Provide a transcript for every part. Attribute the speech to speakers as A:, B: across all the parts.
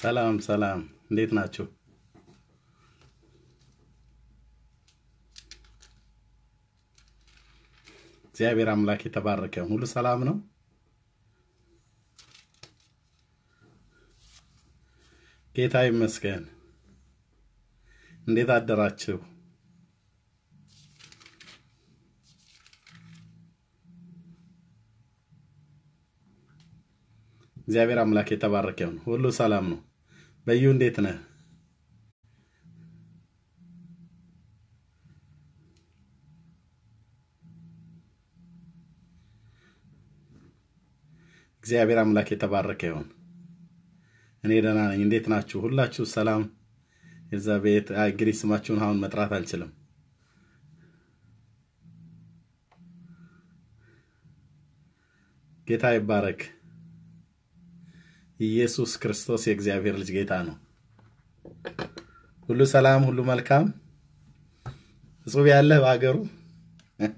A: ሰላም ሰላም፣ እንዴት ናችሁ? እግዚአብሔር አምላክ የተባረከ ሁሉ ሰላም ነው። ጌታ ይመስገን። እንዴት አደራችሁ? እግዚአብሔር አምላክ የተባረከ ይሁን። ሁሉ ሰላም ነው። በዩ እንዴት ነህ? እግዚአብሔር አምላክ የተባረከ ይሁን። እኔ ደህና ነኝ። እንዴት ናችሁ ሁላችሁ? ሰላም የዛ ቤት እንግዲህ ስማችሁን አሁን መጥራት አልችልም። ጌታ ይባረክ። ኢየሱስ ክርስቶስ የእግዚአብሔር ልጅ ጌታ ነው። ሁሉ ሰላም፣ ሁሉ መልካም። እጹብ ያለ በሀገሩ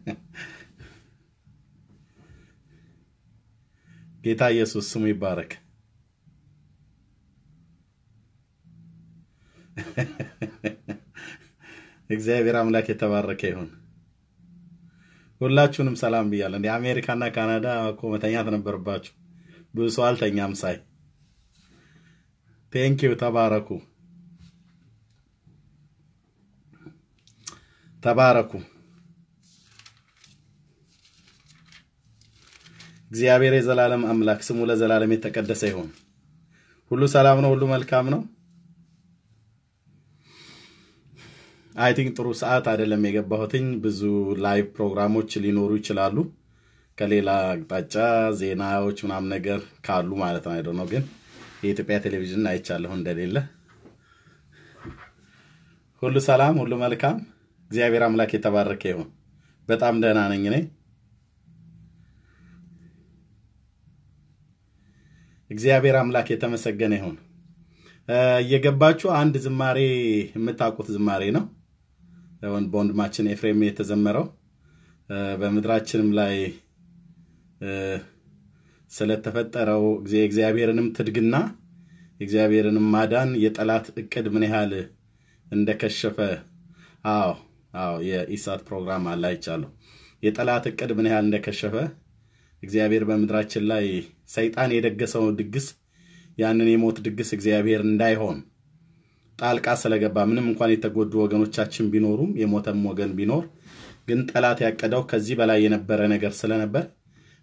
A: ጌታ ኢየሱስ ስሙ ይባረክ። እግዚአብሔር አምላክ የተባረከ ይሁን። ሁላችሁንም ሰላም ብያለሁ። የአሜሪካና ካናዳ እኮ መተኛት ነበረባችሁ። ብዙ ሰው አልተኛም ሳይ Thank you, Tabaraku. ተባረኩ። እግዚአብሔር የዘላለም አምላክ ስሙ ለዘላለም የተቀደሰ ይሆን ሁሉ ሰላም ነው፣ ሁሉ መልካም ነው። አይ ቲንክ ጥሩ ሰዓት አይደለም የገባሁትኝ። ብዙ ላይቭ ፕሮግራሞች ሊኖሩ ይችላሉ፣ ከሌላ አቅጣጫ ዜናዎች ምናምን ነገር ካሉ ማለት ነው። አይደ ነው ግን የኢትዮጵያ ቴሌቪዥን አይቻለሁ እንደሌለ። ሁሉ ሰላም፣ ሁሉ መልካም። እግዚአብሔር አምላክ የተባረከ ይሁን። በጣም ደህና ነኝ እኔ። እግዚአብሔር አምላክ የተመሰገነ ይሁን። እየገባችሁ አንድ ዝማሬ የምታውቁት ዝማሬ ነው። በወንድማችን ኤፍሬም የተዘመረው በምድራችንም ላይ ስለተፈጠረው የእግዚአብሔርንም ትድግና የእግዚአብሔርንም ማዳን የጠላት እቅድ ምን ያህል እንደከሸፈ አዎ አዎ የኢሳት ፕሮግራም አለ የጠላት እቅድ ምን ያህል እንደከሸፈ እግዚአብሔር በምድራችን ላይ ሰይጣን የደገሰው ድግስ ያንን የሞት ድግስ እግዚአብሔር እንዳይሆን ጣልቃ ስለገባ ምንም እንኳን የተጎዱ ወገኖቻችን ቢኖሩም የሞተም ወገን ቢኖር ግን ጠላት ያቀደው ከዚህ በላይ የነበረ ነገር ስለነበር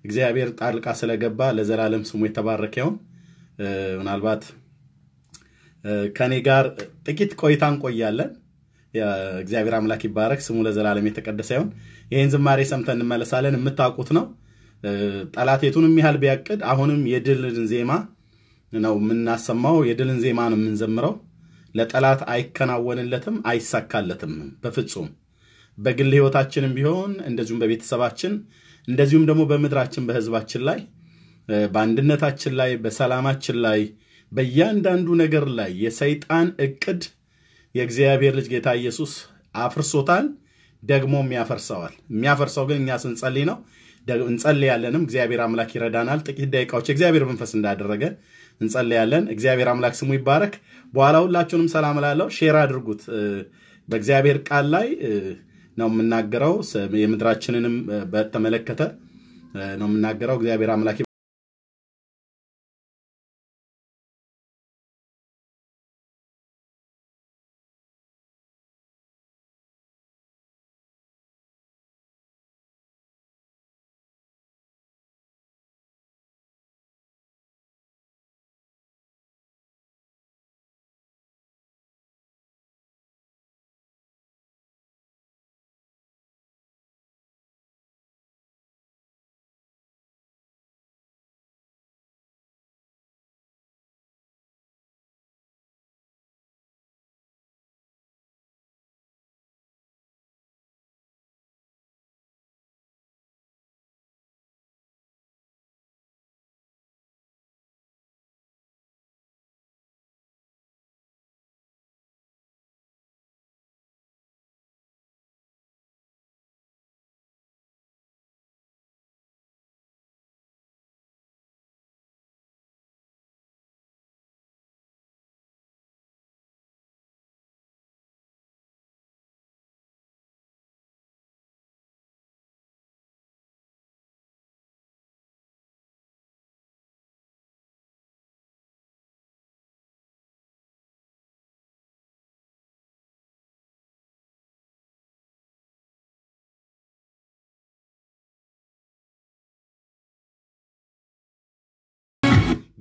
A: እግዚአብሔር ጣልቃ ስለገባ ለዘላለም ስሙ የተባረከ ይሁን። ምናልባት ከኔ ጋር ጥቂት ቆይታ እንቆያለን። እግዚአብሔር አምላክ ይባረክ፣ ስሙ ለዘላለም የተቀደሰ ይሁን። ይህን ዝማሬ ሰምተን እንመለሳለን። የምታውቁት ነው። ጠላቴቱን ያህል ቢያቅድ አሁንም የድልን ዜማ ነው የምናሰማው፣ የድልን ዜማ ነው የምንዘምረው። ለጠላት አይከናወንለትም፣ አይሳካለትም በፍጹም በግል ህይወታችንም ቢሆን እንደዚሁም በቤተሰባችን እንደዚሁም ደግሞ በምድራችን በህዝባችን ላይ በአንድነታችን ላይ በሰላማችን ላይ በእያንዳንዱ ነገር ላይ የሰይጣን እቅድ የእግዚአብሔር ልጅ ጌታ ኢየሱስ አፍርሶታል፣ ደግሞም ያፈርሰዋል። የሚያፈርሰው ግን እኛ ስንጸልይ ነው። እንጸልያለንም እግዚአብሔር አምላክ ይረዳናል። ጥቂት ደቂቃዎች እግዚአብሔር መንፈስ እንዳደረገ እንጸልያለን። እግዚአብሔር አምላክ ስሙ ይባረክ። በኋላ ሁላችሁንም ሰላም ላለው ሼር አድርጉት። በእግዚአብሔር ቃል ላይ ነው የምናገረው። የምድራችንንም በተመለከተ ነው የምናገረው። እግዚአብሔር አምላኬ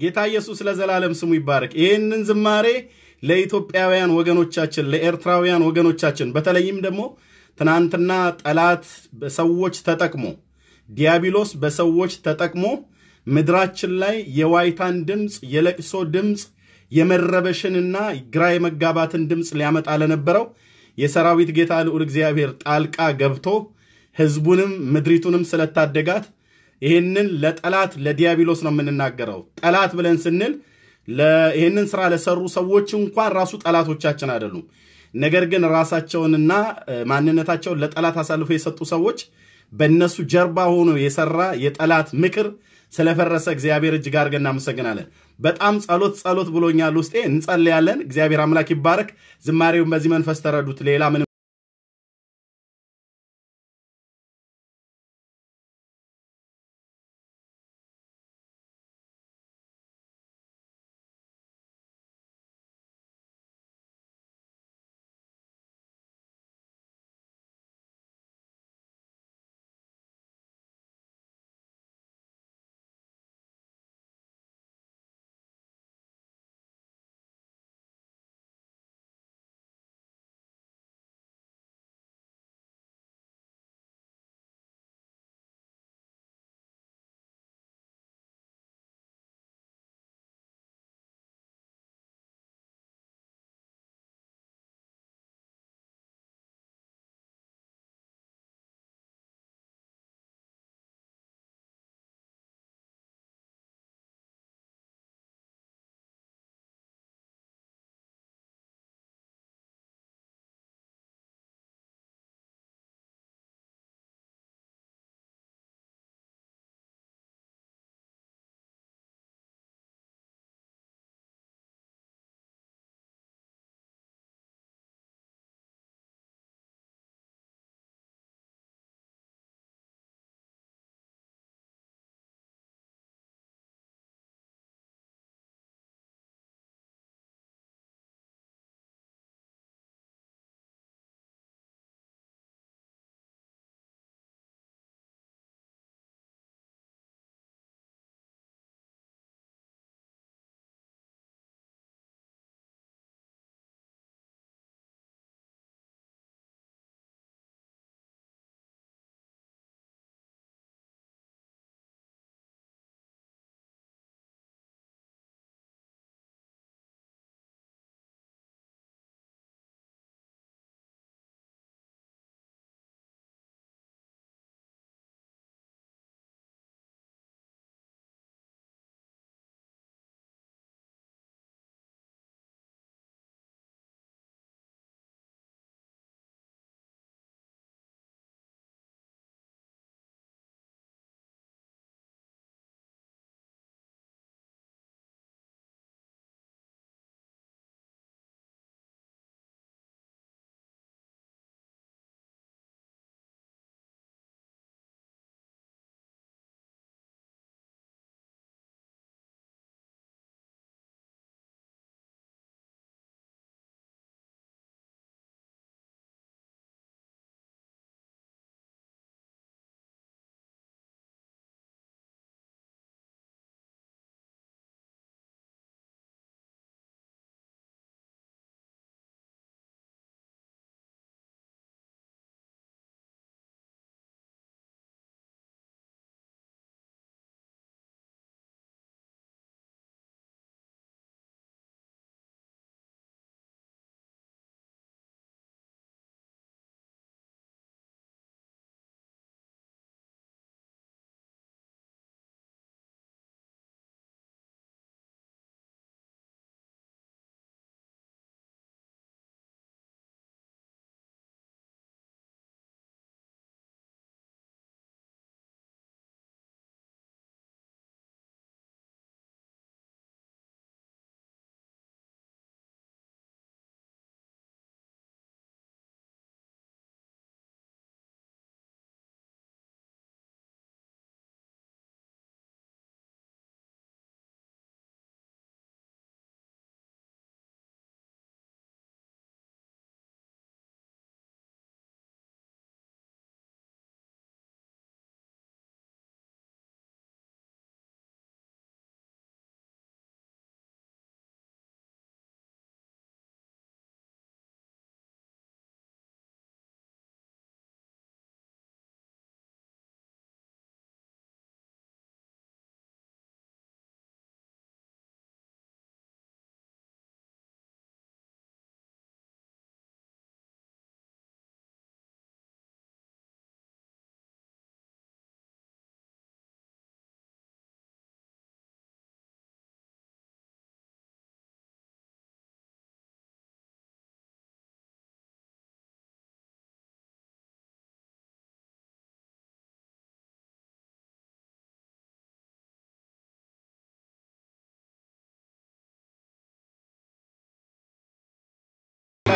A: ጌታ ኢየሱስ ለዘላለም ስሙ ይባረክ። ይህንን ዝማሬ ለኢትዮጵያውያን ወገኖቻችን፣ ለኤርትራውያን ወገኖቻችን በተለይም ደግሞ ትናንትና ጠላት በሰዎች ተጠቅሞ ዲያብሎስ በሰዎች ተጠቅሞ ምድራችን ላይ የዋይታን ድምፅ፣ የለቅሶ ድምፅ፣ የመረበሽንና ግራ የመጋባትን ድምፅ ሊያመጣ ለነበረው የሰራዊት ጌታ ልዑል እግዚአብሔር ጣልቃ ገብቶ ህዝቡንም ምድሪቱንም ስለታደጋት ይህንን ለጠላት ለዲያብሎስ ነው የምንናገረው። ጠላት ብለን ስንል ይህንን ስራ ለሰሩ ሰዎች እንኳን ራሱ ጠላቶቻችን አይደሉም። ነገር ግን ራሳቸውንና ማንነታቸውን ለጠላት አሳልፎ የሰጡ ሰዎች በእነሱ ጀርባ ሆኖ የሰራ የጠላት ምክር ስለፈረሰ እግዚአብሔር እጅግ አድርገን እናመሰግናለን። በጣም ጸሎት ጸሎት ብሎኛል ውስጤ። እንጸልያለን። እግዚአብሔር አምላክ ይባረክ። ዝማሬውን በዚህ መንፈስ ተረዱት። ሌላ ምንም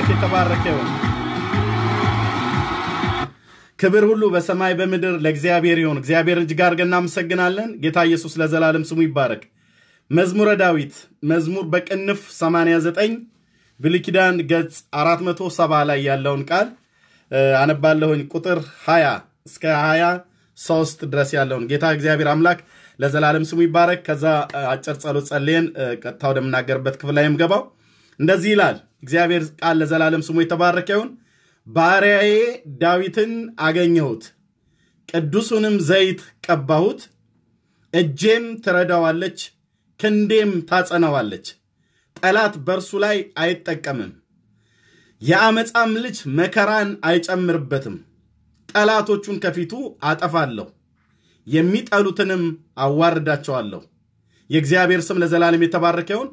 A: አምላክ የተባረከ ይሁን። ክብር ሁሉ በሰማይ በምድር ለእግዚአብሔር ይሁን። እግዚአብሔር እጅግ አድርገን እናመሰግናለን። ጌታ ኢየሱስ ለዘላለም ስሙ ይባረክ። መዝሙረ ዳዊት መዝሙር በቅንፍ 89 ብሉይ ኪዳን ገጽ 470 ላይ ያለውን ቃል አነባለሁኝ። ቁጥር 20 እስከ 23 ድረስ ያለውን ጌታ እግዚአብሔር አምላክ ለዘላለም ስሙ ይባረክ። ከዛ አጭር ጸሎት ጸልየን ቀጥታ ወደምናገርበት ክፍል ላይ የምገባው እንደዚህ ይላል እግዚአብሔር ቃል ለዘላለም ስሙ የተባረከ ይሁን። ባሪያዬ ዳዊትን አገኘሁት፣ ቅዱሱንም ዘይት ቀባሁት። እጄም ትረዳዋለች፣ ክንዴም ታጸነዋለች። ጠላት በእርሱ ላይ አይጠቀምም፣ የአመፃም ልጅ መከራን አይጨምርበትም። ጠላቶቹን ከፊቱ አጠፋለሁ፣ የሚጠሉትንም አዋርዳቸዋለሁ። የእግዚአብሔር ስም ለዘላለም የተባረከ ይሁን።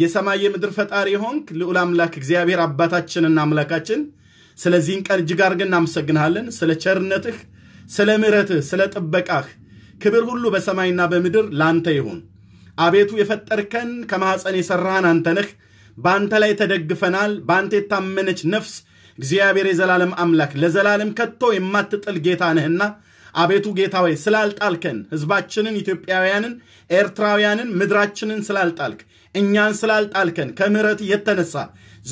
A: የሰማይ የምድር ፈጣሪ ሆንክ ልዑል አምላክ እግዚአብሔር አባታችንና አምላካችን ስለዚህን ቀን እጅግ አድርገን እናመሰግናለን። ስለ ቸርነትህ፣ ስለ ምረትህ፣ ስለ ጥበቃህ ክብር ሁሉ በሰማይና በምድር ላንተ ይሁን። አቤቱ የፈጠርከን ከማኅፀን የሠራህን አንተ ነህ። በአንተ ላይ ተደግፈናል። በአንተ የታመነች ነፍስ እግዚአብሔር የዘላለም አምላክ ለዘላለም ከቶ የማትጥል ጌታ ነህና አቤቱ ጌታ ሆይ ስላልጣልከን፣ ሕዝባችንን ኢትዮጵያውያንን፣ ኤርትራውያንን፣ ምድራችንን ስላልጣልክ እኛን ስላልጣልከን ከምረት የተነሳ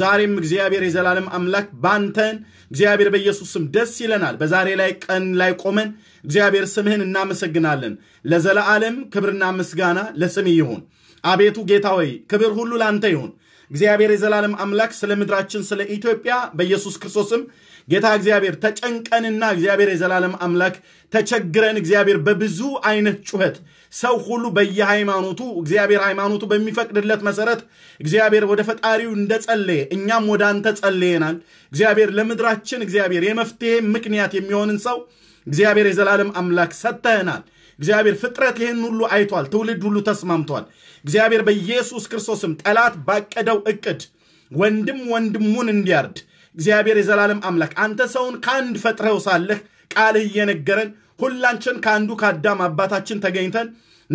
A: ዛሬም እግዚአብሔር የዘላለም አምላክ ባንተን እግዚአብሔር በኢየሱስ ስም ደስ ይለናል። በዛሬ ላይ ቀን ላይ ቆመን እግዚአብሔር ስምህን እናመሰግናለን። ለዘላለም ክብርና ምስጋና ለስም ይሁን። አቤቱ ጌታ ሆይ ክብር ሁሉ ላንተ ይሁን። እግዚአብሔር የዘላለም አምላክ ስለ ምድራችን ስለ ኢትዮጵያ በኢየሱስ ክርስቶስም ጌታ እግዚአብሔር ተጨንቀንና እግዚአብሔር የዘላለም አምላክ ተቸግረን እግዚአብሔር በብዙ አይነት ጩኸት ሰው ሁሉ በየሃይማኖቱ እግዚአብሔር ሃይማኖቱ በሚፈቅድለት መሰረት እግዚአብሔር ወደ ፈጣሪው እንደጸለየ እኛም ወደ አንተ ጸለየናል። እግዚአብሔር ለምድራችን እግዚአብሔር የመፍትሄ ምክንያት የሚሆንን ሰው እግዚአብሔር የዘላለም አምላክ ሰጥተህናል። እግዚአብሔር ፍጥረት ይህን ሁሉ አይቷል። ትውልድ ሁሉ ተስማምቷል። እግዚአብሔር በኢየሱስ ክርስቶስም ጠላት ባቀደው እቅድ ወንድም ወንድሙን እንዲያርድ እግዚአብሔር የዘላለም አምላክ አንተ ሰውን ከአንድ ፈጥረው ሳለህ ቃልህ እየነገረን ሁላችን ከአንዱ ከአዳም አባታችን ተገኝተን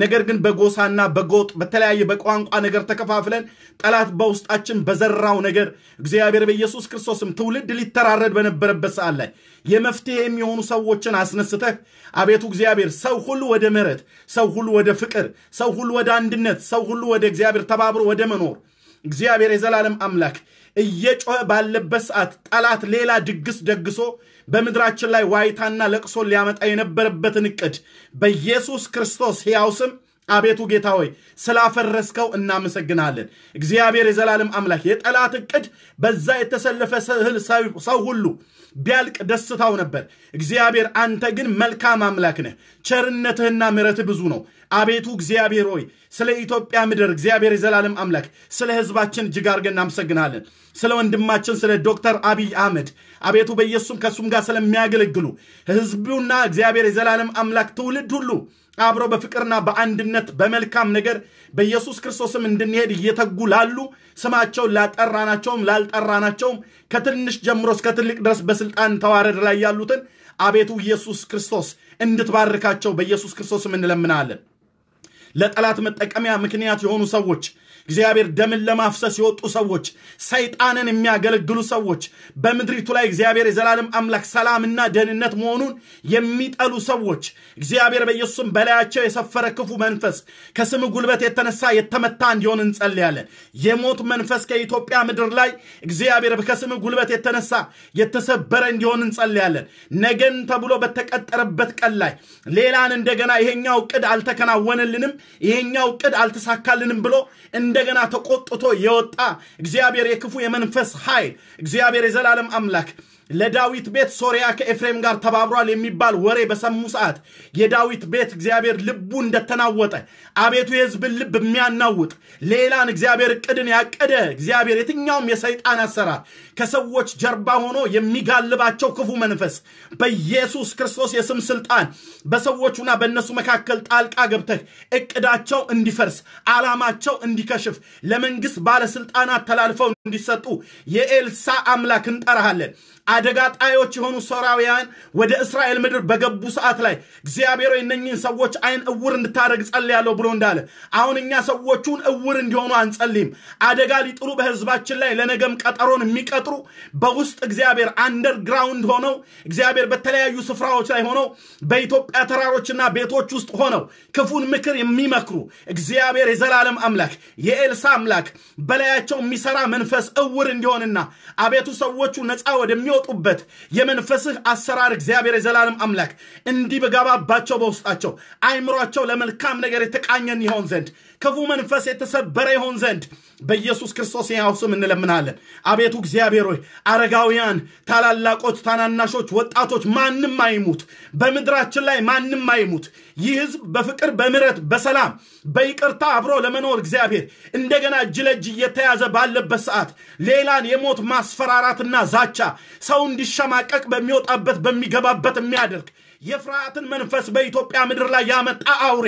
A: ነገር ግን በጎሳና በጎጥ በተለያየ በቋንቋ ነገር ተከፋፍለን ጠላት በውስጣችን በዘራው ነገር እግዚአብሔር በኢየሱስ ክርስቶስም ትውልድ ሊተራረድ በነበረበት ሰዓት ላይ የመፍትሄ የሚሆኑ ሰዎችን አስነስተህ አቤቱ እግዚአብሔር ሰው ሁሉ ወደ ምሕረት፣ ሰው ሁሉ ወደ ፍቅር፣ ሰው ሁሉ ወደ አንድነት፣ ሰው ሁሉ ወደ እግዚአብሔር ተባብሮ ወደ መኖር እግዚአብሔር የዘላለም አምላክ እየጮኸ ባለበት ሰዓት ጠላት ሌላ ድግስ ደግሶ በምድራችን ላይ ዋይታና ለቅሶን ሊያመጣ የነበረበትን እቅድ በኢየሱስ ክርስቶስ ሕያው ስም አቤቱ ጌታ ሆይ ስላፈረስከው እናመሰግናለን። እግዚአብሔር የዘላለም አምላክ የጠላት እቅድ በዛ የተሰለፈ ስዕል ሰው ሁሉ ቢያልቅ ደስታው ነበር። እግዚአብሔር አንተ ግን መልካም አምላክ ነህ፣ ቸርነትህና ምሕረትህ ብዙ ነው። አቤቱ እግዚአብሔር ሆይ ስለ ኢትዮጵያ ምድር እግዚአብሔር የዘላለም አምላክ ስለ ህዝባችን እጅግ አድርገን እናመሰግናለን። ስለ ወንድማችን ስለ ዶክተር አብይ አህመድ አቤቱ በኢየሱስም ከእሱም ጋር ስለሚያገለግሉ ህዝቡና እግዚአብሔር የዘላለም አምላክ ትውልድ ሁሉ አብረው በፍቅርና በአንድነት በመልካም ነገር በኢየሱስ ክርስቶስም እንድንሄድ እየተጉ ላሉ ስማቸውን ላጠራናቸውም ላልጠራናቸውም ከትንሽ ጀምሮ እስከ ትልቅ ድረስ በስልጣን ተዋረድ ላይ ያሉትን አቤቱ ኢየሱስ ክርስቶስ እንድትባርካቸው በኢየሱስ ክርስቶስም እንለምናለን። ለጠላት መጠቀሚያ ምክንያት የሆኑ ሰዎች እግዚአብሔር ደምን ለማፍሰስ የወጡ ሰዎች፣ ሰይጣንን የሚያገለግሉ ሰዎች፣ በምድሪቱ ላይ እግዚአብሔር የዘላለም አምላክ ሰላምና ደህንነት መሆኑን የሚጠሉ ሰዎች እግዚአብሔር በኢየሱስም በላያቸው የሰፈረ ክፉ መንፈስ ከስም ጉልበት የተነሳ የተመታ እንዲሆን እንጸልያለን። የሞት መንፈስ ከኢትዮጵያ ምድር ላይ እግዚአብሔር ከስም ጉልበት የተነሳ የተሰበረ እንዲሆን እንጸልያለን። ነገን ተብሎ በተቀጠረበት ቀን ላይ ሌላን እንደገና ይሄኛው ቅድ አልተከናወነልንም፣ ይሄኛው ቅድ አልተሳካልንም ብሎ እንደገና ተቆጥቶ የወጣ እግዚአብሔር የክፉ የመንፈስ ኃይል እግዚአብሔር የዘላለም አምላክ ለዳዊት ቤት ሶሪያ ከኤፍሬም ጋር ተባብሯል የሚባል ወሬ በሰሙ ሰዓት የዳዊት ቤት እግዚአብሔር ልቡ እንደተናወጠ፣ አቤቱ የህዝብን ልብ የሚያናውጥ ሌላን እግዚአብሔር እቅድን ያቀደ እግዚአብሔር የትኛውም የሰይጣን አሰራር ከሰዎች ጀርባ ሆኖ የሚጋልባቸው ክፉ መንፈስ በኢየሱስ ክርስቶስ የስም ስልጣን በሰዎቹና በእነሱ መካከል ጣልቃ ገብተህ እቅዳቸው እንዲፈርስ አላማቸው እንዲከሽፍ ለመንግስት ባለስልጣናት ተላልፈው እንዲሰጡ የኤልሳ አምላክ እንጠራሃለን። አደጋ ጣዮች የሆኑ ሶራውያን ወደ እስራኤል ምድር በገቡ ሰዓት ላይ እግዚአብሔር የነኝን ሰዎች አይን እውር እንድታደርግ ጸልያለሁ ብሎ እንዳለ አሁን እኛ ሰዎቹን እውር እንዲሆኑ አንጸልይም። አደጋ ሊጥሉ በህዝባችን ላይ ለነገም ቀጠሮን የሚቀጥሩ በውስጥ እግዚአብሔር አንደርግራውንድ ሆነው እግዚአብሔር በተለያዩ ስፍራዎች ላይ ሆነው በኢትዮጵያ ተራሮችና ቤቶች ውስጥ ሆነው ክፉን ምክር የሚመክሩ እግዚአብሔር የዘላለም አምላክ የኤልሳ አምላክ በላያቸው የሚሰራ መንፈስ እውር እንዲሆንና አቤቱ ሰዎቹ ነፃ ወደሚ የሚወጡበት የመንፈስህ አሰራር እግዚአብሔር የዘላለም አምላክ እንዲገባባቸው በውስጣቸው አይምሯቸው ለመልካም ነገር የተቃኘን ይሆን ዘንድ ክፉ መንፈስ የተሰበረ ይሆን ዘንድ በኢየሱስ ክርስቶስ ያው ስም እንለምናለን። አቤቱ እግዚአብሔር ሆይ አረጋውያን፣ ታላላቆች፣ ታናናሾች፣ ወጣቶች ማንም አይሙት፣ በምድራችን ላይ ማንም አይሙት። ይህ ህዝብ በፍቅር በምረት በሰላም በይቅርታ አብሮ ለመኖር እግዚአብሔር እንደገና እጅ ለእጅ እየተያዘ ባለበት ሰዓት ሌላን የሞት ማስፈራራትና ዛቻ ሰው እንዲሸማቀቅ በሚወጣበት በሚገባበት የሚያደርግ የፍርሃትን መንፈስ በኢትዮጵያ ምድር ላይ ያመጣ አውሬ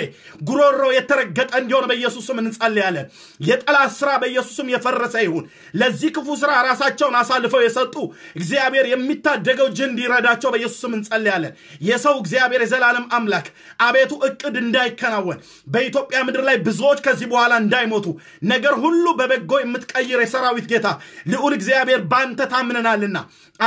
A: ጉሮሮ የተረገጠ እንዲሆን በኢየሱስም እንጸልያለን። የጠላት ስራ በኢየሱስም የፈረሰ ይሁን። ለዚህ ክፉ ስራ ራሳቸውን አሳልፈው የሰጡ እግዚአብሔር የሚታደገው እጅ እንዲረዳቸው በኢየሱስም እንጸልያለን። የሰው እግዚአብሔር የዘላለም አምላክ አቤቱ እቅድ እንዳይከናወን በኢትዮጵያ ምድር ላይ ብዙዎች ከዚህ በኋላ እንዳይሞቱ ነገር ሁሉ በበጎ የምትቀይር የሰራዊት ጌታ ልዑል እግዚአብሔር ባንተ ታምነናልና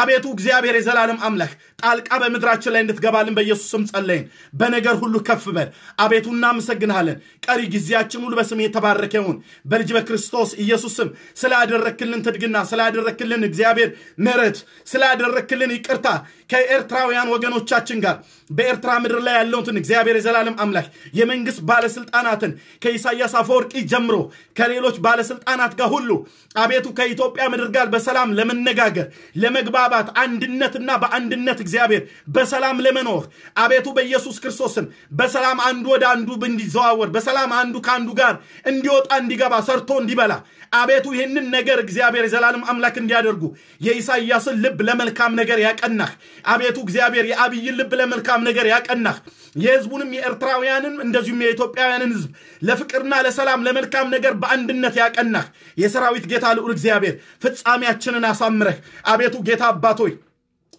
A: አቤቱ እግዚአብሔር የዘላለም አምላክ ጣልቃ በምድራችን ላይ እንድትገባልን ስም ጸለይን። በነገር ሁሉ ከፍ በል አቤቱ፣ እናመሰግንሃለን። ቀሪ ጊዜያችን ሁሉ በስም የተባረከ ይሁን። በልጅ በክርስቶስ ስም ስላደረክልን ትድግና፣ ስላደረክልን እግዚአብሔር ምሕረት፣ ስላደረክልን ይቅርታ ከኤርትራውያን ወገኖቻችን ጋር በኤርትራ ምድር ላይ ያለውትን እግዚአብሔር የዘላለም አምላክ የመንግስት ባለስልጣናትን ከኢሳያስ አፈወርቂ ጀምሮ ከሌሎች ባለስልጣናት ጋር ሁሉ አቤቱ ከኢትዮጵያ ምድር ጋር በሰላም ለመነጋገር ለመግባባት አንድነትና በአንድነት እግዚአብሔር በሰላም ለመኖር አቤቱ በኢየሱስ ክርስቶስም በሰላም አንዱ ወደ አንዱ እንዲዘዋወር በሰላም አንዱ ከአንዱ ጋር እንዲወጣ እንዲገባ ሰርቶ እንዲበላ አቤቱ ይህንን ነገር እግዚአብሔር የዘላለም አምላክ እንዲያደርጉ የኢሳይያስን ልብ ለመልካም ነገር ያቀናህ አቤቱ እግዚአብሔር የአብይን ልብ ለመልካም ነገር ያቀናህ የህዝቡንም የኤርትራውያንን እንደዚሁም የኢትዮጵያውያንን ህዝብ ለፍቅርና ለሰላም ለመልካም ነገር በአንድነት ያቀናህ የሰራዊት ጌታ ልዑል እግዚአብሔር ፍጻሜያችንን አሳምረህ አቤቱ ጌታ አባቶይ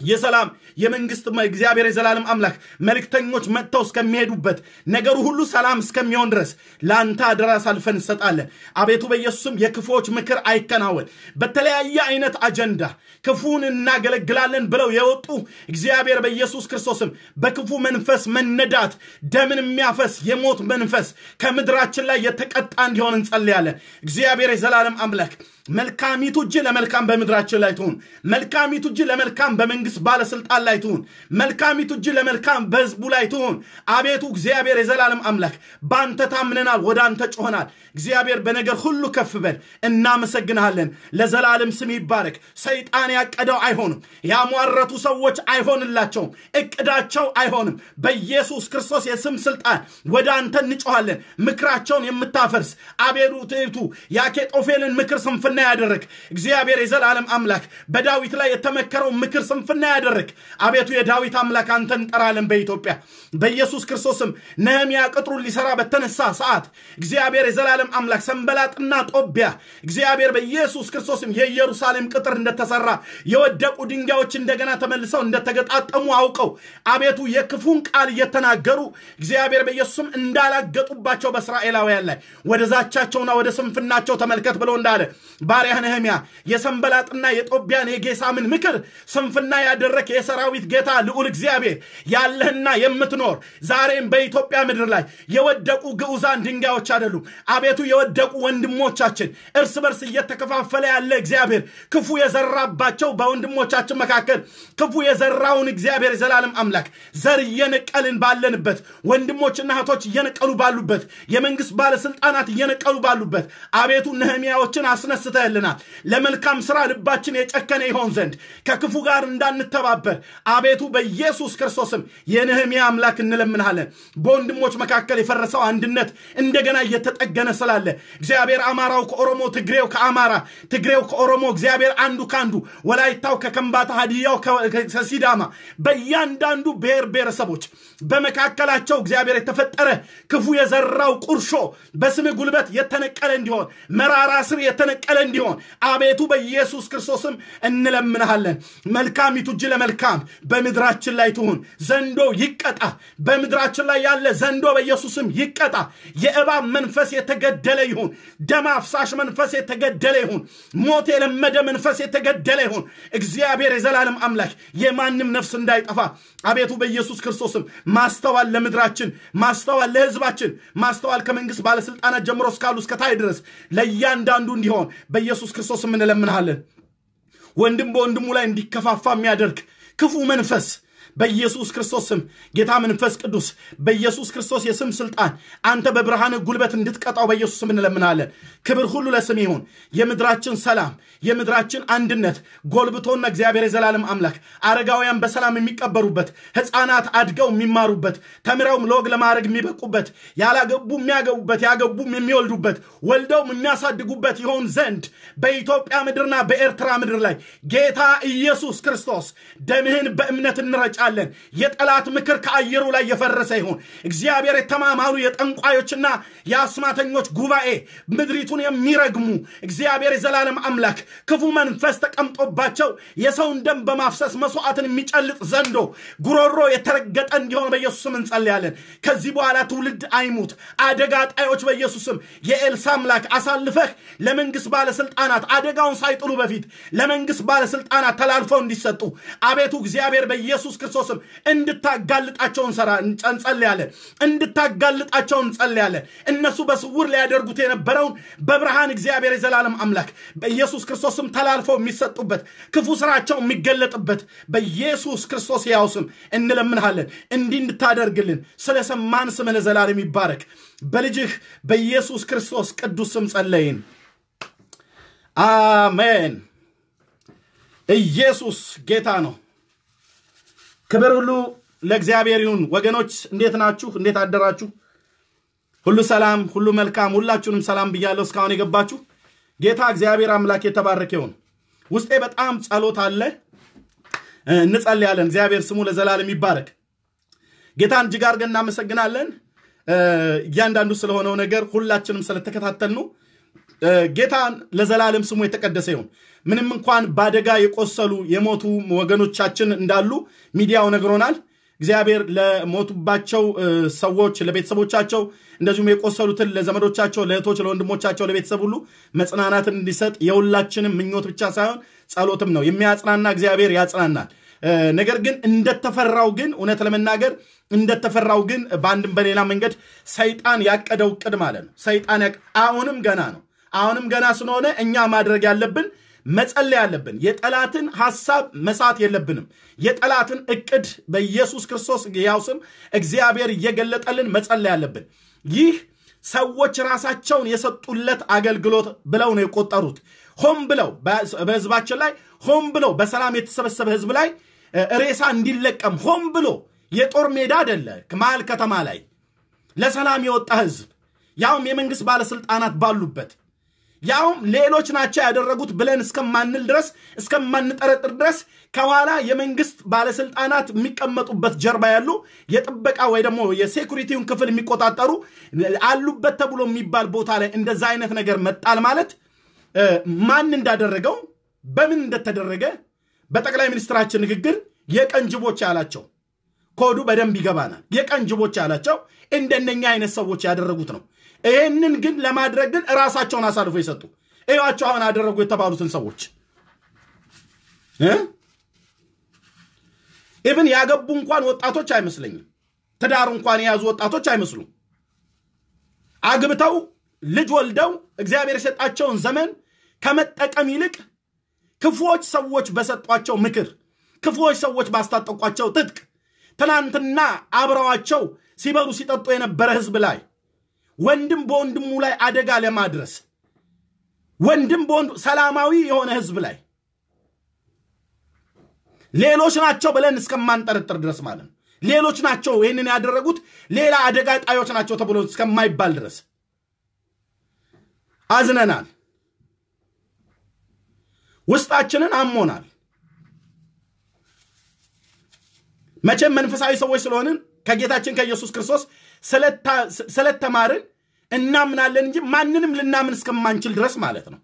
A: የሰላም የመንግስት እግዚአብሔር የዘላለም አምላክ መልክተኞች መጥተው እስከሚሄዱበት ነገሩ ሁሉ ሰላም እስከሚሆን ድረስ ለአንተ አደራ ሳልፈን እንሰጣለን። አቤቱ በኢየሱስም የክፉዎች ምክር አይከናወን። በተለያየ አይነት አጀንዳ ክፉን እናገለግላለን ብለው የወጡ እግዚአብሔር በኢየሱስ ክርስቶስም በክፉ መንፈስ መነዳት ደምን የሚያፈስ የሞት መንፈስ ከምድራችን ላይ የተቀጣ እንዲሆን እንጸልያለን። እግዚአብሔር የዘላለም አምላክ መልካሚቱ እጅ ለመልካም በምድራችን ላይ ትሁን። መልካሚቱ እጅ ለመልካም በመንግስት ባለስልጣን በቅዱሳን ላይ ትሁን፣ መልካሚቱ እጅ ለመልካም በህዝቡ ላይ ትሁን። አቤቱ እግዚአብሔር የዘላለም አምላክ በአንተ ታምነናል፣ ወደ አንተ ጮሆናል። እግዚአብሔር በነገር ሁሉ ከፍ በል፣ እናመሰግንሃለን። ለዘላለም ስም ይባረክ። ሰይጣን ያቀደው አይሆንም፣ ያሟረቱ ሰዎች አይሆንላቸውም፣ እቅዳቸው አይሆንም። በኢየሱስ ክርስቶስ የስም ስልጣን ወደ አንተ እንጮኋለን። ምክራቸውን የምታፈርስ አቤቱ ትቱ የአኬጦፌልን ምክር ስንፍና ያደረግ እግዚአብሔር የዘላለም አምላክ በዳዊት ላይ የተመከረው ምክር ስንፍና ያደረግ አቤቱ የዳዊት አምላክ አንተ እንጠራለን በኢትዮጵያ በኢየሱስ ክርስቶስም ነህምያ ቅጥሩን ሊሰራ በተነሳ ሰዓት እግዚአብሔር የዘላለም አምላክ ሰንበላጥና ጦቢያ እግዚአብሔር በኢየሱስ ክርስቶስም የኢየሩሳሌም ቅጥር እንደተሰራ የወደቁ ድንጋዮች እንደገና ተመልሰው እንደተገጣጠሙ አውቀው አቤቱ የክፉን ቃል እየተናገሩ እግዚአብሔር በኢየሱስም እንዳላገጡባቸው በእስራኤላውያን ላይ ወደ ዛቻቸውና ወደ ስንፍናቸው ተመልከት ብሎ እንዳለ ባሪያህ ነህምያ የሰንበላጥና የጦቢያን የጌሳምን ምክር ስንፍና ያደረክ የሰራ የሰራዊት ጌታ ልዑል እግዚአብሔር ያለህና የምትኖር ዛሬም በኢትዮጵያ ምድር ላይ የወደቁ ግዑዛን ድንጋዮች አይደሉም። አቤቱ የወደቁ ወንድሞቻችን እርስ በርስ እየተከፋፈለ ያለ እግዚአብሔር ክፉ የዘራባቸው በወንድሞቻችን መካከል ክፉ የዘራውን እግዚአብሔር የዘላለም አምላክ ዘር እየነቀልን ባለንበት ወንድሞችና እህቶች እየነቀሉ ባሉበት የመንግስት ባለስልጣናት እየነቀሉ ባሉበት አቤቱ ነህሚያዎችን አስነስተህልናል። ለመልካም ስራ ልባችን የጨከነ ይሆን ዘንድ ከክፉ ጋር እንዳንተባበር አቤቱ በኢየሱስ ክርስቶስም የነህምያ አምላክ እንለምንሃለን። በወንድሞች መካከል የፈረሰው አንድነት እንደገና እየተጠገነ ስላለ እግዚአብሔር አማራው ከኦሮሞ፣ ትግሬው ከአማራ፣ ትግሬው ከኦሮሞ፣ እግዚአብሔር አንዱ ከአንዱ፣ ወላይታው ከከምባታ፣ ሀዲያው ከሲዳማ፣ በእያንዳንዱ ብሔር ብሔረሰቦች በመካከላቸው እግዚአብሔር የተፈጠረ ክፉ የዘራው ቁርሾ በስም ጉልበት የተነቀለ እንዲሆን መራራ ስር የተነቀለ እንዲሆን አቤቱ በኢየሱስ ክርስቶስም እንለምንሃለን። መልካም ይቱጅ ለመልካም በምድራችን ላይ ትሁን። ዘንዶ ይቀጣ። በምድራችን ላይ ያለ ዘንዶ በኢየሱስም ይቀጣ። የእባብ መንፈስ የተገደለ ይሁን። ደም አፍሳሽ መንፈስ የተገደለ ይሁን። ሞት የለመደ መንፈስ የተገደለ ይሁን። እግዚአብሔር የዘላለም አምላክ የማንም ነፍስ እንዳይጠፋ አቤቱ በኢየሱስ ክርስቶስም ማስተዋል ለምድራችን፣ ማስተዋል ለህዝባችን፣ ማስተዋል ከመንግስት ባለስልጣናት ጀምሮ እስካሉ እስከታይ ድረስ ለእያንዳንዱ እንዲሆን በኢየሱስ ክርስቶስም እንለምንሃለን። ወንድም በወንድሙ ላይ እንዲከፋፋ የሚያደርግ ክፉ መንፈስ በኢየሱስ ክርስቶስ ስም ጌታ መንፈስ ቅዱስ በኢየሱስ ክርስቶስ የስም ስልጣን አንተ በብርሃን ጉልበት እንድትቀጣው በኢየሱስ ስም እንለምናለን። ክብር ሁሉ ለስም ይሁን። የምድራችን ሰላም፣ የምድራችን አንድነት ጎልብቶና እግዚአብሔር የዘላለም አምላክ አረጋውያን በሰላም የሚቀበሩበት፣ ህፃናት አድገው የሚማሩበት፣ ተምረውም ለወግ ለማድረግ የሚበቁበት፣ ያላገቡ የሚያገቡበት፣ ያገቡም የሚወልዱበት፣ ወልደውም የሚያሳድጉበት ይሆን ዘንድ በኢትዮጵያ ምድርና በኤርትራ ምድር ላይ ጌታ ኢየሱስ ክርስቶስ ደምህን በእምነት እንረጫ እንረግጣለን። የጠላት ምክር ከአየሩ ላይ የፈረሰ ይሁን። እግዚአብሔር የተማማሉ የጠንቋዮችና የአስማተኞች ጉባኤ ምድሪቱን የሚረግሙ እግዚአብሔር የዘላለም አምላክ ክፉ መንፈስ ተቀምጦባቸው የሰውን ደም በማፍሰስ መስዋዕትን የሚጨልጥ ዘንዶ ጉሮሮ የተረገጠ እንዲሆን በኢየሱስም እንጸልያለን። ከዚህ በኋላ ትውልድ አይሙት። አደጋ ጣዮች በኢየሱስም የኤልሳ አምላክ አሳልፈህ ለመንግስት ባለስልጣናት አደጋውን ሳይጥሉ በፊት ለመንግስት ባለስልጣናት ተላልፈው እንዲሰጡ አቤቱ እግዚአብሔር በኢየሱስ በክርስቶስም እንድታጋልጣቸው እንጸልያለን እንድታጋልጣቸው እንጸልያለን እነሱ በስውር ሊያደርጉት የነበረውን በብርሃን እግዚአብሔር የዘላለም አምላክ በኢየሱስ ክርስቶስም ተላልፈው የሚሰጡበት ክፉ ስራቸው የሚገለጥበት በኢየሱስ ክርስቶስ ያው ስም እንለምንሃለን እንዲህ እንድታደርግልን ስለሰማን ስም ለዘላለም ይባረክ በልጅህ በኢየሱስ ክርስቶስ ቅዱስ ስም ጸለይን አሜን ኢየሱስ ጌታ ነው ክብር ሁሉ ለእግዚአብሔር ይሁን። ወገኖች እንዴት ናችሁ? እንዴት አደራችሁ? ሁሉ ሰላም፣ ሁሉ መልካም። ሁላችሁንም ሰላም ብያለሁ። እስካሁን የገባችሁ ጌታ እግዚአብሔር አምላክ የተባረከ ይሁን። ውስጤ በጣም ጸሎት አለ። እንጸልያለን። እግዚአብሔር ስሙ ለዘላለም ይባረክ። ጌታን እጅግ አድርገን እናመሰግናለን። እያንዳንዱ ስለሆነው ነገር ሁላችንም ስለተከታተል ነው። ጌታን ለዘላለም ስሙ የተቀደሰ ይሁን። ምንም እንኳን በአደጋ የቆሰሉ የሞቱ ወገኖቻችን እንዳሉ ሚዲያው ነግሮናል። እግዚአብሔር ለሞቱባቸው ሰዎች ለቤተሰቦቻቸው፣ እንደዚሁም የቆሰሉትን ለዘመዶቻቸው፣ ለእህቶች፣ ለወንድሞቻቸው፣ ለቤተሰብ ሁሉ መጽናናትን እንዲሰጥ የሁላችንም ምኞት ብቻ ሳይሆን ጸሎትም ነው። የሚያጽናና እግዚአብሔር ያጽናናል። ነገር ግን እንደተፈራው ግን እውነት ለመናገር እንደተፈራው ግን በአንድም በሌላ መንገድ ሰይጣን ያቀደው እቅድ ማለት ነው። ሰይጣን አሁንም ገና ነው። አሁንም ገና ስለሆነ እኛ ማድረግ ያለብን መጸለይ አለብን። የጠላትን ሐሳብ መሳት የለብንም። የጠላትን እቅድ በኢየሱስ ክርስቶስ ያው ስም እግዚአብሔር እየገለጠልን መጸለይ አለብን። ይህ ሰዎች ራሳቸውን የሰጡለት አገልግሎት ብለው ነው የቆጠሩት። ሆም ብለው በህዝባችን ላይ ሆም ብለው በሰላም የተሰበሰበ ህዝብ ላይ ሬሳ እንዲለቀም ሆም ብሎ የጦር ሜዳ አደለ መሀል ከተማ ላይ ለሰላም የወጣ ህዝብ ያውም የመንግስት ባለስልጣናት ባሉበት ያውም ሌሎች ናቸው ያደረጉት ብለን እስከማንል ድረስ እስከማንጠረጥር ድረስ ከኋላ የመንግስት ባለስልጣናት የሚቀመጡበት ጀርባ ያሉ የጥበቃ ወይ ደግሞ የሴኩሪቲውን ክፍል የሚቆጣጠሩ አሉበት ተብሎ የሚባል ቦታ ላይ እንደዛ አይነት ነገር መጣል ማለት ማን እንዳደረገው በምን እንደተደረገ በጠቅላይ ሚኒስትራችን ንግግር የቀን ጅቦች ያላቸው ኮዱ በደንብ ይገባናል። የቀን ጅቦች ያላቸው እንደነኛ አይነት ሰዎች ያደረጉት ነው። ይህንን ግን ለማድረግ ግን ራሳቸውን አሳልፎ የሰጡ እዩዋቸው አሁን አደረጉ የተባሉትን ሰዎች ኢብን ያገቡ እንኳን ወጣቶች አይመስለኝም። ትዳር እንኳን የያዙ ወጣቶች አይመስሉም። አግብተው ልጅ ወልደው እግዚአብሔር የሰጣቸውን ዘመን ከመጠቀም ይልቅ ክፉዎች ሰዎች በሰጧቸው ምክር፣ ክፉዎች ሰዎች ባስታጠቋቸው ትጥቅ ትናንትና አብረዋቸው ሲበሉ ሲጠጡ የነበረ ህዝብ ላይ ወንድም በወንድሙ ላይ አደጋ ለማድረስ ወንድም በወንድ ሰላማዊ የሆነ ህዝብ ላይ ሌሎች ናቸው ብለን እስከማንጠረጥር ድረስ ማለት ነው። ሌሎች ናቸው ይህንን ያደረጉት ሌላ አደጋ ጣዮች ናቸው ተብሎ እስከማይባል ድረስ አዝነናል። ውስጣችንን አሞናል። መቼም መንፈሳዊ ሰዎች ስለሆንን ከጌታችን ከኢየሱስ ክርስቶስ ስለተማርን እናምናለን እንጂ ማንንም ልናምን እስከማንችል ድረስ ማለት ነው።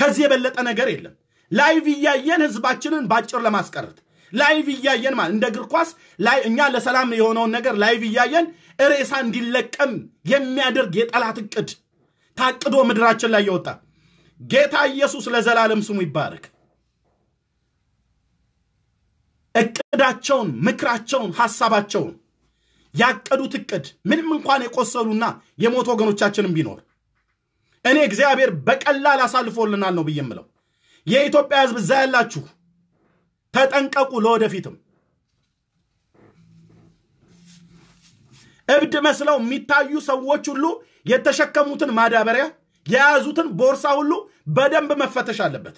A: ከዚህ የበለጠ ነገር የለም። ላይቭ እያየን ህዝባችንን ባጭር ለማስቀረት ላይቭ እያየን ማለት እንደ እግር ኳስ እኛ ለሰላም የሆነውን ነገር ላይቭ እያየን ሬሳ እንዲለቀም የሚያደርግ የጠላት እቅድ ታቅዶ ምድራችን ላይ የወጣ ጌታ ኢየሱስ ለዘላለም ስሙ ይባረክ። እቅዳቸውን፣ ምክራቸውን፣ ሐሳባቸውን ያቀዱት እቅድ ምንም እንኳን የቆሰሉና የሞት ወገኖቻችንም ቢኖር እኔ እግዚአብሔር በቀላል አሳልፎልናል ነው ብዬ የምለው። የኢትዮጵያ ህዝብ እዛ ያላችሁ ተጠንቀቁ። ለወደፊትም እብድ መስለው የሚታዩ ሰዎች ሁሉ የተሸከሙትን ማዳበሪያ የያዙትን ቦርሳ ሁሉ በደንብ መፈተሽ አለበት።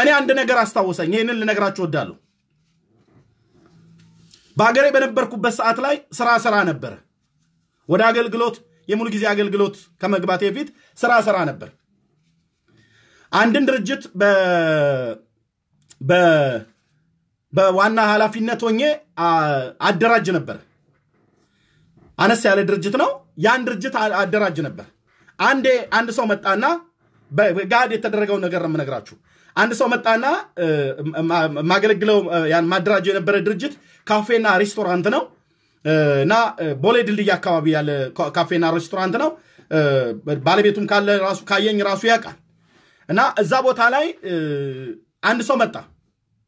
A: እኔ አንድ ነገር አስታወሰኝ። ይህንን ልነግራችሁ ወዳለሁ። በሀገሬ በነበርኩበት ሰዓት ላይ ስራ ስራ ነበር። ወደ አገልግሎት የሙሉ ጊዜ አገልግሎት ከመግባቴ በፊት ስራ ስራ ነበር። አንድን ድርጅት በዋና ኃላፊነት ሆኜ አደራጅ ነበር። አነስ ያለ ድርጅት ነው። ያን ድርጅት አደራጅ ነበር። አንዴ አንድ ሰው መጣና በጋድ የተደረገውን ነገር ነው የምነግራችሁ። አንድ ሰው መጣና ማገለግለው ማደራጀው የነበረ ድርጅት ካፌና ሬስቶራንት ነው እና ቦሌ ድልድይ አካባቢ ያለ ካፌና ሬስቶራንት ነው። ባለቤቱም ካለ ራሱ ካየኝ ራሱ ያውቃል። እና እዛ ቦታ ላይ አንድ ሰው መጣ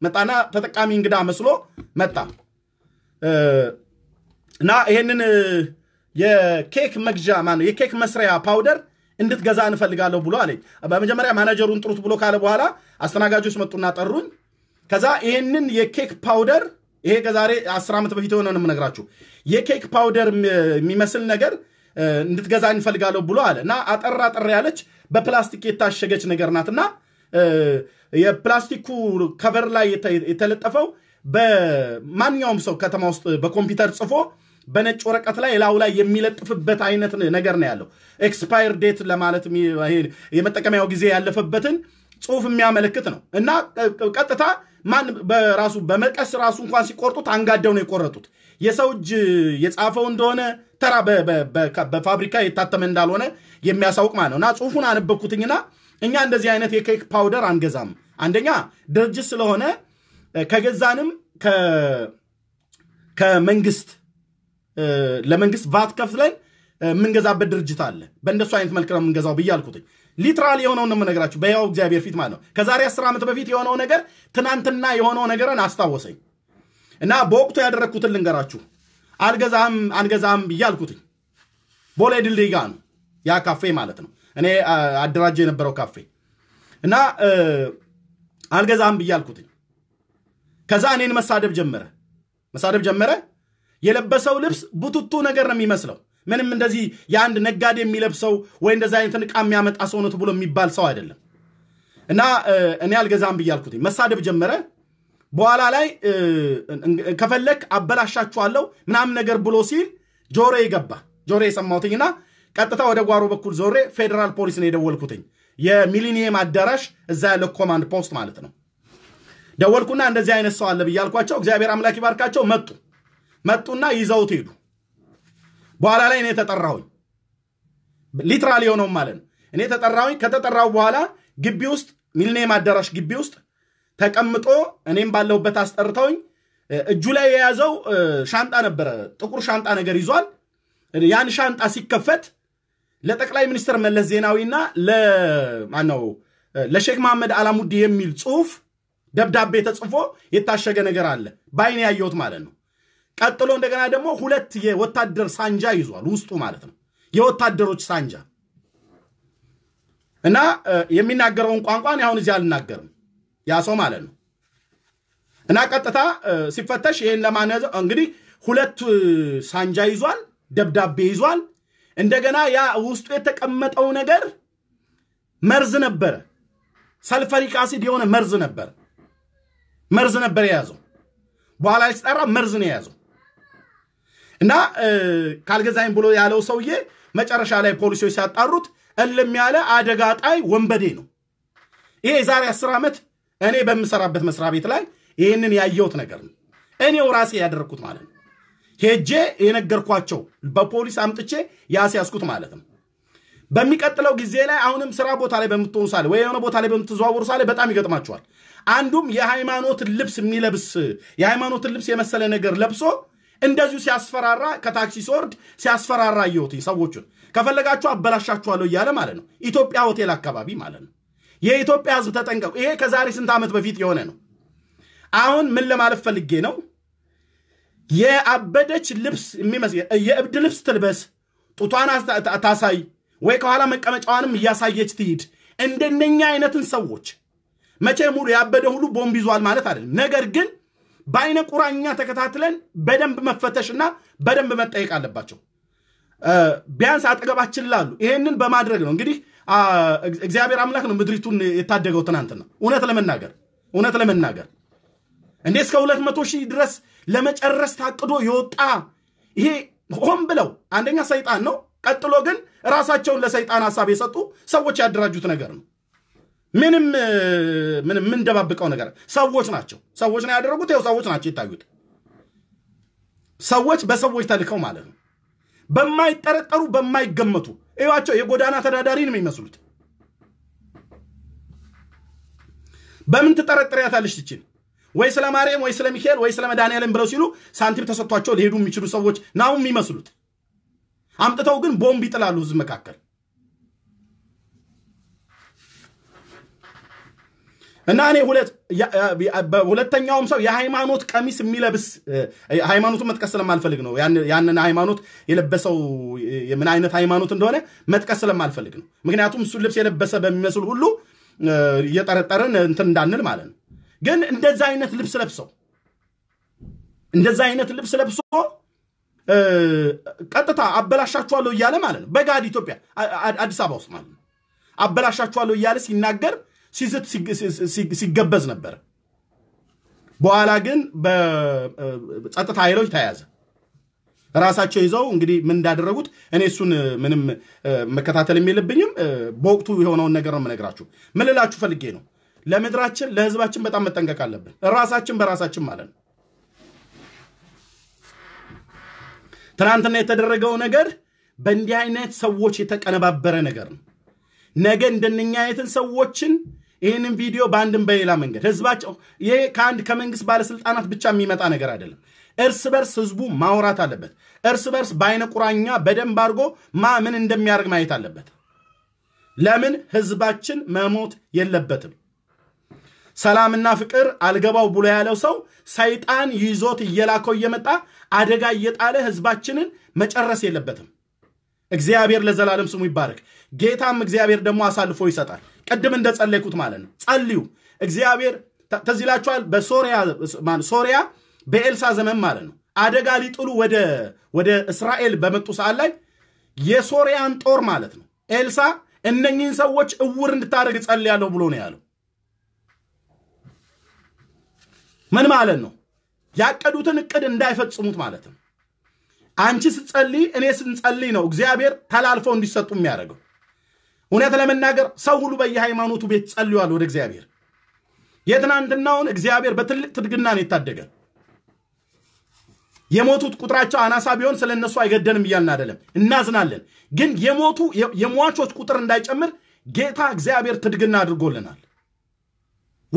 A: መጣና ተጠቃሚ እንግዳ መስሎ መጣ እና ይሄንን የኬክ መግዣ ማነው የኬክ መስሪያ ፓውደር እንድትገዛ እንፈልጋለሁ ብሎ አለኝ። በመጀመሪያ ማናጀሩን ጥሩት ብሎ ካለ በኋላ አስተናጋጆች መጡና ጠሩኝ። ከዛ ይህንን የኬክ ፓውደር ይሄ ከዛሬ አስር ዓመት በፊት የሆነ የምነግራችሁ። የኬክ ፓውደር የሚመስል ነገር እንድትገዛ እንፈልጋለሁ ብሎ አለ እና አጠር አጠር ያለች በፕላስቲክ የታሸገች ነገር ናት እና የፕላስቲኩ ከቨር ላይ የተለጠፈው በማንኛውም ሰው ከተማ ውስጥ በኮምፒውተር ጽፎ በነጭ ወረቀት ላይ ላው ላይ የሚለጥፍበት አይነት ነገር ነው ያለው። ኤክስፓየር ዴት ለማለት የመጠቀሚያው ጊዜ ያለፈበትን ጽሁፍ የሚያመለክት ነው እና ቀጥታ ማን በራሱ በመቀስ ራሱ እንኳን ሲቆርጡት አንጋደው ነው የቆረጡት። የሰው እጅ የጻፈው እንደሆነ ተራ በፋብሪካ የታተመ እንዳልሆነ የሚያሳውቅ ማለት ነው እና ጽሁፉን አነበብኩትኝና እኛ እንደዚህ አይነት የኬክ ፓውደር አንገዛም። አንደኛ ድርጅት ስለሆነ ከገዛንም ከመንግስት ለመንግስት ቫት ከፍለን የምንገዛበት ድርጅት አለ። በእንደሱ አይነት መልክ ነው የምንገዛው ብዬ አልኩትኝ። ሊትራል የሆነውን ነው የምነግራችሁ በያው እግዚአብሔር ፊት ማለት ነው። ከዛሬ አስር ዓመት በፊት የሆነው ነገር ትናንትና የሆነው ነገርን አስታወሰኝ እና በወቅቱ ያደረግኩትን ልንገራችሁ። አልገዛም አንገዛም ብዬ አልኩትኝ። ቦሌ ድልድይ ጋ ነው ያ ካፌ ማለት ነው። እኔ አደራጀ የነበረው ካፌ እና አልገዛም ብዬ አልኩትኝ። ከዛ እኔን መሳደብ ጀመረ መሳደብ ጀመረ። የለበሰው ልብስ ቡትቱ ነገር ነው የሚመስለው። ምንም እንደዚህ የአንድ ነጋዴ የሚለብሰው ወይ እንደዚህ አይነትን እቃ የሚያመጣ ሰው ነው ብሎ የሚባል ሰው አይደለም። እና እኔ አልገዛም ብያልኩት መሳደብ ጀመረ። በኋላ ላይ ከፈለክ አበላሻችኋለሁ ምናምን ነገር ብሎ ሲል ጆሮ ይገባ ጆሮ እና ቀጥታ ወደ ጓሮ በኩል ዞሬ ፌዴራል ፖሊስ ነው የደወልኩትኝ። የሚሊኒየም አዳራሽ እዛ ያለው ኮማንድ ፖስት ማለት ነው። ደወልኩና እንደዚህ አይነት ሰው አለ ብያልኳቸው፣ እግዚአብሔር አምላክ ይባርካቸው መጡ። መጡና ይዘውት ሄዱ። በኋላ ላይ እኔ ተጠራሁኝ። ሊትራሊ የሆነው ማለት ነው። እኔ ተጠራሁኝ። ከተጠራው በኋላ ግቢ ውስጥ ሚሊኒየም አዳራሽ ግቢ ውስጥ ተቀምጦ እኔም ባለሁበት አስጠርተውኝ እጁ ላይ የያዘው ሻንጣ ነበረ። ጥቁር ሻንጣ ነገር ይዟል። ያን ሻንጣ ሲከፈት ለጠቅላይ ሚኒስትር መለስ ዜናዊና ለማነው ለሼክ መሐመድ አላሙዲ የሚል ጽሁፍ ደብዳቤ ተጽፎ የታሸገ ነገር አለ። በአይን ያየሁት ማለት ነው። ቀጥሎ እንደገና ደግሞ ሁለት የወታደር ሳንጃ ይዟል ውስጡ ማለት ነው። የወታደሮች ሳንጃ እና የሚናገረውን ቋንቋን አሁን እዚህ አልናገርም ያ ሰው ማለት ነው። እና ቀጥታ ሲፈተሽ ይህን ለማነዘ እንግዲህ ሁለት ሳንጃ ይዟል፣ ደብዳቤ ይዟል። እንደገና ያ ውስጡ የተቀመጠው ነገር መርዝ ነበረ። ሰልፈሪክ አሲድ የሆነ መርዝ ነበር መርዝ ነበር የያዘው። በኋላ ሲጠራ መርዝ ነው የያዘው። እና ካልገዛኝ ብሎ ያለው ሰውዬ መጨረሻ ላይ ፖሊሶች ሲያጣሩት እልም ያለ አደጋ ጣይ ወንበዴ ነው። ይሄ የዛሬ አስር ዓመት እኔ በምሰራበት መስሪያ ቤት ላይ ይህንን ያየሁት ነገር ነው። እኔው ራሴ ያደረግኩት ማለት ነው። ሄጄ የነገርኳቸው በፖሊስ አምጥቼ ያስያዝኩት ማለት ነው። በሚቀጥለው ጊዜ ላይ አሁንም ስራ ቦታ ላይ በምትሆኑ ሳለ ወይ የሆነ ቦታ ላይ በምትዘዋወሩ ሳለ በጣም ይገጥማቸዋል። አንዱም የሃይማኖትን ልብስ የሚለብስ የሃይማኖትን ልብስ የመሰለ ነገር ለብሶ እንደዚሁ ሲያስፈራራ ከታክሲ ሲወርድ ሲያስፈራራ እየወት ሰዎቹን ከፈለጋችሁ አበላሻችኋለሁ እያለ ማለት ነው። ኢትዮጵያ ሆቴል አካባቢ ማለት ነው። የኢትዮጵያ ህዝብ ተጠንቀቁ። ይሄ ከዛሬ ስንት ዓመት በፊት የሆነ ነው። አሁን ምን ለማለት ፈልጌ ነው? የአበደች ልብስ የሚመስል የእብድ ልብስ ትልበስ፣ ጡቷን ታሳይ፣ ወይ ከኋላ መቀመጫዋንም እያሳየች ትሂድ። እንደነኛ አይነትን ሰዎች መቼ ሙሉ ያበደ ሁሉ ቦምብ ይዟል ማለት አይደለም። ነገር ግን በአይነ ቁራኛ ተከታትለን በደንብ መፈተሽና በደንብ መጠየቅ አለባቸው። ቢያንስ አጠገባችን ላሉ ይሄንን በማድረግ ነው እንግዲህ እግዚአብሔር አምላክ ነው ምድሪቱን የታደገው ትናንትና። እውነት ለመናገር እውነት ለመናገር እንዴ እስከ ሁለት መቶ ሺህ ድረስ ለመጨረስ ታቅዶ የወጣ ይሄ ሆን ብለው አንደኛ ሰይጣን ነው። ቀጥሎ ግን ራሳቸውን ለሰይጣን ሀሳብ የሰጡ ሰዎች ያደራጁት ነገር ነው። ምንም ምንም የምንደባብቀው ነገር ሰዎች ናቸው። ሰዎች ነው ያደረጉት። ያው ሰዎች ናቸው ይታዩት። ሰዎች በሰዎች ተልከው ማለት ነው። በማይጠረጠሩ በማይገመቱ እዩዋቸው። የጎዳና ተዳዳሪ ነው የሚመስሉት። በምን ትጠረጥሪያታለሽ ትችን ወይ ስለ ማርያም ወይ ስለ ሚካኤል ወይ ስለ ብለው ሲሉ ሳንቲም ተሰጥቷቸው ሊሄዱ የሚችሉ ሰዎች ናሁም የሚመስሉት። አምጥተው ግን ቦምብ ይጥላሉ ህዝብ መካከል እና እኔ ሁለተኛውም ሰው የሃይማኖት ቀሚስ የሚለብስ ሃይማኖቱን መጥቀስ ስለማልፈልግ ነው። ያንን ሃይማኖት የለበሰው ምን አይነት ሃይማኖት እንደሆነ መጥቀስ ስለማልፈልግ ነው። ምክንያቱም እሱን ልብስ የለበሰ በሚመስል ሁሉ እየጠረጠርን እንትን እንዳንል ማለት ነው። ግን እንደዛ አይነት ልብስ ለብሰው እንደዛ አይነት ልብስ ለብሶ ቀጥታ አበላሻችኋለሁ እያለ ማለት ነው በጋድ ኢትዮጵያ አዲስ አበባ ውስጥ ማለት ነው አበላሻችኋለሁ እያለ ሲናገር ሲዝት ሲገበዝ ነበር። በኋላ ግን በጸጥታ ኃይሎች ተያዘ። ራሳቸው ይዘው እንግዲህ ምን እንዳደረጉት እኔ እሱን ምንም መከታተል የሚልብኝም በወቅቱ የሆነውን ነገር ነው የምነግራችሁ። ምን ልላችሁ ፈልጌ ነው፣ ለምድራችን ለህዝባችን በጣም መጠንቀቅ አለብን። ራሳችን በራሳችን ማለት ነው። ትናንትና የተደረገው ነገር በእንዲህ አይነት ሰዎች የተቀነባበረ ነገር ነው። ነገ እንደነኛ አይነትን ሰዎችን ይህንን ቪዲዮ በአንድም በሌላ መንገድ ህዝባቸው ይሄ ከአንድ ከመንግስት ባለስልጣናት ብቻ የሚመጣ ነገር አይደለም። እርስ በርስ ህዝቡ ማውራት አለበት። እርስ በርስ በአይነ ቁራኛ በደንብ አድርጎ ማ ምን እንደሚያደርግ ማየት አለበት። ለምን ህዝባችን መሞት የለበትም። ሰላምና ፍቅር አልገባው ብሎ ያለው ሰው ሰይጣን ይዞት እየላከው እየመጣ አደጋ እየጣለ ህዝባችንን መጨረስ የለበትም። እግዚአብሔር ለዘላለም ስሙ ይባረክ። ጌታም እግዚአብሔር ደግሞ አሳልፎ ይሰጣል። ቅድም እንደጸለይኩት ማለት ነው። ጸልዩ። እግዚአብሔር ተዝ በሶሪያ በኤልሳ ዘመን ማለት ነው አደጋ ሊጥሉ ወደ እስራኤል በመጡ ሰዓት ላይ የሶሪያን ጦር ማለት ነው ኤልሳ እነኝህን ሰዎች እውር እንድታደርግ ጸልያለሁ ብሎ ነው ያለው። ምን ማለት ነው? ያቀዱትን እቅድ እንዳይፈጽሙት ማለት ነው። አንቺ ስትጸልይ፣ እኔ ስንጸልይ ነው እግዚአብሔር ተላልፈው እንዲሰጡ የሚያደርገው። እውነት ለመናገር ሰው ሁሉ በየሃይማኖቱ ቤት ጸልዋል ወደ እግዚአብሔር። የትናንትናውን እግዚአብሔር በትልቅ ትድግና ነው የታደገ። የሞቱት ቁጥራቸው አናሳ ቢሆን ስለ እነሱ አይገደንም እያልን አደለም፣ እናዝናለን። ግን የሞቱ የሟቾች ቁጥር እንዳይጨምር ጌታ እግዚአብሔር ትድግና አድርጎልናል።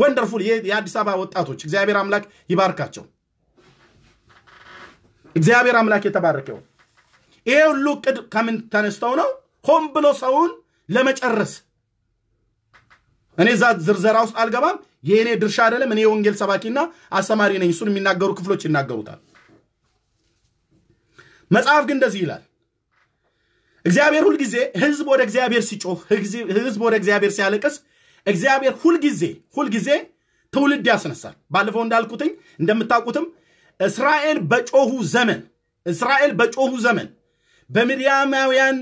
A: ወንደርፉል። የአዲስ አበባ ወጣቶች እግዚአብሔር አምላክ ይባርካቸው። እግዚአብሔር አምላክ የተባረከው ይሄ ሁሉ ቅድ ከምን ተነስተው ነው? ሆን ብሎ ሰውን ለመጨረስ እኔ እዛ ዝርዘራ ውስጥ አልገባም። የእኔ ድርሻ አይደለም። እኔ የወንጌል ሰባኪና አስተማሪ ነኝ። እሱን የሚናገሩ ክፍሎች ይናገሩታል። መጽሐፍ ግን እንደዚህ ይላል። እግዚአብሔር ሁልጊዜ ህዝብ ወደ እግዚአብሔር ሲጮህ፣ ህዝብ ወደ እግዚአብሔር ሲያለቅስ እግዚአብሔር ሁልጊዜ ሁልጊዜ ትውልድ ያስነሳል። ባለፈው እንዳልኩትኝ እንደምታውቁትም እስራኤል በጮሁ ዘመን እስራኤል በጮሁ ዘመን በምድያማውያን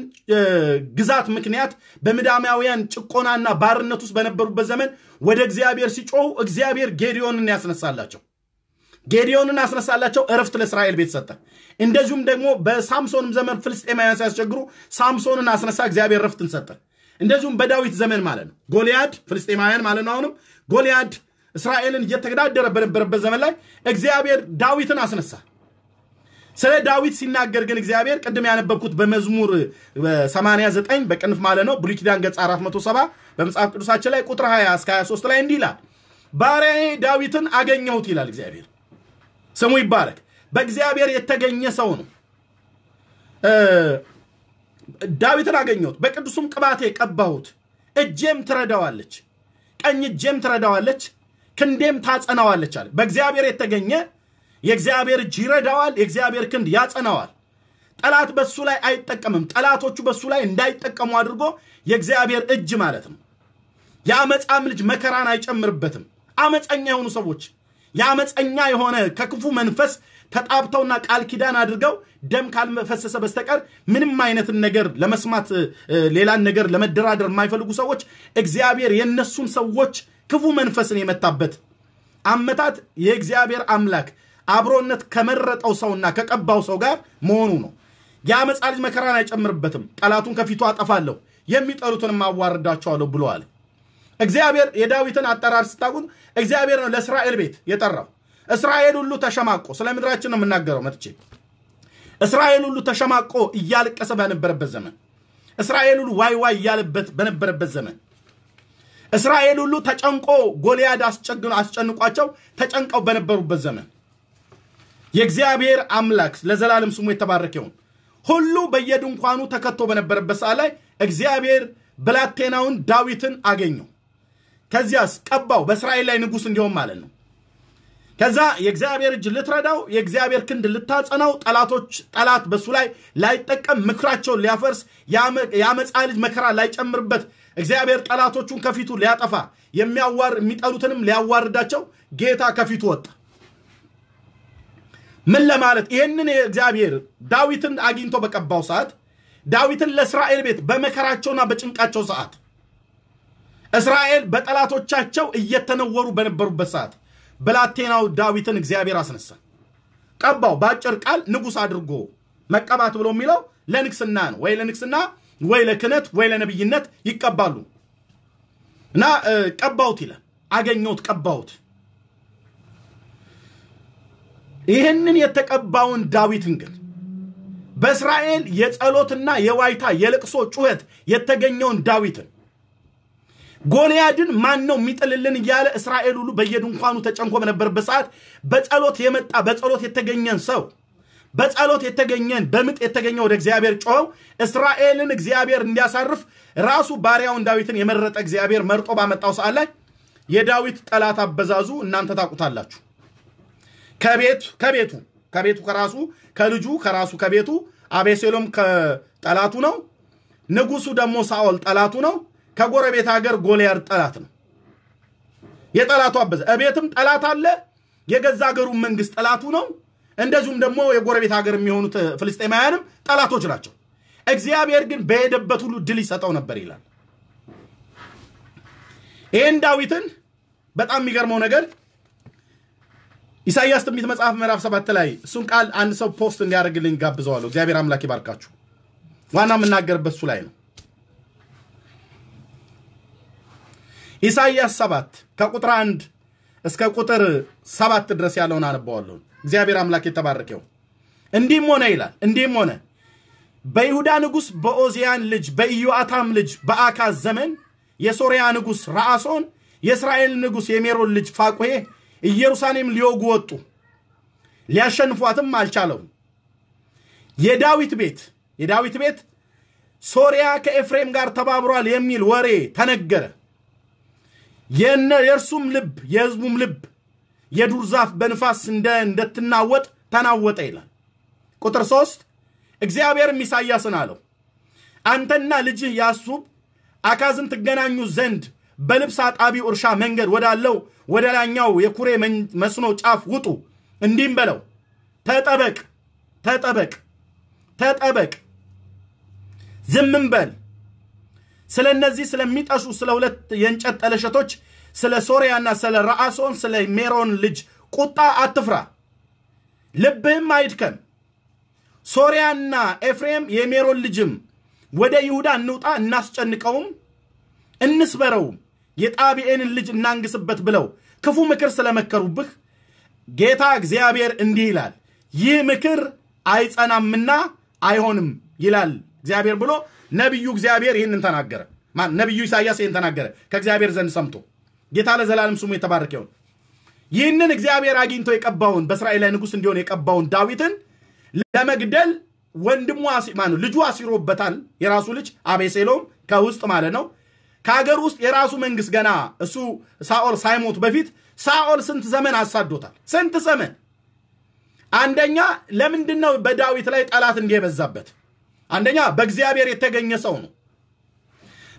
A: ግዛት ምክንያት በምድያማውያን ጭቆናና ባርነት ውስጥ በነበሩበት ዘመን ወደ እግዚአብሔር ሲጮሁ እግዚአብሔር ጌዲዮንን ያስነሳላቸው ጌዲዮንን አስነሳላቸው እረፍት ለእስራኤል ቤት ሰጠ እንደዚሁም ደግሞ በሳምሶንም ዘመን ፍልስጤማውያን ሲያስቸግሩ ሳምሶንን አስነሳ እግዚአብሔር እረፍትን ሰጠ እንደዚሁም በዳዊት ዘመን ማለት ነው ጎልያድ ፍልስጤማውያን ማለት ነው አሁንም ጎልያድ እስራኤልን እየተገዳደረ በነበረበት ዘመን ላይ እግዚአብሔር ዳዊትን አስነሳ ስለ ዳዊት ሲናገር ግን እግዚአብሔር ቅድም ያነበብኩት በመዝሙር 89 በቅንፍ ማለት ነው ብሉይ ኪዳን ገጽ 470 በመጽሐፍ ቅዱሳችን ላይ ቁጥር 20 እስከ 23 ላይ እንዲህ ይላል፣ ባሪያዬ ዳዊትን አገኘሁት ይላል እግዚአብሔር። ስሙ ይባረክ። በእግዚአብሔር የተገኘ ሰው ነው። ዳዊትን አገኘሁት፣ በቅዱሱም ቅባቴ ቀባሁት። እጄም ትረዳዋለች፣ ቀኝ እጄም ትረዳዋለች፣ ክንዴም ታጸናዋለች አለ። በእግዚአብሔር የተገኘ የእግዚአብሔር እጅ ይረዳዋል፣ የእግዚአብሔር ክንድ ያጸናዋል። ጠላት በሱ ላይ አይጠቀምም። ጠላቶቹ በሱ ላይ እንዳይጠቀሙ አድርጎ የእግዚአብሔር እጅ ማለት ነው። የአመፃም ልጅ መከራን አይጨምርበትም። አመፀኛ የሆኑ ሰዎች የአመፀኛ የሆነ ከክፉ መንፈስ ተጣብተውና ቃል ኪዳን አድርገው ደም ካልፈሰሰ በስተቀር ምንም አይነትን ነገር ለመስማት ሌላን ነገር ለመደራደር የማይፈልጉ ሰዎች እግዚአብሔር የነሱን ሰዎች ክፉ መንፈስን የመታበት አመታት የእግዚአብሔር አምላክ አብሮነት ከመረጠው ሰውና ከቀባው ሰው ጋር መሆኑ ነው። የአመፃ ልጅ መከራን አይጨምርበትም፣ ጠላቱን ከፊቱ አጠፋለሁ፣ የሚጠሉትንም አዋርዳቸዋለሁ ብለዋል። እግዚአብሔር የዳዊትን አጠራር ስታቁን እግዚአብሔር ነው ለእስራኤል ቤት የጠራው። እስራኤል ሁሉ ተሸማቆ ስለ ምድራችን ነው የምናገረው መጥቼ እስራኤል ሁሉ ተሸማቆ እያለቀሰ በነበረበት ዘመን እስራኤል ሁሉ ዋይ ዋይ እያለበት በነበረበት ዘመን እስራኤል ሁሉ ተጨንቆ ጎልያድ አስጨንቋቸው ተጨንቀው በነበሩበት ዘመን የእግዚአብሔር አምላክ ለዘላለም ስሙ የተባረከ ይሁን። ሁሉ በየድንኳኑ ተከቶ በነበረበት ሰዓት ላይ እግዚአብሔር ብላቴናውን ዳዊትን አገኘው። ከዚያስ ቀባው፣ በእስራኤል ላይ ንጉሥ እንዲሆን ማለት ነው። ከዛ የእግዚአብሔር እጅ ልትረዳው፣ የእግዚአብሔር ክንድ ልታጸናው፣ ጠላቶች ጠላት በሱ ላይ ላይጠቀም፣ ምክራቸውን ሊያፈርስ፣ የአመፃ ልጅ መከራ ላይጨምርበት፣ እግዚአብሔር ጠላቶቹን ከፊቱ ሊያጠፋ፣ የሚያዋር የሚጠሉትንም ሊያዋርዳቸው ጌታ ከፊቱ ወጣ። ምን ለማለት ይህንን እግዚአብሔር ዳዊትን አግኝቶ በቀባው ሰዓት ዳዊትን ለእስራኤል ቤት በመከራቸውና በጭንቃቸው ሰዓት እስራኤል በጠላቶቻቸው እየተነወሩ በነበሩበት ሰዓት ብላቴናው ዳዊትን እግዚአብሔር አስነሳ፣ ቀባው። በአጭር ቃል ንጉሥ አድርጎ መቀባት ብሎ የሚለው ለንግስና ነው። ወይ ለንግስና ወይ ለክህነት ወይ ለነብይነት ይቀባሉ። እና ቀባውት ይላል። አገኘሁት፣ ቀባውት ይህንን የተቀባውን ዳዊትን ግን በእስራኤል የጸሎትና የዋይታ የልቅሶ ጩኸት የተገኘውን ዳዊትን ጎልያድን ማን ነው የሚጥልልን እያለ እስራኤል ሁሉ በየድንኳኑ ተጨንኮ በነበረበት ሰዓት በጸሎት የመጣ በጸሎት የተገኘን ሰው በጸሎት የተገኘን በምጥ የተገኘ ወደ እግዚአብሔር ጮኸው እስራኤልን እግዚአብሔር እንዲያሳርፍ ራሱ ባሪያውን ዳዊትን የመረጠ እግዚአብሔር መርጦ ባመጣው ሰዓት ላይ የዳዊት ጠላት አበዛዙ እናንተ ታቁታላችሁ። ከቤቱ ከቤቱ ከቤቱ ከራሱ ከልጁ ከራሱ ከቤቱ አቤሴሎም ጠላቱ ነው። ንጉሱ ደግሞ ሳኦል ጠላቱ ነው። ከጎረቤት ሀገር ጎልያድ ጠላት ነው። የጠላቱ አበዘ እቤትም ጠላት አለ። የገዛ ሀገሩ መንግስት ጠላቱ ነው። እንደዚሁም ደግሞ የጎረቤት ሀገር የሚሆኑት ፍልስጤማውያንም ጠላቶች ናቸው። እግዚአብሔር ግን በሄደበት ሁሉ ድል ይሰጠው ነበር ይላል። ይህን ዳዊትን በጣም የሚገርመው ነገር ኢሳይያስ ትንቢት መጽሐፍ ምዕራፍ ሰባት ላይ እሱን ቃል አንድ ሰው ፖስት እንዲያደርግልኝ ጋብዘዋለሁ። እግዚአብሔር አምላክ ይባርካችሁ። ዋና የምናገርበት እሱ ላይ ነው። ኢሳይያስ ሰባት ከቁጥር አንድ እስከ ቁጥር ሰባት ድረስ ያለውን አነበዋለሁ። እግዚአብሔር አምላክ የተባረከው እንዲህም ሆነ ይላል። እንዲህም ሆነ በይሁዳ ንጉሥ በኦዚያን ልጅ በኢዮአታም ልጅ በአካዝ ዘመን የሶርያ ንጉሥ ረአሶን የእስራኤል ንጉሥ የሜሮን ልጅ ፋቁሄ ኢየሩሳሌም ሊወጉ ወጡ። ሊያሸንፏትም አልቻለውም። የዳዊት ቤት የዳዊት ቤት ሶሪያ ከኤፍሬም ጋር ተባብሯል የሚል ወሬ ተነገረ። የእርሱም ልብ የህዝቡም ልብ የዱር ዛፍ በንፋስ እንደትናወጥ ተናወጠ ይላል። ቁጥር ሶስት እግዚአብሔርም ኢሳያስን አለው አንተና ልጅህ ያሱብ አካዝን ትገናኙ ዘንድ በልብስ አጣቢው እርሻ መንገድ ወዳለው ወደ ላይኛው የኩሬ መስኖ ጫፍ ውጡ። እንዲህም በለው፣ ተጠበቅ፣ ተጠበቅ፣ ተጠበቅ፣ ዝምም በል። ስለ እነዚህ ስለሚጠሱ ስለ ሁለት የእንጨት ጠለሸቶች፣ ስለ ሶሪያና ስለ ረአሶን፣ ስለ ሜሮን ልጅ ቁጣ አትፍራ፣ ልብህም አይድከም። ሶሪያና ኤፍሬም የሜሮን ልጅም ወደ ይሁዳ እንውጣ፣ እናስጨንቀውም፣ እንስበረውም የጣቢኤንን ልጅ እናንግስበት ብለው ክፉ ምክር ስለመከሩብህ ጌታ እግዚአብሔር እንዲህ ይላል፣ ይህ ምክር አይጸናምና አይሆንም ይላል እግዚአብሔር ብሎ ነቢዩ እግዚአብሔር ይህንን ተናገረ። ማን ነቢዩ ኢሳያስ ይህን ተናገረ ከእግዚአብሔር ዘንድ ሰምቶ። ጌታ ለዘላለም ስሙ የተባረክ ይሁን። ይህንን እግዚአብሔር አግኝቶ የቀባውን በእስራኤል ላይ ንጉሥ እንዲሆን የቀባውን ዳዊትን ለመግደል ወንድሙ ልጁ አሲሮበታል። የራሱ ልጅ አቤሴሎም ከውስጥ ማለት ነው ከሀገር ውስጥ የራሱ መንግስት ገና እሱ ሳኦል ሳይሞት በፊት ሳኦል ስንት ዘመን አሳዶታል። ስንት ዘመን? አንደኛ ለምንድን ነው በዳዊት ላይ ጠላት እንዲህ የበዛበት? አንደኛ በእግዚአብሔር የተገኘ ሰው ነው።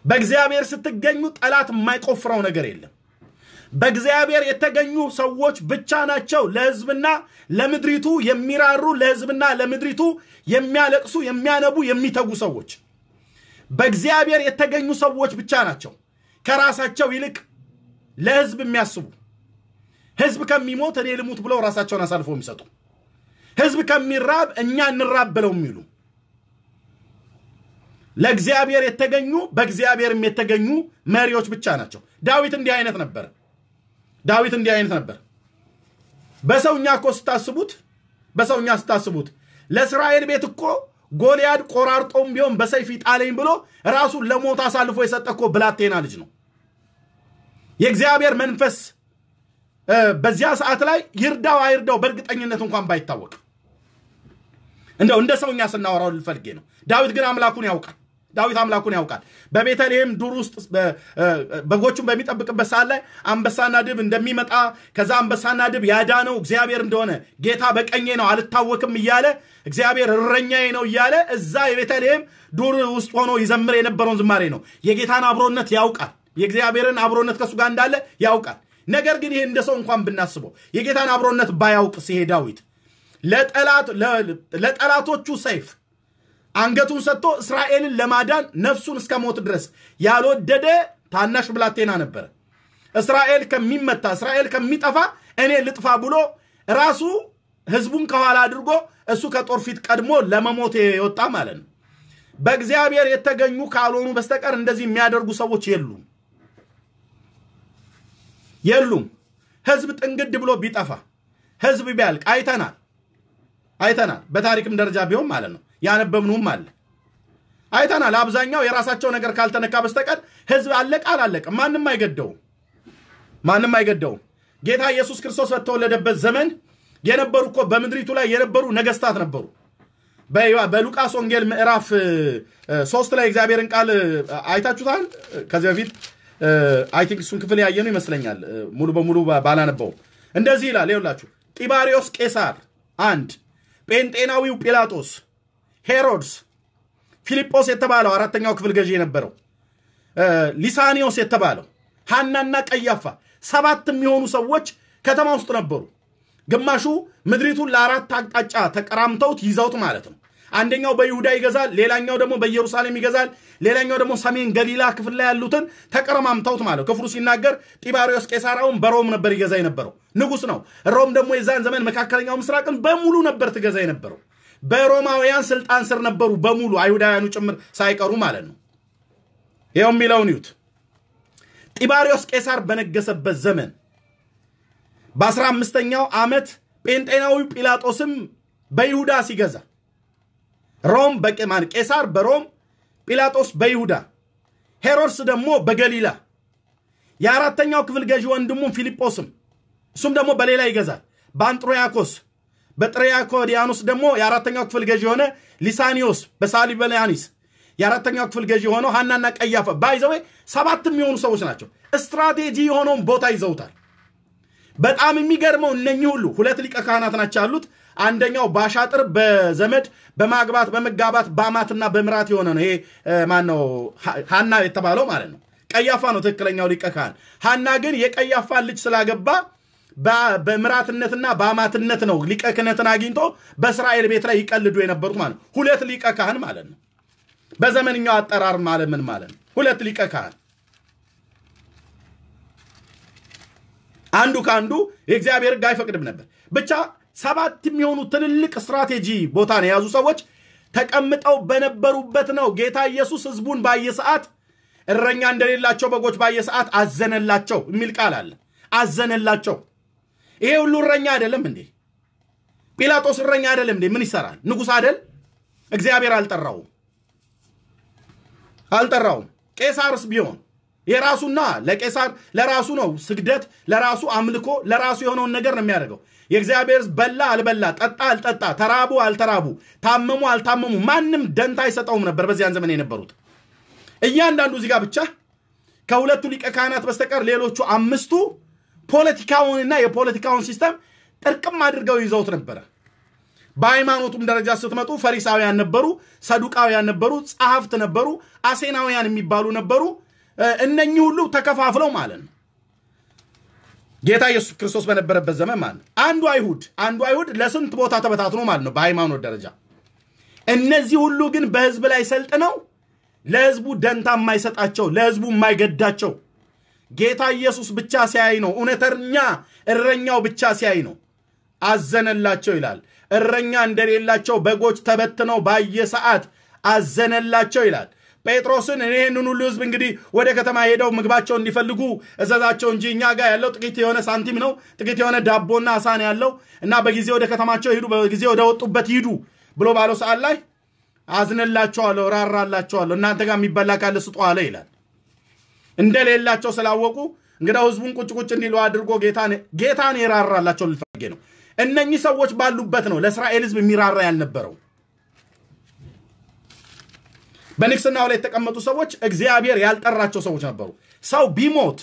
A: በእግዚአብሔር ስትገኙ ጠላት የማይቆፍረው ነገር የለም። በእግዚአብሔር የተገኙ ሰዎች ብቻ ናቸው ለህዝብና ለምድሪቱ የሚራሩ ለህዝብና ለምድሪቱ የሚያለቅሱ፣ የሚያነቡ፣ የሚተጉ ሰዎች በእግዚአብሔር የተገኙ ሰዎች ብቻ ናቸው ከራሳቸው ይልቅ ለህዝብ የሚያስቡ ህዝብ ከሚሞት እኔ ልሙት ብለው ራሳቸውን አሳልፎ የሚሰጡ ህዝብ ከሚራብ እኛ እንራብ ብለው የሚሉ ለእግዚአብሔር የተገኙ በእግዚአብሔርም የተገኙ መሪዎች ብቻ ናቸው። ዳዊት እንዲህ አይነት ነበር። ዳዊት እንዲህ አይነት ነበር። በሰውኛ እኮ ስታስቡት በሰውኛ ስታስቡት ለእስራኤል ቤት እኮ ጎልያድ ቆራርጦም ቢሆን በሰይፍ ይጣለኝ ብሎ ራሱን ለሞት አሳልፎ የሰጠ እኮ ብላቴና ልጅ ነው። የእግዚአብሔር መንፈስ በዚያ ሰዓት ላይ ይርዳው አይርዳው በእርግጠኝነት እንኳን ባይታወቅ እንደው እንደ ሰውኛ ስናወራው ልፈልጌ ነው። ዳዊት ግን አምላኩን ያውቃል። ዳዊት አምላኩን ያውቃል። በቤተልሔም ዱር ውስጥ በጎቹን በሚጠብቅበት ሰዓት ላይ አንበሳና ድብ እንደሚመጣ ከዛ አንበሳና ድብ ያዳነው እግዚአብሔር እንደሆነ ጌታ በቀኜ ነው አልታወክም እያለ እግዚአብሔር እረኛዬ ነው እያለ እዛ የቤተልሔም ዱር ውስጥ ሆኖ ይዘምር የነበረውን ዝማሬ ነው። የጌታን አብሮነት ያውቃል። የእግዚአብሔርን አብሮነት ከእሱ ጋር እንዳለ ያውቃል። ነገር ግን ይሄ እንደ ሰው እንኳን ብናስበው የጌታን አብሮነት ባያውቅ ሲሄ ዳዊት ለጠላቶቹ ሰይፍ አንገቱን ሰጥቶ እስራኤልን ለማዳን ነፍሱን እስከ ሞት ድረስ ያልወደደ ታናሽ ብላቴና ነበረ። እስራኤል ከሚመታ እስራኤል ከሚጠፋ እኔ ልጥፋ ብሎ ራሱ ህዝቡን ከኋላ አድርጎ እሱ ከጦር ፊት ቀድሞ ለመሞት የወጣ ማለት ነው። በእግዚአብሔር የተገኙ ካልሆኑ በስተቀር እንደዚህ የሚያደርጉ ሰዎች የሉም የሉም። ህዝብ ጥንግድ ብሎ ቢጠፋ ህዝብ ቢያልቅ አይተናል አይተናል። በታሪክም ደረጃ ቢሆን ማለት ነው። ያነበብኑም አለ አይተናል። አብዛኛው የራሳቸው ነገር ካልተነካ በስተቀር ህዝብ አለቀ አላለቀም፣ ማንም አይገደውም፣ ማንም አይገደውም። ጌታ ኢየሱስ ክርስቶስ በተወለደበት ዘመን የነበሩ እኮ በምድሪቱ ላይ የነበሩ ነገስታት ነበሩ። በሉቃስ ወንጌል ምዕራፍ ሶስት ላይ እግዚአብሔርን ቃል አይታችሁታል። ከዚህ በፊት አይ ቲንክ እሱን ክፍል ያየኑ ይመስለኛል። ሙሉ በሙሉ ባላነበው እንደዚህ ይላል። ይውላችሁ ጢባሪዮስ ቄሳር አንድ፣ ጴንጤናዊው ጲላጦስ ሄሮድስ፣ ፊልጶስ የተባለው አራተኛው ክፍል ገዢ የነበረው፣ ሊሳኒዮስ የተባለው፣ ሐናና ቀያፋ ሰባት የሚሆኑ ሰዎች ከተማ ውስጥ ነበሩ። ግማሹ ምድሪቱን ለአራት አቅጣጫ ተቀራምተውት ይዘውት ማለት ነው። አንደኛው በይሁዳ ይገዛል፣ ሌላኛው ደግሞ በኢየሩሳሌም ይገዛል፣ ሌላኛው ደግሞ ሰሜን ገሊላ ክፍል ላይ ያሉትን ተቀረማምተውት ማለት ክፍሉ ሲናገር ጢባሪዮስ ቄሳራውን በሮም ነበር ይገዛ የነበረው፣ ንጉሥ ነው። ሮም ደግሞ የዛን ዘመን መካከለኛው ምስራቅን በሙሉ ነበር ትገዛ የነበረው። በሮማውያን ስልጣን ስር ነበሩ በሙሉ አይሁዳውያኑ ጭምር ሳይቀሩ ማለት ነው። ይኸው የሚለውን ይዩት። ጢባሪዎስ ቄሳር በነገሰበት ዘመን በአስራ አምስተኛው ዓመት ጴንጤናዊ ጲላጦስም በይሁዳ ሲገዛ ሮም በቅማን ቄሳር በሮም ጲላጦስ በይሁዳ ሄሮድስ ደግሞ በገሊላ የአራተኛው ክፍል ገዢ ወንድሙም ፊልጶስም እሱም ደግሞ በሌላ ይገዛል በአንጥሮያኮስ በጥሪያኮዲያኖስ ደግሞ የአራተኛው ክፍል ገዢ የሆነ ሊሳኒዮስ በሳሊበሊያኒስ የአራተኛው ክፍል ገዢ የሆነው ሀናና ቀያፈ ባይዘዌ ሰባት የሚሆኑ ሰዎች ናቸው። ስትራቴጂ የሆነውን ቦታ ይዘውታል። በጣም የሚገርመው እነኚህ ሁሉ ሁለት ሊቀ ካህናት ናቸው ያሉት። አንደኛው ባሻጥር በዘመድ በማግባት በመጋባት በአማትና በምራት የሆነ ነው። ይሄ ማነው ሀና የተባለው ማለት ነው። ቀያፋ ነው ትክክለኛው ሊቀ ካህን። ሀና ግን የቀያፋን ልጅ ስላገባ በምራትነትና በአማትነት ነው ሊቀ ክህነትን አግኝቶ በእስራኤል ቤት ላይ ይቀልዱ የነበሩት ማለት ነው። ሁለት ሊቀ ካህን ማለት ነው። በዘመንኛው አጠራር ማለት ምን ማለት ነው? ሁለት ሊቀ ካህን አንዱ ከአንዱ የእግዚአብሔር ሕግ አይፈቅድም ነበር። ብቻ ሰባት የሚሆኑ ትልልቅ ስትራቴጂ ቦታን የያዙ ሰዎች ተቀምጠው በነበሩበት ነው ጌታ ኢየሱስ ህዝቡን ባየ ሰዓት እረኛ እንደሌላቸው በጎች ባየ ሰዓት አዘነላቸው የሚል ቃል አለ። አዘነላቸው ይሄ ሁሉ እረኛ አይደለም እንዴ? ጲላጦስ እረኛ አይደለም እንዴ? ምን ይሰራል? ንጉሥ አይደል? እግዚአብሔር አልጠራውም አልጠራውም። ቄሳርስ ቢሆን የራሱና ለቄሳር ለራሱ ነው ስግደት፣ ለራሱ አምልኮ፣ ለራሱ የሆነውን ነገር ነው የሚያደርገው። የእግዚአብሔር በላ አልበላ፣ ጠጣ አልጠጣ፣ ተራቡ አልተራቡ፣ ታመሙ አልታመሙ ማንም ደንታ አይሰጠውም ነበር በዚያን ዘመን የነበሩት እያንዳንዱ እዚህ ጋር ብቻ ከሁለቱ ሊቀ ካህናት በስተቀር ሌሎቹ አምስቱ ፖለቲካውንና የፖለቲካውን ሲስተም ጥርቅም አድርገው ይዘውት ነበረ። በሃይማኖቱም ደረጃ ስትመጡ ፈሪሳውያን ነበሩ፣ ሰዱቃውያን ነበሩ፣ ጸሐፍት ነበሩ፣ አሴናውያን የሚባሉ ነበሩ። እነኚህ ሁሉ ተከፋፍለው ማለት ነው ጌታ ኢየሱስ ክርስቶስ በነበረበት ዘመን ማለት ነው። አንዱ አይሁድ አንዱ አይሁድ ለስንት ቦታ ተበታትኖ ማለት ነው በሃይማኖት ደረጃ። እነዚህ ሁሉ ግን በህዝብ ላይ ሰልጥነው ለህዝቡ ደንታ የማይሰጣቸው ለህዝቡ የማይገዳቸው ጌታ ኢየሱስ ብቻ ሲያይ ነው። እውነተኛ እረኛው ብቻ ሲያይ ነው። አዘነላቸው ይላል። እረኛ እንደሌላቸው በጎች ተበትነው ባየ ሰዓት አዘነላቸው ይላል። ጴጥሮስን እኔ ይህንን ሁሉ ህዝብ እንግዲህ ወደ ከተማ ሄደው ምግባቸው እንዲፈልጉ እዘዛቸው እንጂ እኛ ጋር ያለው ጥቂት የሆነ ሳንቲም ነው፣ ጥቂት የሆነ ዳቦና አሳን ያለው እና በጊዜ ወደ ከተማቸው ሂዱ፣ በጊዜ ወደ ወጡበት ሂዱ ብሎ ባለው ሰዓት ላይ አዝንላቸዋለሁ፣ ራራላቸዋለሁ፣ እናንተ ጋር የሚበላ ካለ ስጡ አለ ይላል። እንደሌላቸው ስላወቁ እንግዳ ህዝቡን ቁጭ ቁጭ እንዲሉ አድርጎ ጌታን የራራላቸው ልፈልጌ ነው። እነኚህ ሰዎች ባሉበት ነው ለእስራኤል ህዝብ የሚራራ ያልነበረው። በንግስናው ላይ የተቀመጡ ሰዎች እግዚአብሔር ያልጠራቸው ሰዎች ነበሩ። ሰው ቢሞት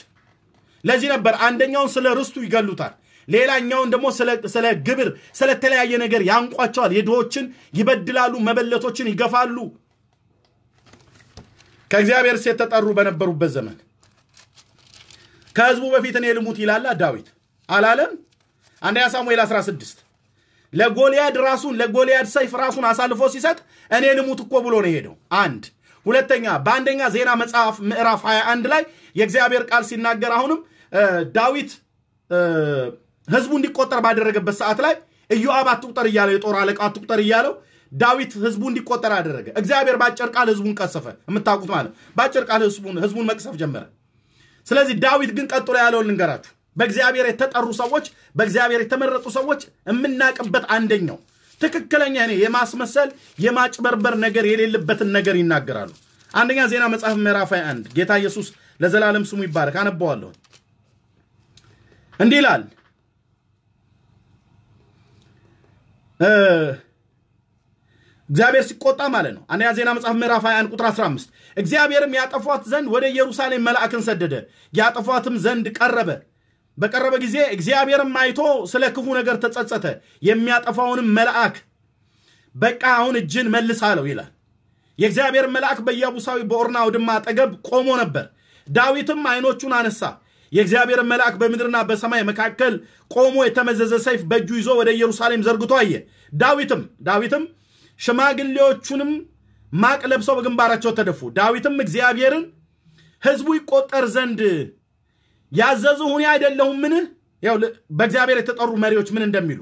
A: ለዚህ ነበር አንደኛውን ስለ ርስቱ ይገሉታል፣ ሌላኛውን ደግሞ ስለ ግብር፣ ስለተለያየ ነገር ያንቋቸዋል፣ የድሆችን ይበድላሉ፣ መበለቶችን ይገፋሉ። ከእግዚአብሔር ሴት ተጠሩ በነበሩበት ዘመን ከህዝቡ በፊት እኔ ልሙት ይላላ ዳዊት አላለም? አንደኛ ሳሙኤል 16 ለጎልያድ ራሱን ለጎልያድ ሰይፍ ራሱን አሳልፎ ሲሰጥ እኔ ልሙት እኮ ብሎ ነው ሄደው። አንድ ሁለተኛ፣ በአንደኛ ዜና መጽሐፍ ምዕራፍ 21 ላይ የእግዚአብሔር ቃል ሲናገር አሁንም ዳዊት ህዝቡ እንዲቆጠር ባደረገበት ሰዓት ላይ ኢዮአብ አትቁጠር እያለው የጦር አለቃ አትቁጠር እያለው ዳዊት ህዝቡ እንዲቆጠር አደረገ። እግዚአብሔር ባጭር ቃል ህዝቡን ቀሰፈ። የምታውቁት ማለት ባጭር ቃል ህዝቡን መቅሰፍ ጀመረ። ስለዚህ ዳዊት ግን ቀጥሎ ያለውን ልንገራችሁ። በእግዚአብሔር የተጠሩ ሰዎች፣ በእግዚአብሔር የተመረጡ ሰዎች የምናቅበት አንደኛው ትክክለኛ እኔ የማስመሰል የማጭበርበር ነገር የሌለበትን ነገር ይናገራሉ። አንደኛ ዜና መጽሐፍ ምዕራፍ 21 ጌታ ኢየሱስ ለዘላለም ስሙ ይባረክ። አነበዋለሁ። እንዲህ ይላል እግዚአብሔር ሲቆጣ ማለት ነው። አንደኛ ዜና መጽሐፍ ምዕራፍ 21 ቁጥር 15 እግዚአብሔርም ያጠፏት ዘንድ ወደ ኢየሩሳሌም መልአክን ሰደደ፣ ያጠፏትም ዘንድ ቀረበ። በቀረበ ጊዜ እግዚአብሔርም አይቶ ስለ ክፉ ነገር ተጸጸተ፣ የሚያጠፋውንም መልአክ በቃ አሁን እጅን መልስ አለው ይላል። የእግዚአብሔር መልአክ በኢያቡሳዊ በኦርና ውድማ አጠገብ ቆሞ ነበር። ዳዊትም አይኖቹን አነሳ። የእግዚአብሔር መልአክ በምድርና በሰማይ መካከል ቆሞ የተመዘዘ ሰይፍ በእጁ ይዞ ወደ ኢየሩሳሌም ዘርግቶ አየ። ዳዊትም ዳዊትም ሽማግሌዎቹንም ማቅ ለብሰው በግንባራቸው ተደፉ። ዳዊትም እግዚአብሔርን ህዝቡ ይቆጠር ዘንድ ያዘዝሁን አይደለሁምን? ያው በእግዚአብሔር የተጠሩ መሪዎች ምን እንደሚሉ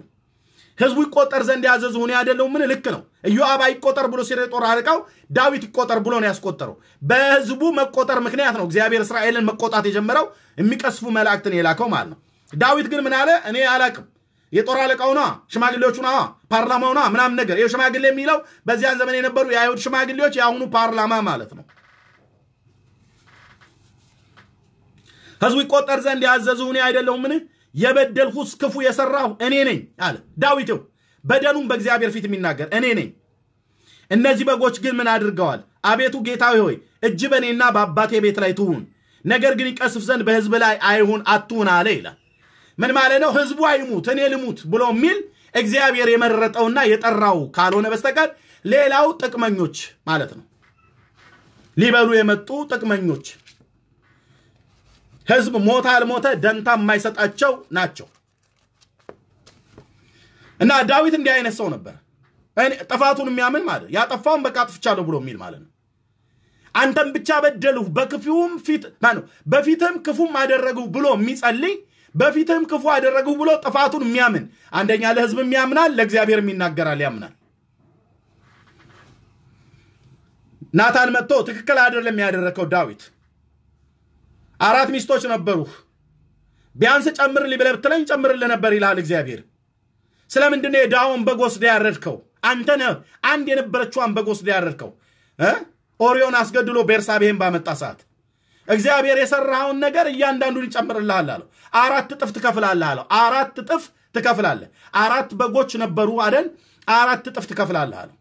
A: ህዝቡ ይቆጠር ዘንድ ሁኔ አይደለሁም ምን ልክ ነው። ኢዮአብ አይቆጠር ብሎ ሲሬ ጦር አርቃው ዳዊት ይቆጠር ብሎ ነው ያስቆጠረው። በህዝቡ መቆጠር ምክንያት ነው እግዚአብሔር እስራኤልን መቆጣት የጀመረው የሚቀስፉ መላእክትን የላከው ማለት ነው። ዳዊት ግን ምን አለ? እኔ አላቅም የጦር አለቃው ነዋ፣ ሽማግሌዎቹ ነዋ፣ ፓርላማው ምናምን ነገር። ይ ሽማግሌ የሚለው በዚያን ዘመን የነበሩ የአይሁድ ሽማግሌዎች የአሁኑ ፓርላማ ማለት ነው። ህዝቡ ይቆጠር ዘንድ ያዘዝሁ እኔ አይደለሁምን? የበደልሁስ ክፉ የሰራሁ እኔ ነኝ አለ ዳዊትው። በደሉም በእግዚአብሔር ፊት የሚናገር እኔ ነኝ። እነዚህ በጎች ግን ምን አድርገዋል? አቤቱ ጌታዊ ሆይ እጅ በእኔና በአባቴ ቤት ላይ ትሁን፣ ነገር ግን ይቀስፍ ዘንድ በህዝብ ላይ አይሁን አትሁን አለ ይላል። ምን ማለት ነው? ህዝቡ አይሙት እኔ ልሙት ብሎ የሚል እግዚአብሔር የመረጠውና የጠራው ካልሆነ በስተቀር ሌላው ጥቅመኞች ማለት ነው። ሊበሉ የመጡ ጥቅመኞች ህዝብ ሞተ አልሞተ ደንታ የማይሰጣቸው ናቸው። እና ዳዊት እንዲህ አይነት ሰው ነበር። ጥፋቱን የሚያምን ማለት ያጠፋውን በቃ አጥፍቻለሁ ብሎ የሚል ማለት ነው። አንተም ብቻ በደልሁ በክፉም ፊት በፊትም ክፉም አደረጉ ብሎ የሚጸልይ በፊትህም ክፉ አደረግሁ ብሎ ጥፋቱን የሚያምን አንደኛ ለህዝብም ያምናል፣ ለእግዚአብሔርም ይናገራል፣ ያምናል። ናታን መጥቶ ትክክል አደር ያደረከው ዳዊት፣ አራት ሚስቶች ነበሩህ፣ ቢያንስ ጨምርልኝ ብለህ ብትለኝ ጨምርልህ ነበር ይልሃል እግዚአብሔር። ስለምንድነው የዳውን በግ ያረድከው? አንተ አንድ የነበረችዋን በግ ያረድከው። ኦሪዮን አስገድሎ ቤርሳቤህን ባመጣ ሰዓት እግዚአብሔር የሰራኸውን ነገር እያንዳንዱን ይጨምርልሃል አለው። አራት እጥፍ ትከፍላለህ አለው። አራት እጥፍ ትከፍላለህ። አራት በጎች ነበሩ አደን አራት እጥፍ ትከፍላለህ አለው።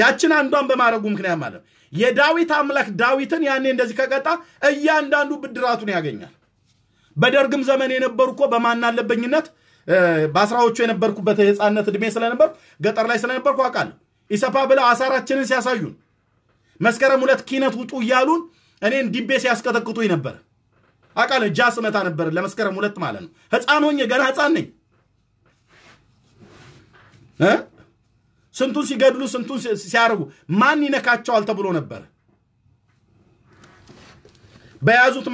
A: ያችን አንዷን በማድረጉ ምክንያት ማለት ነው። የዳዊት አምላክ ዳዊትን ያኔ እንደዚህ ከቀጣ እያንዳንዱ ብድራቱን ያገኛል። በደርግም ዘመን የነበሩ እኮ በማናለበኝነት በአስራዎቹ የነበርኩበት የህፃነት እድሜ ስለነበር ገጠር ላይ ስለነበርኩ አውቃለሁ። ኢሰፓ ብለው አሳራችንን ሲያሳዩን መስከረም ሁለት ኪነት ውጡ እያሉን እኔን ዲቤ ሲያስቀጠቅጡኝ ነበር። አቃለ ጃስ ስመታ ነበር ለመስከረም ሁለት ማለት ነው። ህፃን ሆኜ ገና ህፃን ነኝ። ስንቱን ሲገድሉ ስንቱን ሲያርጉ ማን ይነካቸዋል ተብሎ ነበር። በያዙት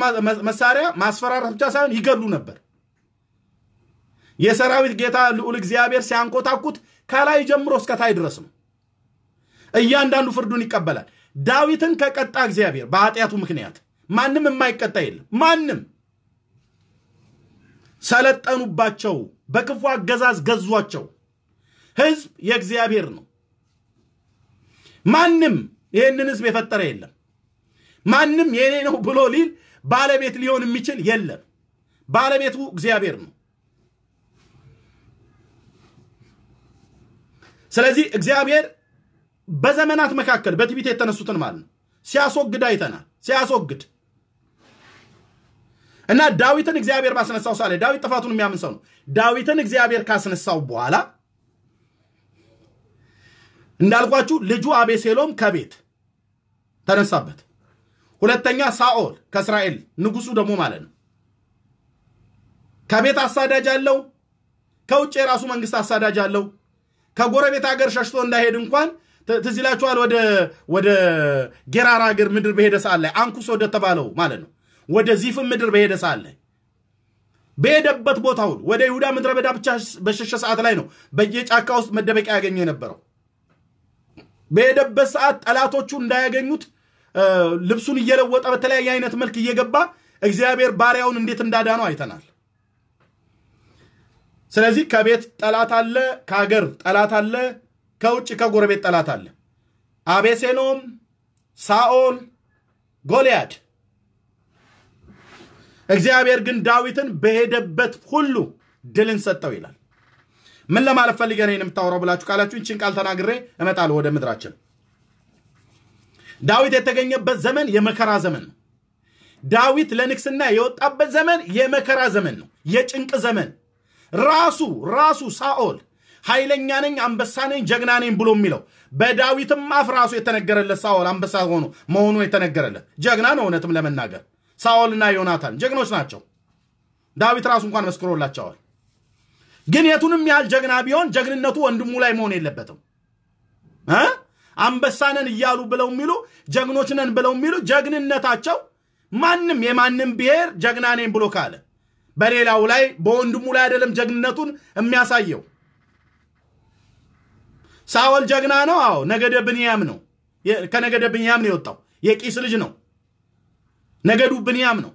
A: መሳሪያ ማስፈራራት ብቻ ሳይሆን ይገድሉ ነበር። የሰራዊት ጌታ ልዑል እግዚአብሔር ሲያንኮታኩት ከላይ ጀምሮ እስከ ታይ ድረስ ነው። እያንዳንዱ ፍርዱን ይቀበላል። ዳዊትን ከቀጣ እግዚአብሔር በኃጢአቱ ምክንያት ማንም የማይቀጣ የለም። ማንም ሰለጠኑባቸው፣ በክፉ አገዛዝ ገዟቸው። ህዝብ የእግዚአብሔር ነው። ማንም ይህንን ህዝብ የፈጠረ የለም። ማንም የኔ ነው ብሎ ሊል ባለቤት ሊሆን የሚችል የለም። ባለቤቱ እግዚአብሔር ነው። ስለዚህ እግዚአብሔር በዘመናት መካከል በትቢት የተነሱትን ማለት ነው ሲያስወግድ አይተናል። ሲያስወግድ እና ዳዊትን እግዚአብሔር ባስነሳው ሳለ ዳዊት ጥፋቱን የሚያምን ሰው ነው። ዳዊትን እግዚአብሔር ካስነሳው በኋላ እንዳልኳችሁ ልጁ አቤሴሎም ከቤት ተነሳበት። ሁለተኛ ሳኦል ከእስራኤል ንጉሱ ደግሞ ማለት ነው ከቤት አሳዳጅ አለው። ከውጭ የራሱ መንግስት አሳዳጅ አለው። ከጎረቤት ሀገር ሸሽቶ እንዳይሄድ እንኳን ትዝ ይላችኋል። ወደ ጌራራ ሀገር ምድር በሄደ ሰዓት ላይ አንኩስ ወደ ተባለው ማለት ነው ወደ ዚፍም ምድር በሄደ ሰዓት ላይ በሄደበት ቦታ ሁሉ ወደ ይሁዳ ምድረ በዳ ብቻ በሸሸ ሰዓት ላይ ነው በየጫካ ውስጥ መደበቂያ ያገኘ የነበረው። በሄደበት ሰዓት ጠላቶቹ እንዳያገኙት ልብሱን እየለወጠ በተለያየ አይነት መልክ እየገባ እግዚአብሔር ባሪያውን እንዴት እንዳዳነው አይተናል። ስለዚህ ከቤት ጠላት አለ፣ ከሀገር ጠላት አለ፣ ከውጭ ከጎረቤት ጠላት አለ። አቤሴሎም፣ ሳኦል፣ ጎልያድ። እግዚአብሔር ግን ዳዊትን በሄደበት ሁሉ ድልን ሰጠው ይላል። ምን ለማለት ፈልገ ይህን የምታወራው ብላችሁ ካላችሁ ይህችን ቃል ተናግሬ እመጣለሁ ወደ ምድራችን። ዳዊት የተገኘበት ዘመን የመከራ ዘመን ነው። ዳዊት ለንግስና የወጣበት ዘመን የመከራ ዘመን ነው፣ የጭንቅ ዘመን። ራሱ ራሱ ሳኦል ኃይለኛ ነኝ፣ አንበሳ ነኝ፣ ጀግና ነኝ ብሎ የሚለው በዳዊትም አፍ ራሱ የተነገረለት ሳኦል አንበሳ ሆኖ መሆኑ የተነገረለት ጀግና ነው። እውነትም ለመናገር ሳኦልና ዮናታን ጀግኖች ናቸው። ዳዊት ራሱ እንኳን መስክሮላቸዋል። ግን የቱንም ያህል ጀግና ቢሆን ጀግንነቱ ወንድሙ ላይ መሆን የለበትም። አንበሳነን እያሉ ብለው የሚሉ ጀግኖች ነን ብለው የሚሉ ጀግንነታቸው ማንም የማንም ብሔር ጀግና ነኝ ብሎ ካለ በሌላው ላይ በወንድሙ ላይ አይደለም ጀግንነቱን የሚያሳየው። ሳኦል ጀግና ነው። አዎ ነገደ ብንያም ነው። ከነገደ ብንያም ነው የወጣው። የቂስ ልጅ ነው። ነገዱ ብንያም ነው።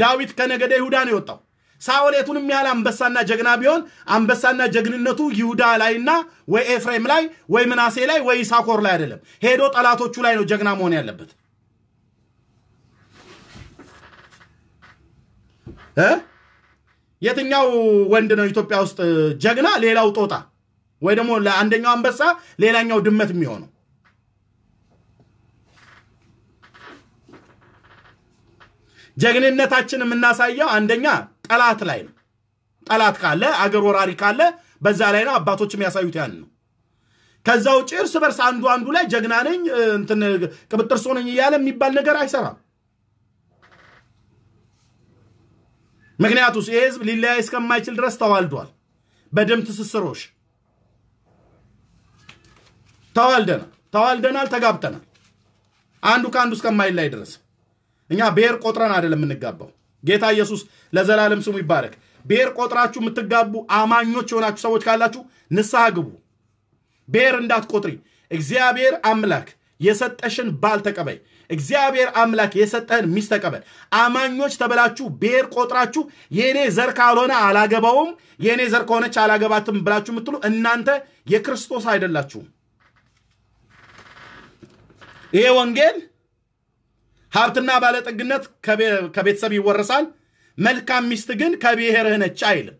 A: ዳዊት ከነገደ ይሁዳ ነው የወጣው። ሳኦል የቱንም ያህል አንበሳና ጀግና ቢሆን አንበሳና ጀግንነቱ ይሁዳ ላይና ወይ ኤፍሬም ላይ ወይ ምናሴ ላይ ወይ ኢሳኮር ላይ አይደለም። ሄዶ ጠላቶቹ ላይ ነው ጀግና መሆን ያለበት። የትኛው ወንድ ነው ኢትዮጵያ ውስጥ ጀግና? ሌላው ጦጣ ወይ ደግሞ ለአንደኛው አንበሳ ሌላኛው ድመት የሚሆነው ጀግንነታችን የምናሳየው አንደኛ ጠላት ላይ ነው። ጠላት ካለ አገር ወራሪ ካለ በዛ ላይ ነው። አባቶች የሚያሳዩት ያን ነው። ከዛ ውጭ እርስ በርስ አንዱ አንዱ ላይ ጀግና ነኝ እንትን ቅብጥር ሶነኝ እያለ የሚባል ነገር አይሰራም። ምክንያቱ ይህ ህዝብ ሊለያይ እስከማይችል ድረስ ተዋልዷል በደም ትስስሮች ተዋልደናል ተዋልደናል ተጋብተናል አንዱ ከአንዱ እስከማይላይ ድረስ እኛ ብሔር ቆጥረን አይደለም የምንጋባው ጌታ ኢየሱስ ለዘላለም ስሙ ይባረክ ብሔር ቆጥራችሁ የምትጋቡ አማኞች የሆናችሁ ሰዎች ካላችሁ ንስሐ ግቡ ብሔር እንዳትቆጥሪ እግዚአብሔር አምላክ የሰጠሽን ባል ተቀበይ እግዚአብሔር አምላክ የሰጠህን ሚስ ተቀበል አማኞች ተብላችሁ ብሔር ቆጥራችሁ የእኔ ዘር ካልሆነ አላገባውም የእኔ ዘር ከሆነች አላገባትም ብላችሁ የምትሉ እናንተ የክርስቶስ አይደላችሁም ይሄ ወንጌል ሀብትና ባለጠግነት ከቤተሰብ ይወረሳል፣ መልካም ሚስት ግን ከብሔርህ ነች አይልም።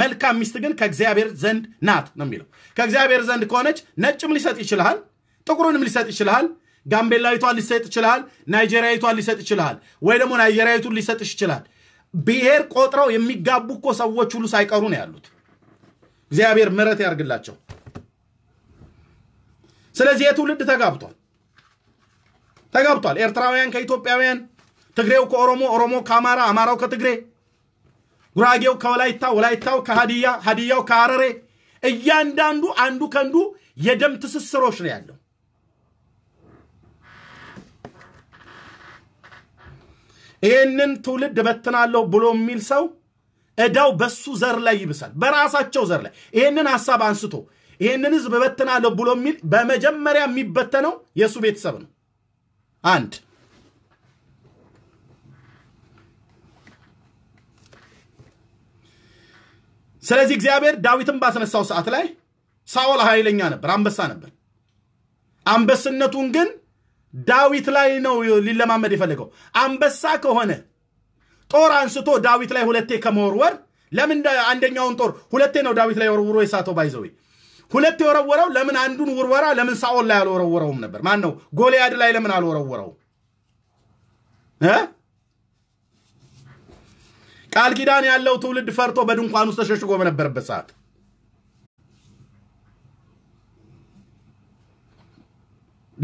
A: መልካም ሚስት ግን ከእግዚአብሔር ዘንድ ናት ነው የሚለው። ከእግዚአብሔር ዘንድ ከሆነች ነጭም ሊሰጥ ይችልሃል፣ ጥቁሩንም ሊሰጥ ይችልሃል፣ ጋምቤላዊቷን ሊሰጥ ይችልሃል፣ ናይጄሪያዊቷን ሊሰጥ ይችልሃል፣ ወይ ደግሞ ናይጄሪያዊቱን ሊሰጥሽ ይችላል። ብሔር ቆጥረው የሚጋቡ እኮ ሰዎች ሁሉ ሳይቀሩ ነው ያሉት። እግዚአብሔር ምሕረት ያርግላቸው። ስለዚህ የትውልድ ተጋብቷል። ተጋብቷል። ኤርትራውያን ከኢትዮጵያውያን፣ ትግሬው ከኦሮሞ፣ ኦሮሞ ከአማራ፣ አማራው ከትግሬ፣ ጉራጌው ከወላይታ፣ ወላይታው ከሀዲያ፣ ሀዲያው ከሀረሬ፣ እያንዳንዱ አንዱ ከንዱ የደም ትስስሮች ነው ያለው። ይህንን ትውልድ እበትናለሁ ብሎ የሚል ሰው እዳው በሱ ዘር ላይ ይብሳል፣ በራሳቸው ዘር ላይ ይህንን ሀሳብ አንስቶ ይህንን ህዝብ እበትናለሁ ብሎ የሚል በመጀመሪያ የሚበተነው የእሱ ቤተሰብ ነው። አንድ ስለዚህ እግዚአብሔር ዳዊትን ባስነሳው ሰዓት ላይ ሳኦል ኃይለኛ ነበር፣ አንበሳ ነበር። አንበስነቱን ግን ዳዊት ላይ ነው ሊለማመድ የፈለገው። አንበሳ ከሆነ ጦር አንስቶ ዳዊት ላይ ሁለቴ ከመወርወር ለምን አንደኛውን ጦር ሁለቴ ነው ዳዊት ላይ ወርውሮ የሳተው ባይዘዌ ሁለት የወረወረው ለምን አንዱን ውርወራ ለምን ሳኦል ላይ አልወረወረውም ነበር? ማን ነው ጎልያድ ላይ ለምን አልወረወረው? ቃል ኪዳን ያለው ትውልድ ፈርቶ በድንኳን ውስጥ ተሸሽጎ በነበረበት ሰዓት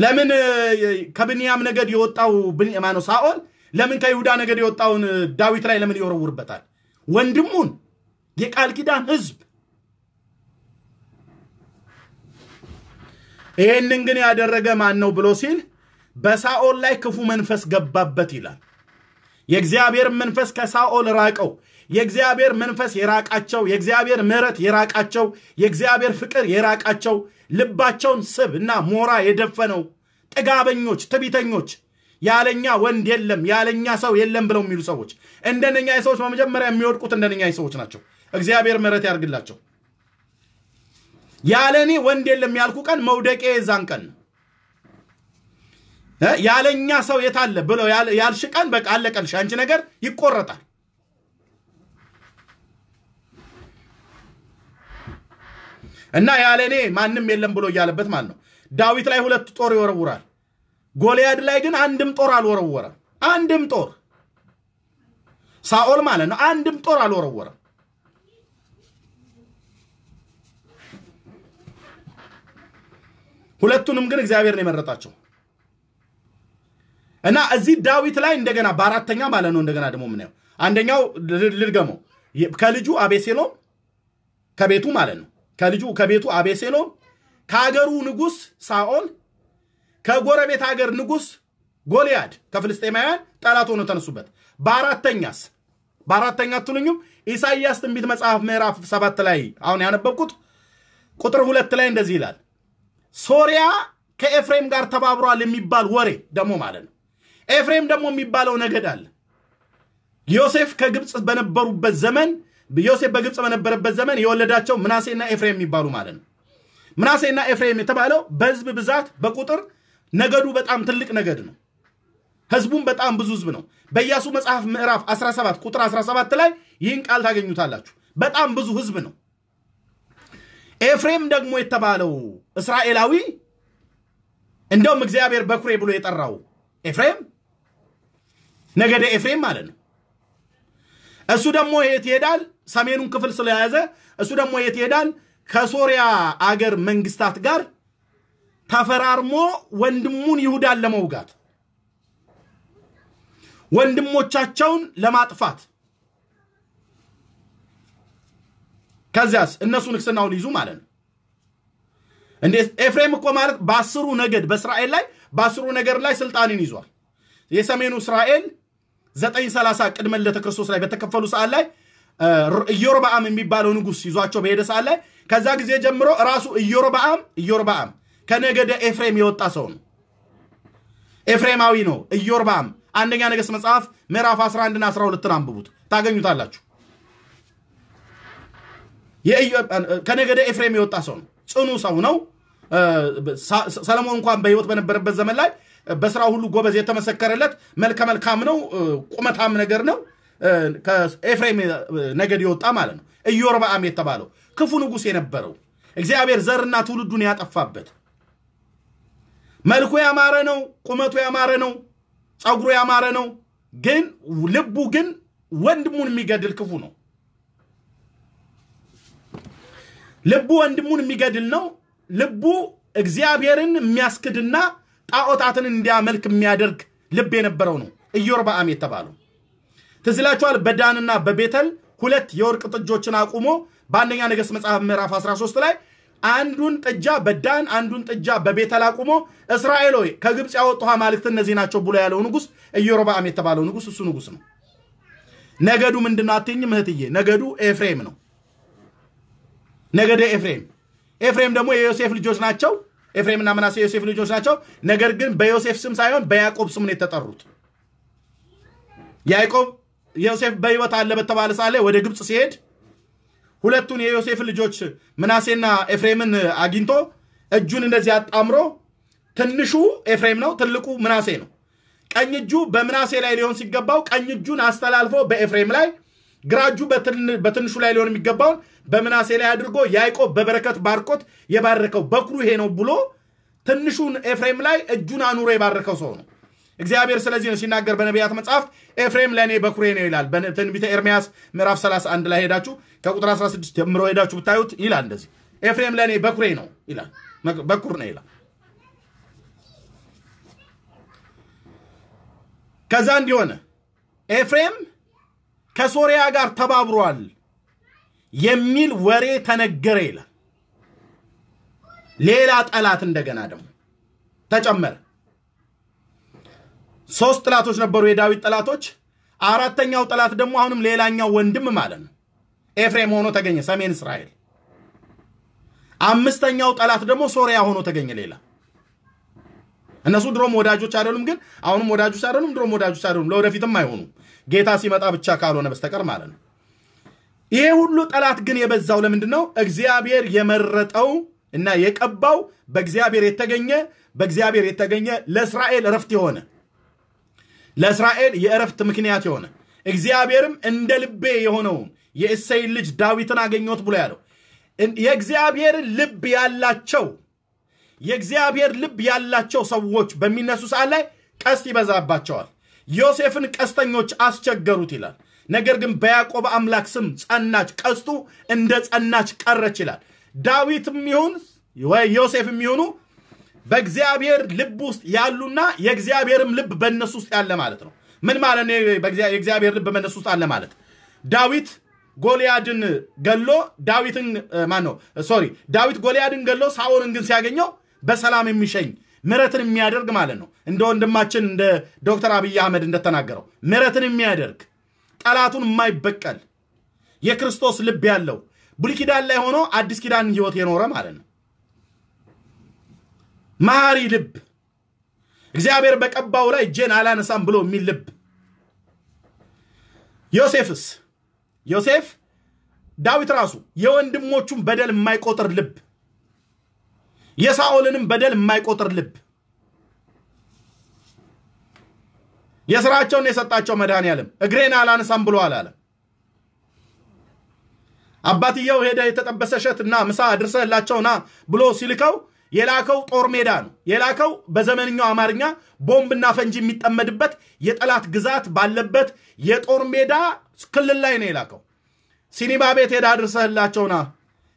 A: ለምን ከብንያም ነገድ የወጣው ማነው ሳኦል ለምን ከይሁዳ ነገድ የወጣውን ዳዊት ላይ ለምን ይወረውርበታል? ወንድሙን የቃል ኪዳን ህዝብ ይህንን ግን ያደረገ ማን ነው ብሎ ሲል በሳኦል ላይ ክፉ መንፈስ ገባበት ይላል። የእግዚአብሔር መንፈስ ከሳኦል ራቀው። የእግዚአብሔር መንፈስ የራቃቸው፣ የእግዚአብሔር ምሕረት የራቃቸው፣ የእግዚአብሔር ፍቅር የራቃቸው፣ ልባቸውን ስብ እና ሞራ የደፈነው ጥጋበኞች፣ ትቢተኞች፣ ያለኛ ወንድ የለም ያለኛ ሰው የለም ብለው የሚሉ ሰዎች እንደነኛ ሰዎች በመጀመሪያ የሚወድቁት እንደነኛ ሰዎች ናቸው። እግዚአብሔር ምሕረት ያርግላቸው። ያለ እኔ ወንድ የለም ያልኩ ቀን መውደቄ የዛን ቀን ነው። ያለኛ ሰው የታለ ብለው ያልሽ ቀን በቃ አለቀልሽ። አንቺ ነገር ይቆረጣል። እና ያለ እኔ ማንም የለም ብሎ እያለበት ማለት ነው። ዳዊት ላይ ሁለት ጦር ይወረውራል። ጎልያድ ላይ ግን አንድም ጦር አልወረወረም። አንድም ጦር ሳኦል ማለት ነው። አንድም ጦር አልወረወረም። ሁለቱንም ግን እግዚአብሔር ነው የመረጣቸው እና እዚህ ዳዊት ላይ እንደገና በአራተኛ ማለት ነው እንደገና ደግሞ ምናየው አንደኛው ልድገመው ከልጁ አቤሴሎም ከቤቱ ማለት ነው ከልጁ ከቤቱ አቤሴሎም ከሀገሩ ንጉስ ሳኦል ከጎረቤት ሀገር ንጉስ ጎልያድ ከፍልስጤማውያን ጠላት ሆኖ ተነሱበት በአራተኛስ በአራተኛ አትሉኝም ኢሳይያስ ትንቢት መጽሐፍ ምዕራፍ ሰባት ላይ አሁን ያነበብኩት ቁጥር ሁለት ላይ እንደዚህ ይላል ሶሪያ ከኤፍሬም ጋር ተባብሯል የሚባል ወሬ ደግሞ ማለት ነው። ኤፍሬም ደግሞ የሚባለው ነገድ አለ። ዮሴፍ ከግብፅ በነበሩበት ዘመን ዮሴፍ በግብፅ በነበረበት ዘመን የወለዳቸው ምናሴና ኤፍሬም የሚባሉ ማለት ነው። ምናሴና ኤፍሬም የተባለው በህዝብ ብዛት በቁጥር ነገዱ በጣም ትልቅ ነገድ ነው። ህዝቡም በጣም ብዙ ህዝብ ነው። በኢያሱ መጽሐፍ ምዕራፍ 17 ቁጥር 17 ላይ ይህን ቃል ታገኙታላችሁ። በጣም ብዙ ህዝብ ነው። ኤፍሬም ደግሞ የተባለው እስራኤላዊ እንደውም እግዚአብሔር በኩሬ ብሎ የጠራው ኤፍሬም ነገደ ኤፍሬም ማለት ነው። እሱ ደግሞ የት ይሄዳል? ሰሜኑን ክፍል ስለያዘ እሱ ደግሞ የት ይሄዳል? ከሶሪያ አገር መንግስታት ጋር ተፈራርሞ ወንድሙን ይሁዳን ለመውጋት ወንድሞቻቸውን ለማጥፋት ከዚያስ እነሱ ንግስናውን ይዙ ማለት ነው። እንዴት ኤፍሬም እኮ ማለት በአስሩ ነገድ በእስራኤል ላይ በአስሩ ነገድ ላይ ስልጣንን ይዟል። የሰሜኑ እስራኤል 930 ቅድመ ልደተ ክርስቶስ ላይ በተከፈሉ ሰዓት ላይ ኢዮርበአም የሚባለው ንጉስ ይዟቸው በሄደ ሰዓት ላይ ከዛ ጊዜ ጀምሮ ራሱ ኢዮርበአም ኢዮርበአም ከነገደ ኤፍሬም የወጣ ሰው ነው። ኤፍሬማዊ ነው ኢዮርበአም። አንደኛ ነገስት መጽሐፍ ምዕራፍ 11 እና 12ን አንብቡት ታገኙታላችሁ። ከነገደ ኤፍሬም የወጣ ሰው ነው። ጽኑ ሰው ነው። ሰለሞን እንኳን በህይወት በነበረበት ዘመን ላይ በስራ ሁሉ ጎበዝ የተመሰከረለት መልከ መልካም ነው። ቁመታም ነገር ነው። ከኤፍሬም ነገድ የወጣ ማለት ነው። ኢዮርባአም የተባለው ክፉ ንጉሥ የነበረው እግዚአብሔር ዘርና ትውልዱን ያጠፋበት መልኩ ያማረ ነው፣ ቁመቱ ያማረ ነው፣ ፀጉሩ ያማረ ነው። ግን ልቡ ግን ወንድሙን የሚገድል ክፉ ነው። ልቡ ወንድሙን የሚገድል ነው። ልቡ እግዚአብሔርን የሚያስክድና ጣዖታትን እንዲያመልክ የሚያደርግ ልብ የነበረው ነው ኢዮርብዓም የተባለው። ትዝ በዳንና በቤተል ሁለት የወርቅ ጥጆችን አቁሞ በአንደኛ ነገሥት መጽሐፍ ምዕራፍ 13 ላይ አንዱን ጥጃ በዳን አንዱን ጥጃ በቤተል አቁሞ እስራኤል ሆይ ከግብፅ ያወጡ አማልክት እነዚህ ናቸው ብሎ ያለው ንጉሥ ኢዮርብዓም የተባለው ንጉሥ እሱ ንጉሥ ነው። ነገዱ ምንድን ነው አትይኝም እህትዬ? ነገዱ ኤፍሬም ነው። ነገደ ኤፍሬም ኤፍሬም ደግሞ የዮሴፍ ልጆች ናቸው ኤፍሬምና ምናሴ የዮሴፍ ልጆች ናቸው ነገር ግን በዮሴፍ ስም ሳይሆን በያዕቆብ ስም ነው የተጠሩት ያዕቆብ ዮሴፍ በህይወት አለ በተባለ ሳለ ወደ ግብፅ ሲሄድ ሁለቱን የዮሴፍ ልጆች ምናሴና ኤፍሬምን አግኝቶ እጁን እንደዚህ አጣምሮ ትንሹ ኤፍሬም ነው ትልቁ ምናሴ ነው ቀኝ እጁ በምናሴ ላይ ሊሆን ሲገባው ቀኝ እጁን አስተላልፎ በኤፍሬም ላይ ግራ እጁ በትንሹ ላይ ሊሆን የሚገባውን በምናሴ ላይ አድርጎ ያዕቆብ በበረከት ባርኮት የባረከው በኩሩ ይሄ ነው ብሎ ትንሹን ኤፍሬም ላይ እጁን አኑሮ የባረከው ሰው ነው እግዚአብሔር ስለዚህ ነው ሲናገር በነቢያት መጽሐፍ ኤፍሬም ለእኔ በኩሬ ነው ይላል በትንቢተ ኤርሚያስ ምዕራፍ 31 ላይ ሄዳችሁ ከቁጥር 16 ጀምሮ ሄዳችሁ ብታዩት ይላል እንደዚህ ኤፍሬም ለእኔ በኩሬ ነው ይላል በኩር ነው ይላል ከዛ እንዲሆነ ኤፍሬም ከሶሪያ ጋር ተባብሯል የሚል ወሬ ተነገረ ይላል። ሌላ ጠላት እንደገና ደግሞ ተጨመረ። ሶስት ጠላቶች ነበሩ የዳዊት ጠላቶች። አራተኛው ጠላት ደግሞ አሁንም ሌላኛው ወንድም ማለት ነው ኤፍሬም ሆኖ ተገኘ፣ ሰሜን እስራኤል። አምስተኛው ጠላት ደግሞ ሶሪያ ሆኖ ተገኘ ሌላ። እነሱ ድሮም ወዳጆች አይደሉም፣ ግን አሁንም ወዳጆች አይደሉም፣ ድሮም ወዳጆች አይደሉም፣ ለወደፊትም አይሆኑም። ጌታ ሲመጣ ብቻ ካልሆነ በስተቀር ማለት ነው። ይሄ ሁሉ ጠላት ግን የበዛው ለምንድን ነው? እግዚአብሔር የመረጠው እና የቀባው በእግዚአብሔር የተገኘ በእግዚአብሔር የተገኘ ለእስራኤል እረፍት የሆነ ለእስራኤል የእረፍት ምክንያት የሆነ እግዚአብሔርም እንደ ልቤ የሆነውን የእሴይን ልጅ ዳዊትን አገኘት ብሎ ያለው የእግዚአብሔር ልብ ያላቸው የእግዚአብሔር ልብ ያላቸው ሰዎች በሚነሱ ሰዓት ላይ ቀስት ይበዛባቸዋል። ዮሴፍን ቀስተኞች አስቸገሩት ይላል። ነገር ግን በያዕቆብ አምላክ ስም ጸናች፣ ቀስቱ እንደ ጸናች ቀረች ይላል። ዳዊትም ይሁን ወይ ዮሴፍ የሚሆኑ በእግዚአብሔር ልብ ውስጥ ያሉና የእግዚአብሔርም ልብ በእነሱ ውስጥ ያለ ማለት ነው። ምን ማለት ነው? የእግዚአብሔር ልብ በእነሱ ውስጥ አለ ማለት ዳዊት ጎልያድን ገሎ ዳዊትን ማን ነው? ሶሪ ዳዊት ጎልያድን ገሎ ሳኦልን ግን ሲያገኘው በሰላም የሚሸኝ ምረትን የሚያደርግ ማለት ነው። እንደ ወንድማችን እንደ ዶክተር አብይ አህመድ እንደተናገረው ምረትን የሚያደርግ ጠላቱን የማይበቀል የክርስቶስ ልብ ያለው ብሉይ ኪዳን ላይ ሆኖ አዲስ ኪዳን ህይወት የኖረ ማለት ነው። መሐሪ ልብ፣ እግዚአብሔር በቀባው ላይ እጄን አላነሳም ብሎ የሚል ልብ። ዮሴፍስ ዮሴፍ ዳዊት ራሱ የወንድሞቹን በደል የማይቆጥር ልብ የሳኦልንም በደል የማይቆጥር ልብ የስራቸውን የሰጣቸው መድኃኔ ዓለም እግሬን አላነሳም ብሎ አላለም። አባትየው ሄደ የተጠበሰ እሸትና ምሳ አድርሰላቸውና ብሎ ሲልከው የላከው ጦር ሜዳ ነው። የላከው በዘመንኛው አማርኛ ቦምብና ፈንጂ የሚጠመድበት የጠላት ግዛት ባለበት የጦር ሜዳ ክልል ላይ ነው የላከው። ሲኒማ ቤት ሄደ አድርሰህላቸውና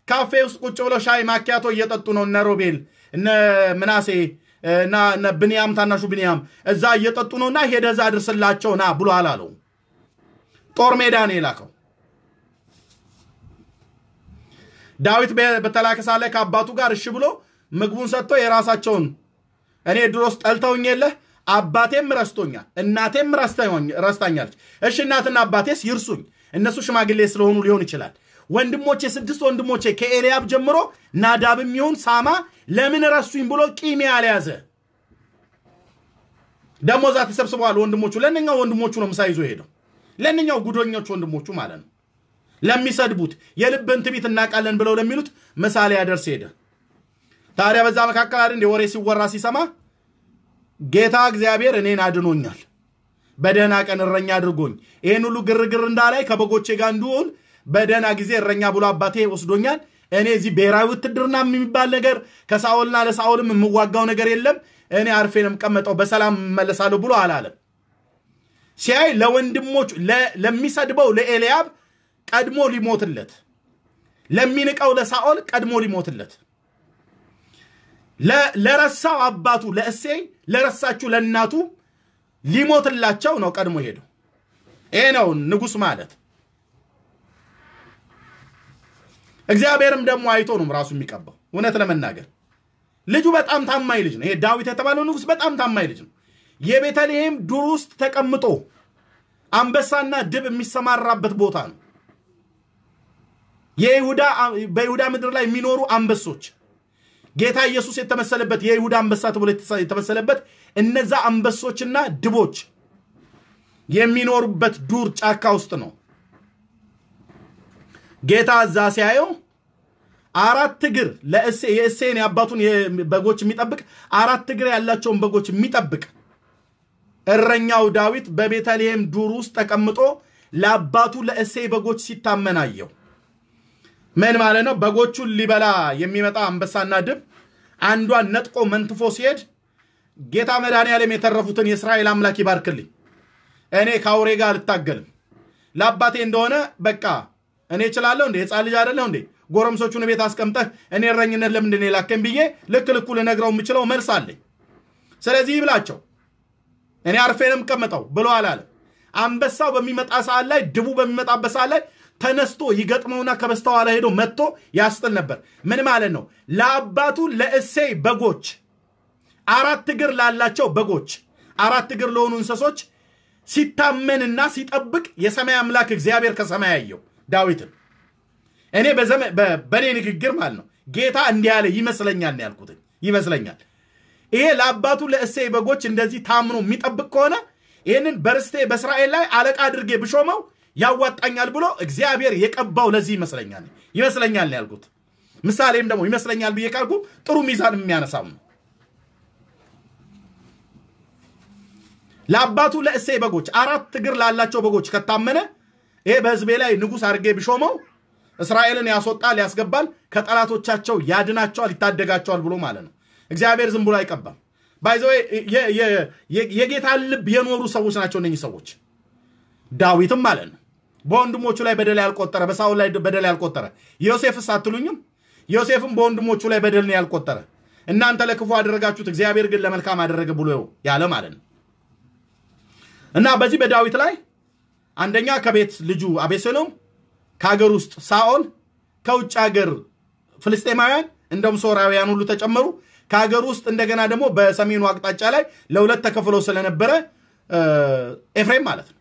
A: ካፌ ውስጥ ቁጭ ብለው ሻይ ማኪያቶ እየጠጡ ነው። እነ ሮቤል እነ ምናሴ እና እነ ብንያም ታናሹ ብንያም እዛ እየጠጡ ነውና ሄደ እዛ አድርስላቸው ና ብሎ አላለው። ጦር ሜዳ ነው የላከው። ዳዊት በተላከሳ ላይ ከአባቱ ጋር እሺ ብሎ ምግቡን ሰጥቶ የራሳቸውን እኔ ድሮስ ጠልተውኝ የለህ አባቴም ረስቶኛል፣ እናቴም ረስታኛለች። እሺ እናትና አባቴስ ይርሱኝ፣ እነሱ ሽማግሌ ስለሆኑ ሊሆን ይችላል። ወንድሞቼ ስድስት ወንድሞቼ ከኤልያብ ጀምሮ ናዳብ የሚሆን ሳማ ለምን ረሱኝ ብሎ ቂሜ አልያዘ። ደግሞ እዛ ተሰብስበዋል ወንድሞቹ። ለነኛው ወንድሞቹ ነው ምሳ ይዞ ሄደው፣ ለነኛው ጉዶኞች ወንድሞቹ ማለት ነው። ለሚሰድቡት የልብን ትቢት እናቃለን ብለው ለሚሉት ምሳሌ ያደርስ ሄደ። ታዲያ በዛ መካከል አይደል ወሬ ሲወራ ሲሰማ ጌታ እግዚአብሔር እኔን አድኖኛል፣ በደህና ቀን እረኛ አድርጎኝ ይህን ሁሉ ግርግር እንዳላይ ከበጎቼ ጋር እንድሆን በደህና ጊዜ እረኛ ብሎ አባቴ ወስዶኛል። እኔ እዚህ ብሔራዊ ውትድርና የሚባል ነገር ከሳኦልና ለሳኦልም የምዋጋው ነገር የለም። እኔ አርፌ ነው በሰላም እመለሳለሁ ብሎ አላለም። ሲያይ ለወንድሞቹ ለሚሰድበው ለኤልያብ ቀድሞ ሊሞትለት፣ ለሚንቀው ለሳኦል ቀድሞ ሊሞትለት፣ ለረሳው አባቱ ለእሴይ ለረሳችሁ ለእናቱ ሊሞትላቸው ነው ቀድሞ ሄደው። ይሄ ነው ንጉሥ ማለት። እግዚአብሔርም ደግሞ አይቶ ነው ራሱ የሚቀባው። እውነት ለመናገር ልጁ በጣም ታማኝ ልጅ ነው። ይሄ ዳዊት የተባለው ንጉሥ በጣም ታማኝ ልጅ ነው። የቤተልሔም ዱር ውስጥ ተቀምጦ አንበሳና ድብ የሚሰማራበት ቦታ ነው። በይሁዳ ምድር ላይ የሚኖሩ አንበሶች ጌታ ኢየሱስ የተመሰለበት የይሁዳ አንበሳ ተብሎ የተመሰለበት እነዛ አንበሶችና ድቦች የሚኖሩበት ዱር ጫካ ውስጥ ነው። ጌታ እዛ ሲያየው አራት እግር የእሴን የአባቱን በጎች የሚጠብቅ አራት እግር ያላቸውን በጎች የሚጠብቅ እረኛው ዳዊት በቤተልሔም ዱር ውስጥ ተቀምጦ ለአባቱ ለእሴ በጎች ሲታመናየው ምን ማለት ነው? በጎቹን ሊበላ የሚመጣ አንበሳና ድብ አንዷን ነጥቆ መንትፎ ሲሄድ ጌታ መድኃኔዓለም የተረፉትን የእስራኤል አምላክ ይባርክልኝ፣ እኔ ከአውሬ ጋር አልታገልም፣ ለአባቴ እንደሆነ በቃ እኔ እችላለሁ እንዴ ህፃን ልጅ አደለሁ እንዴ ጎረምሶቹን ቤት አስቀምጠህ እኔ እረኝነት ለምንድን የላከን ብዬ ልክ ልኩ ልነግረው የምችለው መልስ አለኝ ስለዚህ ይብላቸው እኔ አርፌ ነው የምቀመጠው ብሎ አላለ አንበሳው በሚመጣ ሰዓት ላይ ድቡ በሚመጣበት ሰዓት ላይ ተነስቶ ይገጥመውና ከበስተኋላ ሄዶ መጥቶ ያስጥል ነበር ምን ማለት ነው ለአባቱ ለእሴይ በጎች አራት እግር ላላቸው በጎች አራት እግር ለሆኑ እንስሶች ሲታመንና ሲጠብቅ የሰማይ አምላክ እግዚአብሔር ከሰማይ አየው ዳዊትን እኔ በእኔ ንግግር ማለት ነው ጌታ እንዲህ ያለ ይመስለኛል ነው ያልኩት ይመስለኛል ይሄ ለአባቱ ለእሴ በጎች እንደዚህ ታምኖ የሚጠብቅ ከሆነ ይህንን በርስቴ በእስራኤል ላይ አለቃ አድርጌ ብሾመው ያዋጣኛል ብሎ እግዚአብሔር የቀባው ለዚህ ይመስለኛል ይመስለኛል ነው ያልኩት ምሳሌም ደግሞ ይመስለኛል ብዬ ካልኩ ጥሩ ሚዛን የሚያነሳው ነው ለአባቱ ለእሴ በጎች አራት እግር ላላቸው በጎች ከታመነ ይሄ በህዝቤ ላይ ንጉሥ አድርጌ ቢሾመው እስራኤልን ያስወጣል፣ ያስገባል፣ ከጠላቶቻቸው ያድናቸዋል፣ ይታደጋቸዋል ብሎ ማለት ነው። እግዚአብሔር ዝም ብሎ አይቀባም። ባይዘ የጌታን ልብ የኖሩ ሰዎች ናቸው እነኚህ ሰዎች። ዳዊትም ማለት ነው በወንድሞቹ ላይ በደል ያልቆጠረ፣ በሳውል ላይ በደል ያልቆጠረ። ዮሴፍስ አትሉኝም? ዮሴፍም በወንድሞቹ ላይ በደልን ያልቆጠረ፣ እናንተ ለክፉ አደረጋችሁት፣ እግዚአብሔር ግን ለመልካም አደረገ ብሎ ያለ ማለት ነው እና በዚህ በዳዊት ላይ አንደኛ ከቤት ልጁ አቤሴሎም፣ ከሀገር ውስጥ ሳኦል፣ ከውጭ ሀገር ፍልስጤማውያን እንደም ሶራውያን ሁሉ ተጨመሩ። ከሀገር ውስጥ እንደገና ደግሞ በሰሜኑ አቅጣጫ ላይ ለሁለት ተከፍሎ ስለነበረ ኤፍሬም ማለት ነው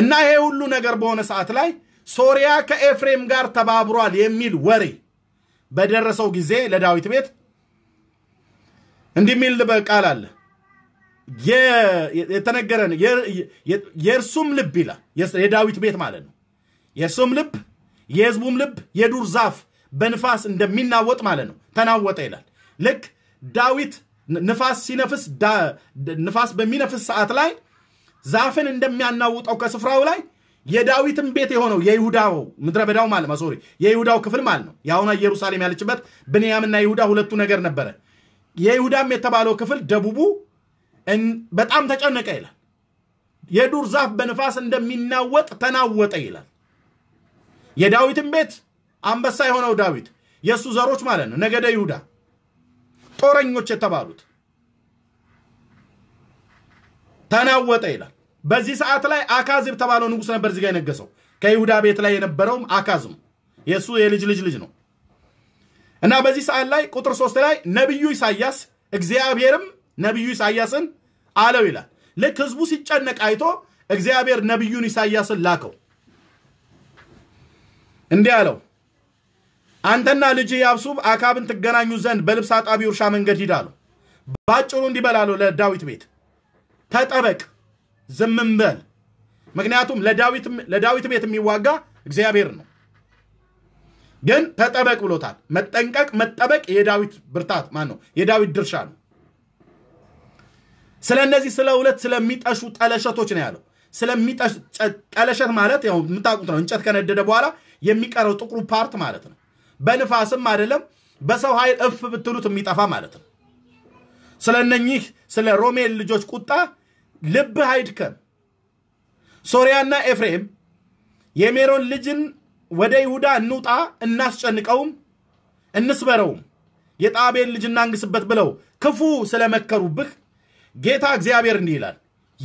A: እና ይሄ ሁሉ ነገር በሆነ ሰዓት ላይ ሶሪያ ከኤፍሬም ጋር ተባብሯል የሚል ወሬ በደረሰው ጊዜ ለዳዊት ቤት እንዲህ የሚል ቃል አለ የተነገረን የእርሱም ልብ ይላል የዳዊት ቤት ማለት ነው የእርሱም ልብ የህዝቡም ልብ የዱር ዛፍ በንፋስ እንደሚናወጥ ማለት ነው ተናወጠ ይላል ልክ ዳዊት ንፋስ ሲነፍስ ንፋስ በሚነፍስ ሰዓት ላይ ዛፍን እንደሚያናውጠው ከስፍራው ላይ የዳዊትን ቤት የሆነው የይሁዳው ምድረ በዳው ማለት ሶሪ የይሁዳው ክፍል ማለት ነው የአሁኗ ኢየሩሳሌም ያለችበት ብንያምና ይሁዳ ሁለቱ ነገር ነበረ የይሁዳም የተባለው ክፍል ደቡቡ በጣም ተጨነቀ ይላል። የዱር ዛፍ በንፋስ እንደሚናወጥ ተናወጠ ይላል። የዳዊትን ቤት አንበሳ የሆነው ዳዊት የእሱ ዘሮች ማለት ነው፣ ነገደ ይሁዳ ጦረኞች የተባሉት ተናወጠ ይላል። በዚህ ሰዓት ላይ አካዝ የተባለው ንጉሥ ነበር እዚጋ የነገሰው። ከይሁዳ ቤት ላይ የነበረውም ነው። የእሱ የልጅ ልጅ ልጅ ነው እና በዚህ ሰዓት ላይ ቁጥር ሶስት ላይ ነቢዩ ኢሳያስ እግዚአብሔርም ነቢዩ ኢሳያስን አለው ይላል። ልክ ህዝቡ ሲጨነቅ አይቶ እግዚአብሔር ነቢዩን ኢሳያስን ላከው። እንዲህ አለው፣ አንተና ልጅ ያብሱብ አካብን ትገናኙ ዘንድ በልብስ አጣቢ እርሻ መንገድ ሂዳሉ። አለው። ባጭሩ እንዲህ ለዳዊት ቤት ተጠበቅ፣ ዝምም በል። ምክንያቱም ለዳዊት ቤት የሚዋጋ እግዚአብሔር ነው። ግን ተጠበቅ ብሎታል። መጠንቀቅ፣ መጠበቅ የዳዊት ብርታት ማን ነው? የዳዊት ድርሻ ነው። ስለ እነዚህ ስለ ሁለት ስለሚጠሹ ጠለሸቶች ነው ያለው። ስለሚጠሽ ጠለሸት ማለት ያው የምታውቁት ነው። እንጨት ከነደደ በኋላ የሚቀረው ጥቁሩ ፓርት ማለት ነው። በንፋስም አይደለም በሰው ኃይል እፍ ብትሉት የሚጠፋ ማለት ነው። ስለ እነኚህ ስለ ሮሜል ልጆች ቁጣ ልብህ አይድከም። ሶሪያና ኤፍሬም የሜሮን ልጅን ወደ ይሁዳ እንውጣ፣ እናስጨንቀውም፣ እንስበረውም የጣቤን ልጅ እናንግስበት ብለው ክፉ ስለመከሩብህ ጌታ እግዚአብሔር እንዲህ ይላል፣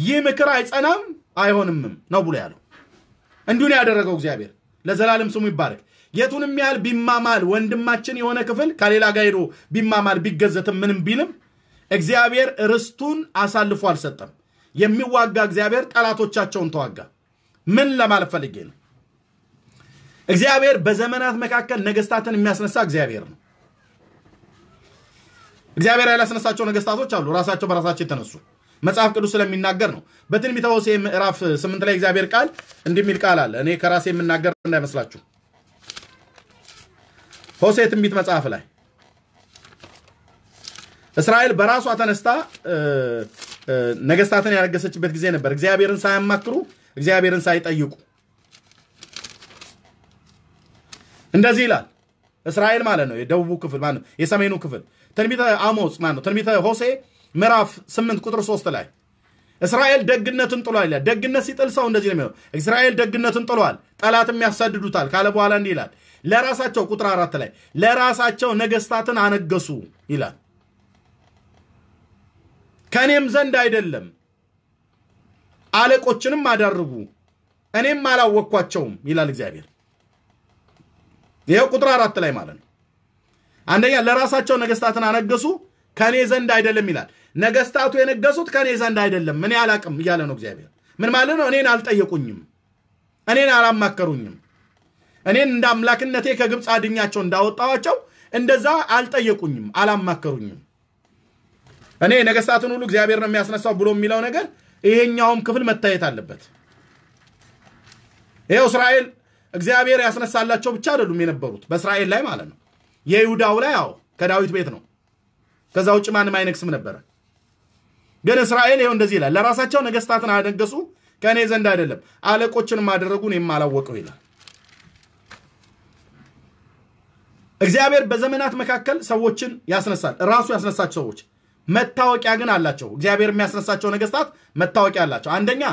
A: ይህ ምክር አይጸናም አይሆንምም ነው ብሎ ያለው። እንዲሁ ያደረገው እግዚአብሔር። ለዘላለም ስሙ ይባረክ። የቱንም ያህል ቢማማል ወንድማችን የሆነ ክፍል ከሌላ ጋር ሄዶ ቢማማል ቢገዘትም ምንም ቢልም እግዚአብሔር ርስቱን አሳልፎ አልሰጠም። የሚዋጋ እግዚአብሔር ጠላቶቻቸውን ተዋጋ። ምን ለማለት ፈልጌ ነው? እግዚአብሔር በዘመናት መካከል ነገስታትን የሚያስነሳ እግዚአብሔር ነው። እግዚአብሔር ያላስነሳቸው ነገስታቶች አሉ፣ ራሳቸው በራሳቸው የተነሱ መጽሐፍ ቅዱስ ስለሚናገር ነው። በትንቢተ ሆሴዕ ምዕራፍ ስምንት ላይ እግዚአብሔር ቃል እንዲህ የሚል ቃል አለ። እኔ ከራሴ የምናገር እንዳይመስላችሁ። ሆሴዕ ትንቢት መጽሐፍ ላይ እስራኤል በራሷ ተነስታ ነገስታትን ያነገሰችበት ጊዜ ነበር። እግዚአብሔርን ሳያማክሩ፣ እግዚአብሔርን ሳይጠይቁ እንደዚህ ይላል። እስራኤል ማለት ነው የደቡቡ ክፍል ማለት ነው የሰሜኑ ክፍል ትንቢተ አሞጽ ማነው ትንቢተ ሆሴ ምዕራፍ 8 ቁጥር 3 ላይ እስራኤል ደግነትን ጥሏል ይላል። ደግነት ሲጥል ሰው እንደዚህ ነው የሚሆነው። እስራኤል ደግነትን ጥሏል፣ ጠላትም ያሳድዱታል ካለ በኋላ እንዲህ ይላል ለራሳቸው ቁጥር አራት ላይ ለራሳቸው ነገስታትን አነገሱ ይላል ከእኔም ዘንድ አይደለም አለቆችንም አዳርጉ እኔም አላወቅኳቸውም ይላል እግዚአብሔር። ይኸው ቁጥር አራት ላይ ማለት ነው። አንደኛ ለራሳቸው ነገስታትን አነገሱ ከኔ ዘንድ አይደለም ይላል። ነገስታቱ የነገሱት ከኔ ዘንድ አይደለም፣ እኔ አላቅም እያለ ነው እግዚአብሔር። ምን ማለት ነው? እኔን አልጠየቁኝም፣ እኔን አላማከሩኝም። እኔን እንደ አምላክነቴ ከግብፅ አድኛቸው እንዳወጣዋቸው እንደዛ አልጠየቁኝም፣ አላማከሩኝም። እኔ ነገስታትን ሁሉ እግዚአብሔር ነው የሚያስነሳው ብሎ የሚለው ነገር ይሄኛውም ክፍል መታየት አለበት። ይኸው እስራኤል እግዚአብሔር ያስነሳላቸው ብቻ አይደሉም የነበሩት በእስራኤል ላይ ማለት ነው። የይሁዳው ላይ አዎ ከዳዊት ቤት ነው። ከዛ ውጭ ማንም አይነግስም ነበረ። ግን እስራኤል ይው እንደዚህ ይላል፣ ለራሳቸው ነገስታትን አነገሱ ከእኔ ዘንድ አይደለም፣ አለቆችንም ማደረጉ እኔም አላወቀው ይላል። እግዚአብሔር በዘመናት መካከል ሰዎችን ያስነሳል፣ ራሱ ያስነሳቸው ሰዎች። መታወቂያ ግን አላቸው። እግዚአብሔር የሚያስነሳቸው ነገስታት መታወቂያ አላቸው። አንደኛ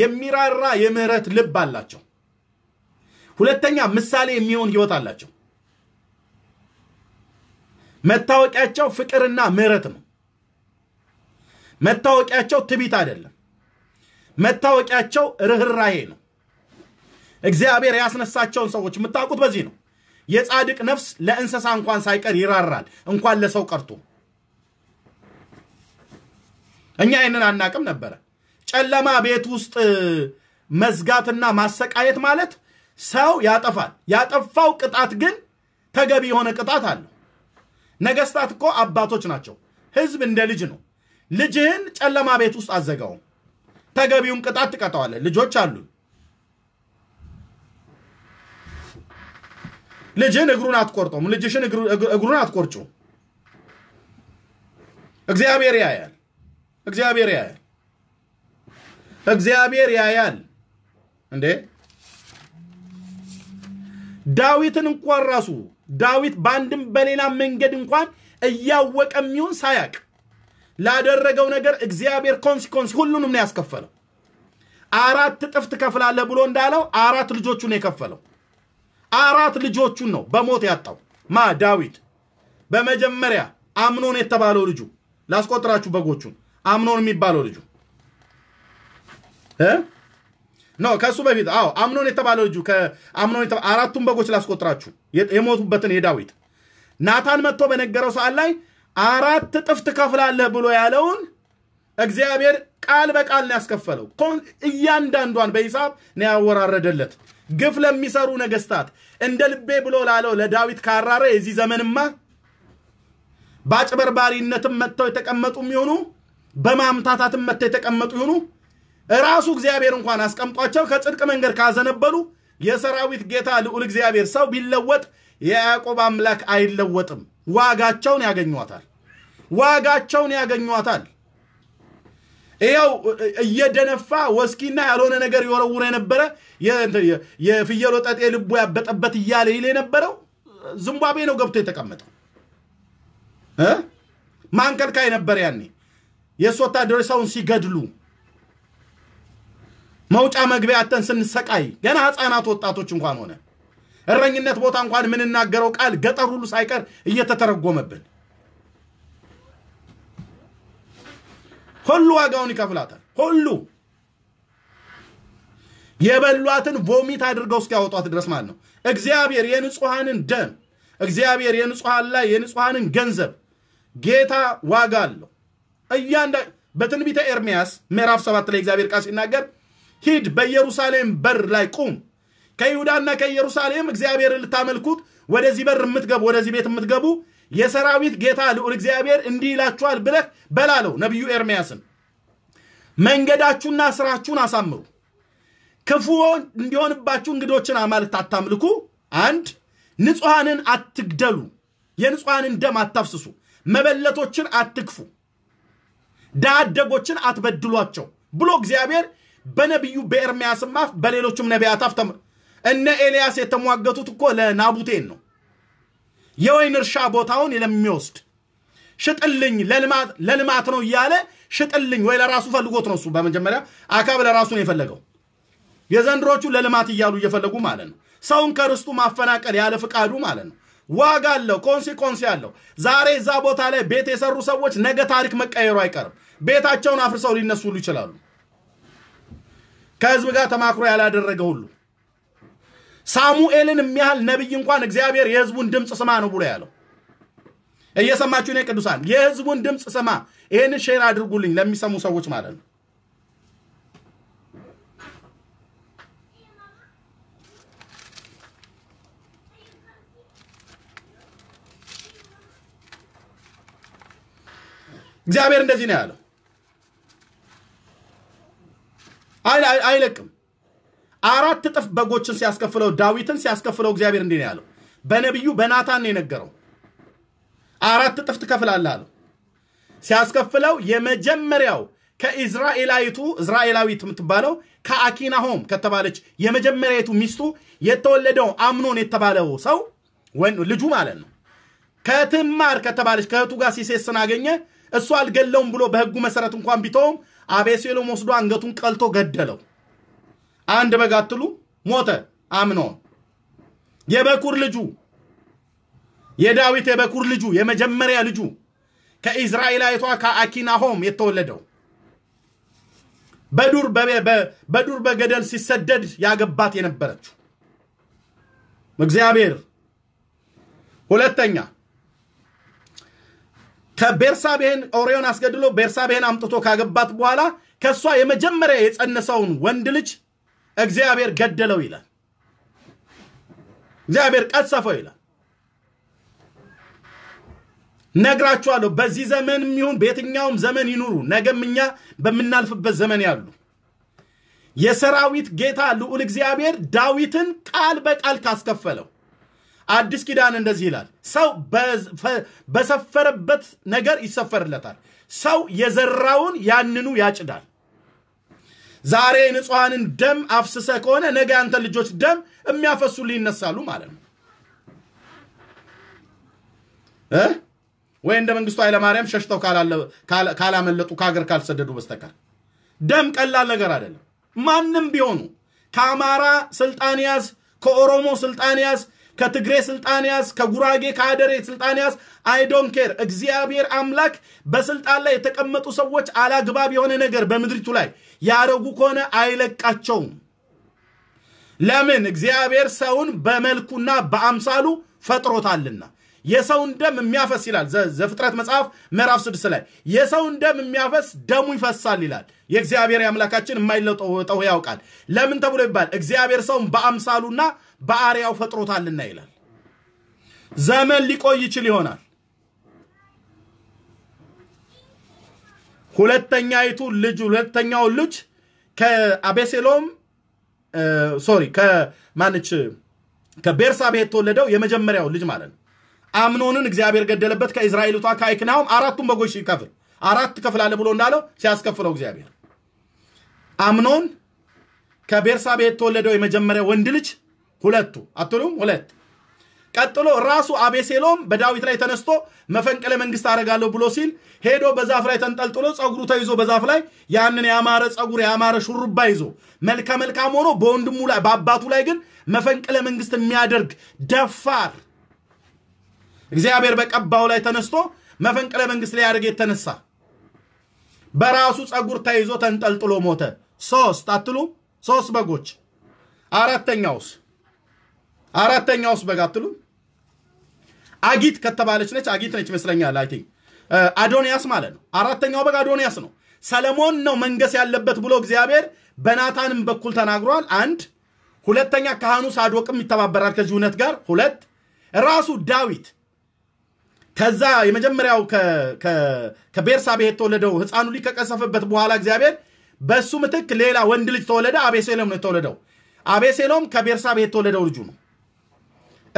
A: የሚራራ የምህረት ልብ አላቸው። ሁለተኛ ምሳሌ የሚሆን ህይወት አላቸው። መታወቂያቸው ፍቅርና ምረት ነው። መታወቂያቸው ትቢት አይደለም። መታወቂያቸው ርኅራዬ ነው። እግዚአብሔር ያስነሳቸውን ሰዎች የምታውቁት በዚህ ነው። የጻድቅ ነፍስ ለእንስሳ እንኳን ሳይቀር ይራራል፣ እንኳን ለሰው ቀርቶ። እኛ ይህንን አናቅም ነበረ። ጨለማ ቤት ውስጥ መዝጋትና ማሰቃየት ማለት ሰው ያጠፋል። ያጠፋው ቅጣት ግን ተገቢ የሆነ ቅጣት አለው። ነገስታት እኮ አባቶች ናቸው። ህዝብ እንደ ልጅ ነው። ልጅህን ጨለማ ቤት ውስጥ አዘጋውም። ተገቢውን ቅጣት ትቀጠዋለህ። ልጆች አሉን። ልጅህን እግሩን አትቆርጦም። ልጅሽን እግሩን አትቆርጩ። እግዚአብሔር ያያል። እግዚአብሔር ያያል። እግዚአብሔር ያያል። እንዴ ዳዊትን እንኳን ራሱ ዳዊት በአንድም በሌላ መንገድ እንኳን እያወቀ የሚሆን ሳያቅ ላደረገው ነገር እግዚአብሔር ኮንሲኮንስ ሁሉንም ነው ያስከፈለው። አራት ጥፍት ከፍላለ ብሎ እንዳለው አራት ልጆቹን የከፈለው አራት ልጆቹን ነው በሞት ያጣው። ማ ዳዊት በመጀመሪያ አምኖን የተባለው ልጁ ላስቆጥራችሁ፣ በጎቹን አምኖን የሚባለው ልጁ ነው ከእሱ በፊት አዎ አምኖን የተባለው ልጁ አምኖን አራቱን በጎች ላስቆጥራችሁ የሞቱበትን የዳዊት ናታን መጥቶ በነገረው ሰዓት ላይ አራት እጥፍ ትከፍላለህ ብሎ ያለውን እግዚአብሔር ቃል በቃል ነው ያስከፈለው። እያንዳንዷን በሂሳብ ነው ያወራረደለት። ግፍ ለሚሰሩ ነገስታት እንደ ልቤ ብሎ ላለው ለዳዊት ካራረ የዚህ ዘመንማ በአጭበርባሪነትም መጥተው የተቀመጡ የሚሆኑ በማምታታትም መጥተው የተቀመጡ ይሆኑ ራሱ እግዚአብሔር እንኳን አስቀምጧቸው ከጽድቅ መንገድ ካዘነበሉ የሰራዊት ጌታ ልዑል እግዚአብሔር ሰው ቢለወጥ የያዕቆብ አምላክ አይለወጥም። ዋጋቸውን ያገኟታል። ዋጋቸውን ያገኟታል። ይኸው እየደነፋ ወስኪና ያልሆነ ነገር ይወረውር የነበረ የፍየሎ ጠጤ ልቦ ያበጠበት እያለ ይል የነበረው ዝምባብዌ ነው ገብቶ የተቀመጠው። ማንከልካይ ነበር ያኔ የእሱ ወታደሮች ሰውን ሲገድሉ መውጫ መግቢያ አተን ስንሰቃይ ገና ህፃናት ወጣቶች እንኳን ሆነ እረኝነት ቦታ እንኳን የምንናገረው ቃል ገጠር ሁሉ ሳይቀር እየተተረጎመብን ሁሉ ዋጋውን ይከፍላታል። ሁሉ የበሏትን ቮሚት አድርገው እስኪያወጧት ድረስ ማለት ነው። እግዚአብሔር የንጹሐንን ደም እግዚአብሔር የንጹሐን ላይ የንጹሐንን ገንዘብ ጌታ ዋጋ አለው። እያንዳ በትንቢተ ኤርሚያስ ምዕራፍ ሰባት ላይ እግዚአብሔር ቃል ሲናገር ሂድ፣ በኢየሩሳሌም በር ላይ ቁም። ከይሁዳና ከኢየሩሳሌም እግዚአብሔር ልታመልኩት ወደዚህ በር የምትገቡ ወደዚህ ቤት የምትገቡ የሰራዊት ጌታ ልዑል እግዚአብሔር እንዲህ ይላችኋል ብለህ በላለው ነቢዩ ኤርምያስን። መንገዳችሁና ስራችሁን አሳምሩ፣ ክፉ እንዲሆንባችሁ እንግዶችን አማልክት አታምልኩ። አንድ ንጹሐንን አትግደሉ፣ የንጹሐንን ደም አታፍስሱ፣ መበለቶችን አትክፉ፣ ዳደጎችን አትበድሏቸው ብሎ እግዚአብሔር በነቢዩ በኤርሚያስም አፍ በሌሎችም ነቢያት አፍ ተምር። እነ ኤልያስ የተሟገቱት እኮ ለናቡቴን ነው። የወይን እርሻ ቦታውን ለሚወስድ ሽጥልኝ፣ ለልማት ነው እያለ ሽጥልኝ፣ ወይ ለራሱ ፈልጎት ነው እሱ። በመጀመሪያ አካብ ለራሱ ነው የፈለገው። የዘንድሮቹ ለልማት እያሉ እየፈለጉ ማለት ነው። ሰውን ከርስቱ ማፈናቀል ያለ ፍቃዱ ማለት ነው። ዋጋ አለው፣ ኮንሲኮንስ ያለው። ዛሬ እዛ ቦታ ላይ ቤት የሰሩ ሰዎች ነገ ታሪክ መቀየሩ አይቀርም። ቤታቸውን አፍርሰው ሊነሱሉ ይችላሉ። ከህዝብ ጋር ተማክሮ ያላደረገ ሁሉ ሳሙኤልን የሚያህል ነቢይ እንኳን እግዚአብሔር የህዝቡን ድምፅ ስማ ነው ብሎ ያለው። እየሰማችሁ ነው ቅዱሳን፣ የህዝቡን ድምፅ ስማ። ይህንን ሼር አድርጉልኝ ለሚሰሙ ሰዎች ማለት ነው። እግዚአብሔር እንደዚህ ነው ያለው አይለቅም። አራት እጥፍ በጎችን ሲያስከፍለው ዳዊትን ሲያስከፍለው እግዚአብሔር እንዲህ ያለው። በነቢዩ በናታን ነው የነገረው። አራት እጥፍ ትከፍላለህ አለው። ሲያስከፍለው የመጀመሪያው ከኢዝራኤላዊቱ እዝራኤላዊት የምትባለው ከአኪናሆም ከተባለች የመጀመሪያዊቱ ሚስቱ የተወለደው አምኖን የተባለው ሰው ልጁ ማለት ነው። ከትማር ከተባለች ከእህቱ ጋር ሲሴስን አገኘ። እሱ አልገለውም ብሎ በህጉ መሰረት እንኳን ቢተውም አቤሴሎም ወስዶ አንገቱን ቀልቶ ገደለው። አንድ በግ አትሉ ሞተ። አምኖን የበኩር ልጁ የዳዊት የበኩር ልጁ የመጀመሪያ ልጁ ከኢዝራኤላዊቷ ከአኪናሆም የተወለደው በዱር በዱር በገደል ሲሰደድ ያገባት የነበረችው እግዚአብሔር ሁለተኛ ከቤርሳቤህን ኦሪዮን አስገድሎ ቤርሳቤህን አምጥቶ ካገባት በኋላ ከእሷ የመጀመሪያ የጸነሰውን ወንድ ልጅ እግዚአብሔር ገደለው ይላል። እግዚአብሔር ቀሰፈው ይላል። ነግራችኋለሁ። በዚህ ዘመን የሚሆን በየትኛውም ዘመን ይኑሩ፣ ነገም እኛ በምናልፍበት ዘመን ያሉ የሰራዊት ጌታ ልዑል እግዚአብሔር ዳዊትን ቃል በቃል ካስከፈለው አዲስ ኪዳን እንደዚህ ይላል፣ ሰው በሰፈረበት ነገር ይሰፈርለታል። ሰው የዘራውን ያንኑ ያጭዳል። ዛሬ ንጹሐንን ደም አፍስሰ ከሆነ ነገ ያንተ ልጆች ደም የሚያፈሱ ይነሳሉ ማለት ነው ወይ እንደ መንግስቱ ኃይለማርያም ሸሽተው ካላመለጡ ከሀገር ካልሰደዱ በስተቀር ደም ቀላል ነገር አይደለም። ማንም ቢሆኑ ከአማራ ስልጣን ያዝ፣ ከኦሮሞ ስልጣን ያዝ፣ ከትግሬ ስልጣን ያዝ፣ ከጉራጌ ከአደሬ ስልጣን ያዝ፣ አይዶን ኬር። እግዚአብሔር አምላክ በስልጣን ላይ የተቀመጡ ሰዎች አላግባብ የሆነ ነገር በምድሪቱ ላይ ያረጉ ከሆነ አይለቃቸውም። ለምን? እግዚአብሔር ሰውን በመልኩና በአምሳሉ ፈጥሮታልና። የሰውን ደም የሚያፈስ ይላል ዘፍጥረት መጽሐፍ ምዕራፍ ስድስት ላይ የሰውን ደም የሚያፈስ ደሙ ይፈሳል ይላል። የእግዚአብሔር አምላካችን የማይለጠው ያውቃል። ለምን ተብሎ ይባል? እግዚአብሔር ሰውን በአምሳሉና በአርያው ፈጥሮታልና ይላል። ዘመን ሊቆይ ይችል ይሆናል። ሁለተኛይቱ ልጅ ሁለተኛው ልጅ ከአቤሴሎም ሶሪ ከማንች ከቤርሳቤ የተወለደው የመጀመሪያው ልጅ ማለት ነው አምኖንን እግዚአብሔር ገደለበት። ከእስራኤልቷ ከአይክናውም አራቱን በጎች ይከፍል አራት ከፍላለ ብሎ እንዳለው ሲያስከፍለው እግዚአብሔር አምኖን ከቤርሳቤ የተወለደው የመጀመሪያ ወንድ ልጅ ሁለቱ አትሉም? ሁለት ቀጥሎ ራሱ አቤሴሎም በዳዊት ላይ ተነስቶ መፈንቅለ መንግስት አደርጋለሁ ብሎ ሲል ሄዶ በዛፍ ላይ ተንጠልጥሎ ፀጉሩ ተይዞ በዛፍ ላይ ያንን ያማረ ፀጉር ያማረ ሹሩባ ይዞ መልከ መልካም ሆኖ በወንድሙ ላይ በአባቱ ላይ ግን መፈንቅለ መንግስት የሚያደርግ ደፋር እግዚአብሔር በቀባው ላይ ተነስቶ መፈንቅለ መንግስት ላይ ሊያደርግ የተነሳ በራሱ ጸጉር ተይዞ ተንጠልጥሎ ሞተ። ሶስት አትሉ ሶስት በጎች አራተኛውስ አራተኛውስ በግ አትሉ አጊት ከተባለች ነች አጊት ነች ይመስለኛል። አይ አዶንያስ ማለት ነው። አራተኛው በግ አዶንያስ ነው። ሰለሞን ነው መንገስ ያለበት ብሎ እግዚአብሔር በናታንም በኩል ተናግሯል። አንድ ሁለተኛ ካህኑ ሳዶቅም ይተባበራል ከዚህ እውነት ጋር ሁለት ራሱ ዳዊት ከዛ የመጀመሪያው ከቤርሳቤ የተወለደው ህፃኑ ልጅ ከቀሰፈበት በኋላ እግዚአብሔር በእሱ ምትክ ሌላ ወንድ ልጅ ተወለደ። አቤሴሎም ነው የተወለደው። አቤሴሎም ከቤርሳቤ የተወለደው ልጁ ነው።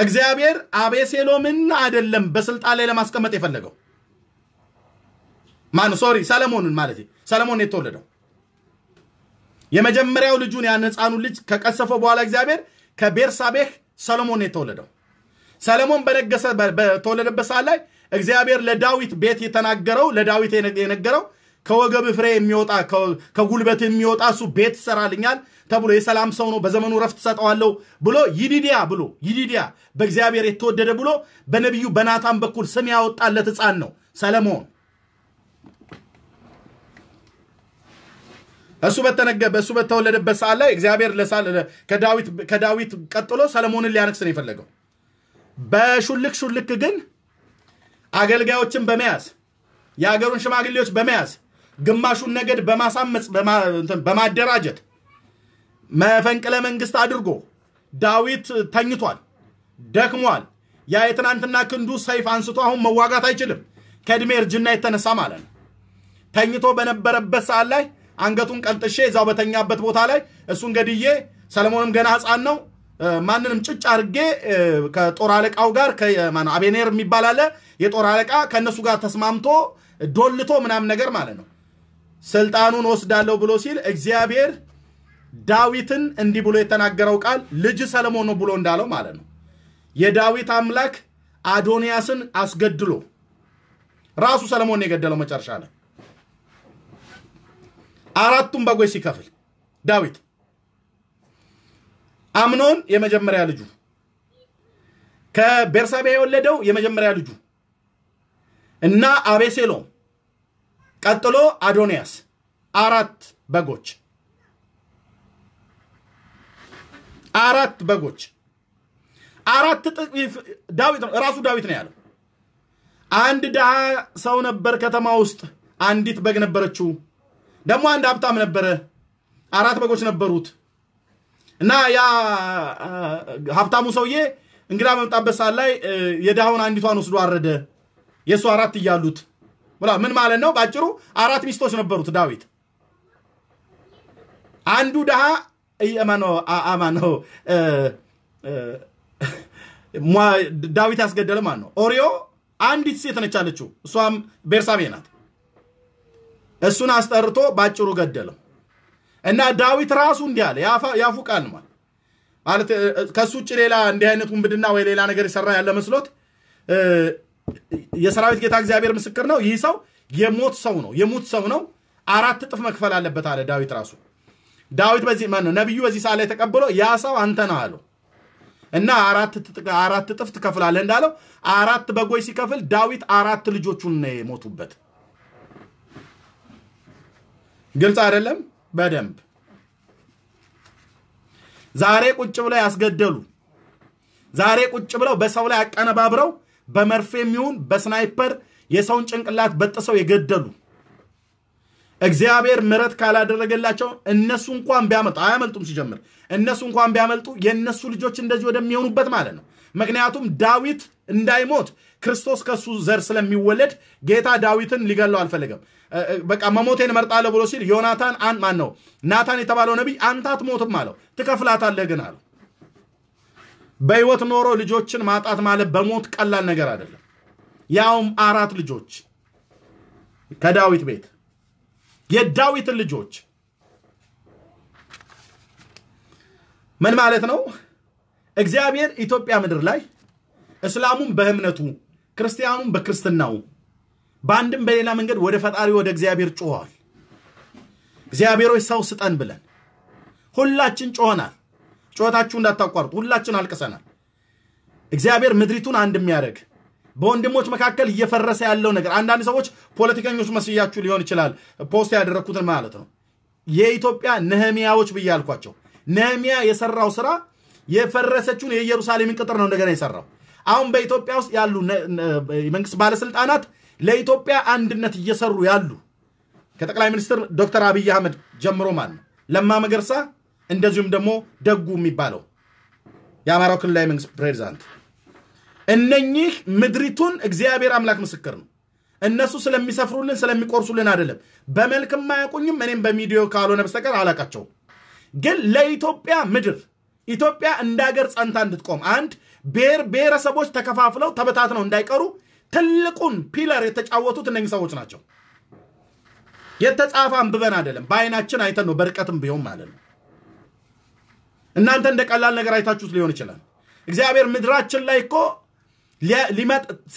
A: እግዚአብሔር አቤሴሎምን አይደለም በስልጣን ላይ ለማስቀመጥ የፈለገው ማን ሶሪ ሰለሞንን ማለት ሰለሞን የተወለደው የመጀመሪያው ልጁን ያን ህፃኑ ልጅ ከቀሰፈው በኋላ እግዚአብሔር ከቤርሳቤህ ሰሎሞን የተወለደው ሰለሞን በነገሰ በተወለደበት ሰዓት ላይ እግዚአብሔር ለዳዊት ቤት የተናገረው ለዳዊት የነገረው ከወገብ ፍሬ የሚወጣ ከጉልበት የሚወጣ እሱ ቤት ይሰራልኛል ተብሎ የሰላም ሰው ነው፣ በዘመኑ ረፍት ሰጠዋለሁ ብሎ ይዲዲያ ብሎ ይዲዲያ በእግዚአብሔር የተወደደ ብሎ በነቢዩ በናታን በኩል ስም ያወጣለት ሕፃን ነው ሰለሞን። እሱ በተነገ በእሱ በተወለደበት ሰዓት ላይ እግዚአብሔር ከዳዊት ቀጥሎ ሰለሞንን ሊያነግስ ነው የፈለገው። በሹልክ ሹልክ ግን አገልጋዮችን በመያዝ የአገሩን ሽማግሌዎች በመያዝ ግማሹን ነገድ በማሳመፅ በማደራጀት መፈንቅለ መንግስት አድርጎ ዳዊት ተኝቷል፣ ደክሟል። ያ የትናንትና ክንዱ ሰይፍ አንስቶ አሁን መዋጋት አይችልም፣ ከእድሜ እርጅና የተነሳ ማለት ነው። ተኝቶ በነበረበት ሰዓት ላይ አንገቱን ቀልጥሼ እዛው በተኛበት ቦታ ላይ እሱን ገድዬ ሰለሞንም ገና ህፃን ነው ማንንም ጭጭ አርጌ ከጦር አለቃው ጋር አቤኔር የሚባል አለ የጦር አለቃ ከእነሱ ጋር ተስማምቶ ዶልቶ ምናምን ነገር ማለት ነው ስልጣኑን ወስዳለሁ ብሎ ሲል እግዚአብሔር ዳዊትን እንዲህ ብሎ የተናገረው ቃል ልጅ ሰለሞን ነው ብሎ እንዳለው ማለት ነው የዳዊት አምላክ አዶንያስን አስገድሎ ራሱ ሰለሞን የገደለው መጨረሻ ላይ አራቱም በጎች ሲከፍል ዳዊት አምኖን የመጀመሪያ ልጁ፣ ከቤርሳቤ የወለደው የመጀመሪያ ልጁ እና አቤሴሎም፣ ቀጥሎ አዶንያስ አራት በጎች አራት በጎች አራት ዳዊት ነው ራሱ ዳዊት ነው ያለው። አንድ ድሃ ሰው ነበር ከተማ ውስጥ አንዲት በግ ነበረችው። ደግሞ አንድ ሀብታም ነበረ፣ አራት በጎች ነበሩት። እና ያ ሀብታሙ ሰውዬ እንግዳ መምጣበት ሰዓት ላይ የድሃውን አንዲቷን ወስዶ አረደ የእሱ አራት እያሉት ምን ማለት ነው? በአጭሩ አራት ሚስቶች ነበሩት ዳዊት። አንዱ ድሃ ማነው ዳዊት ያስገደለ ማለት ነው። ኦሪዮ አንዲት ሴት ነች አለችው። እሷም ቤርሳቤ ናት። እሱን አስጠርቶ ባጭሩ ገደለው። እና ዳዊት ራሱ እንዲህ አለ ያፉቃል ማለት ማለት ከሱ ውጭ ሌላ እንዲህ አይነት ውንብድና ወይ ሌላ ነገር የሰራ ያለ መስሎት የሰራዊት ጌታ እግዚአብሔር ምስክር ነው። ይህ ሰው የሞት ሰው ነው፣ የሞት ሰው ነው። አራት እጥፍ መክፈል አለበት አለ ዳዊት ራሱ። ዳዊት በዚህ ማነው ነቢዩ በዚህ ሰዓት ላይ ተቀብሎ ያ ሰው አንተ ነህ አለው እና አራት እጥፍ ትከፍላለህ እንዳለው አራት በጎች ሲከፍል ዳዊት አራት ልጆቹን ነው የሞቱበት። ግልጽ አይደለም? በደንብ ዛሬ ቁጭ ብለው ያስገደሉ፣ ዛሬ ቁጭ ብለው በሰው ላይ አቀነባብረው በመርፌ የሚሆን በስናይፐር የሰውን ጭንቅላት በጥሰው የገደሉ እግዚአብሔር ምረት ካላደረገላቸው እነሱ እንኳን ቢያመልጡ አያመልጡም። ሲጀምር እነሱ እንኳን ቢያመልጡ የእነሱ ልጆች እንደዚህ ወደሚሆኑበት ማለት ነው። ምክንያቱም ዳዊት እንዳይሞት ክርስቶስ ከሱ ዘር ስለሚወለድ ጌታ ዳዊትን ሊገለው አልፈለገም። በቃ መሞቴን እመርጣለሁ ብሎ ሲል ዮናታን ማን ነው ናታን የተባለው ነቢይ አንተ አትሞትም አለው። ትከፍላታለህ ግን አለው። በህይወት ኖሮ ልጆችን ማጣት ማለት በሞት ቀላል ነገር አይደለም። ያውም አራት ልጆች ከዳዊት ቤት የዳዊትን ልጆች ምን ማለት ነው? እግዚአብሔር ኢትዮጵያ ምድር ላይ እስላሙን በእምነቱ ክርስቲያኑን በክርስትናው በአንድም በሌላ መንገድ ወደ ፈጣሪ ወደ እግዚአብሔር ጮኸዋል። እግዚአብሔሮች ሰው ስጠን ብለን ሁላችን ጮኸናል። ጩኸታችሁ እንዳታቋርጡ፣ ሁላችን አልቅሰናል። እግዚአብሔር ምድሪቱን አንድ የሚያደርግ በወንድሞች መካከል እየፈረሰ ያለው ነገር አንዳንድ ሰዎች ፖለቲከኞች መስያችሁ ሊሆን ይችላል። ፖስት ያደረግኩትን ማለት ነው። የኢትዮጵያ ነህሚያዎች ብዬ አልኳቸው ነህሚያ የሰራው ስራ የፈረሰችውን የኢየሩሳሌምን ቅጥር ነው እንደገና የሰራው። አሁን በኢትዮጵያ ውስጥ ያሉ የመንግስት ባለስልጣናት ለኢትዮጵያ አንድነት እየሰሩ ያሉ ከጠቅላይ ሚኒስትር ዶክተር አብይ አህመድ ጀምሮ ማለት ነው ለማ መገርሳ እንደዚሁም ደግሞ ደጉ የሚባለው የአማራው ክልላዊ መንግስት ፕሬዚዳንት እነኚህ ምድሪቱን እግዚአብሔር አምላክ ምስክር ነው። እነሱ ስለሚሰፍሩልን ስለሚቆርሱልን አይደለም። በመልክም አያቁኝም እኔም በሚዲዮ ካልሆነ በስተቀር አላቃቸው ግን ለኢትዮጵያ ምድር ኢትዮጵያ እንደ ሀገር ጸንታ እንድትቆም አንድ ብሔር ብሔረሰቦች ተከፋፍለው ተበታትነው እንዳይቀሩ ትልቁን ፒለር የተጫወቱት እነኝ ሰዎች ናቸው። የተጻፈ አንብበን አይደለም፣ በአይናችን አይተን ነው፣ በርቀትም ቢሆን ማለት ነው። እናንተ እንደ ቀላል ነገር አይታችሁት ሊሆን ይችላል። እግዚአብሔር ምድራችን ላይ እኮ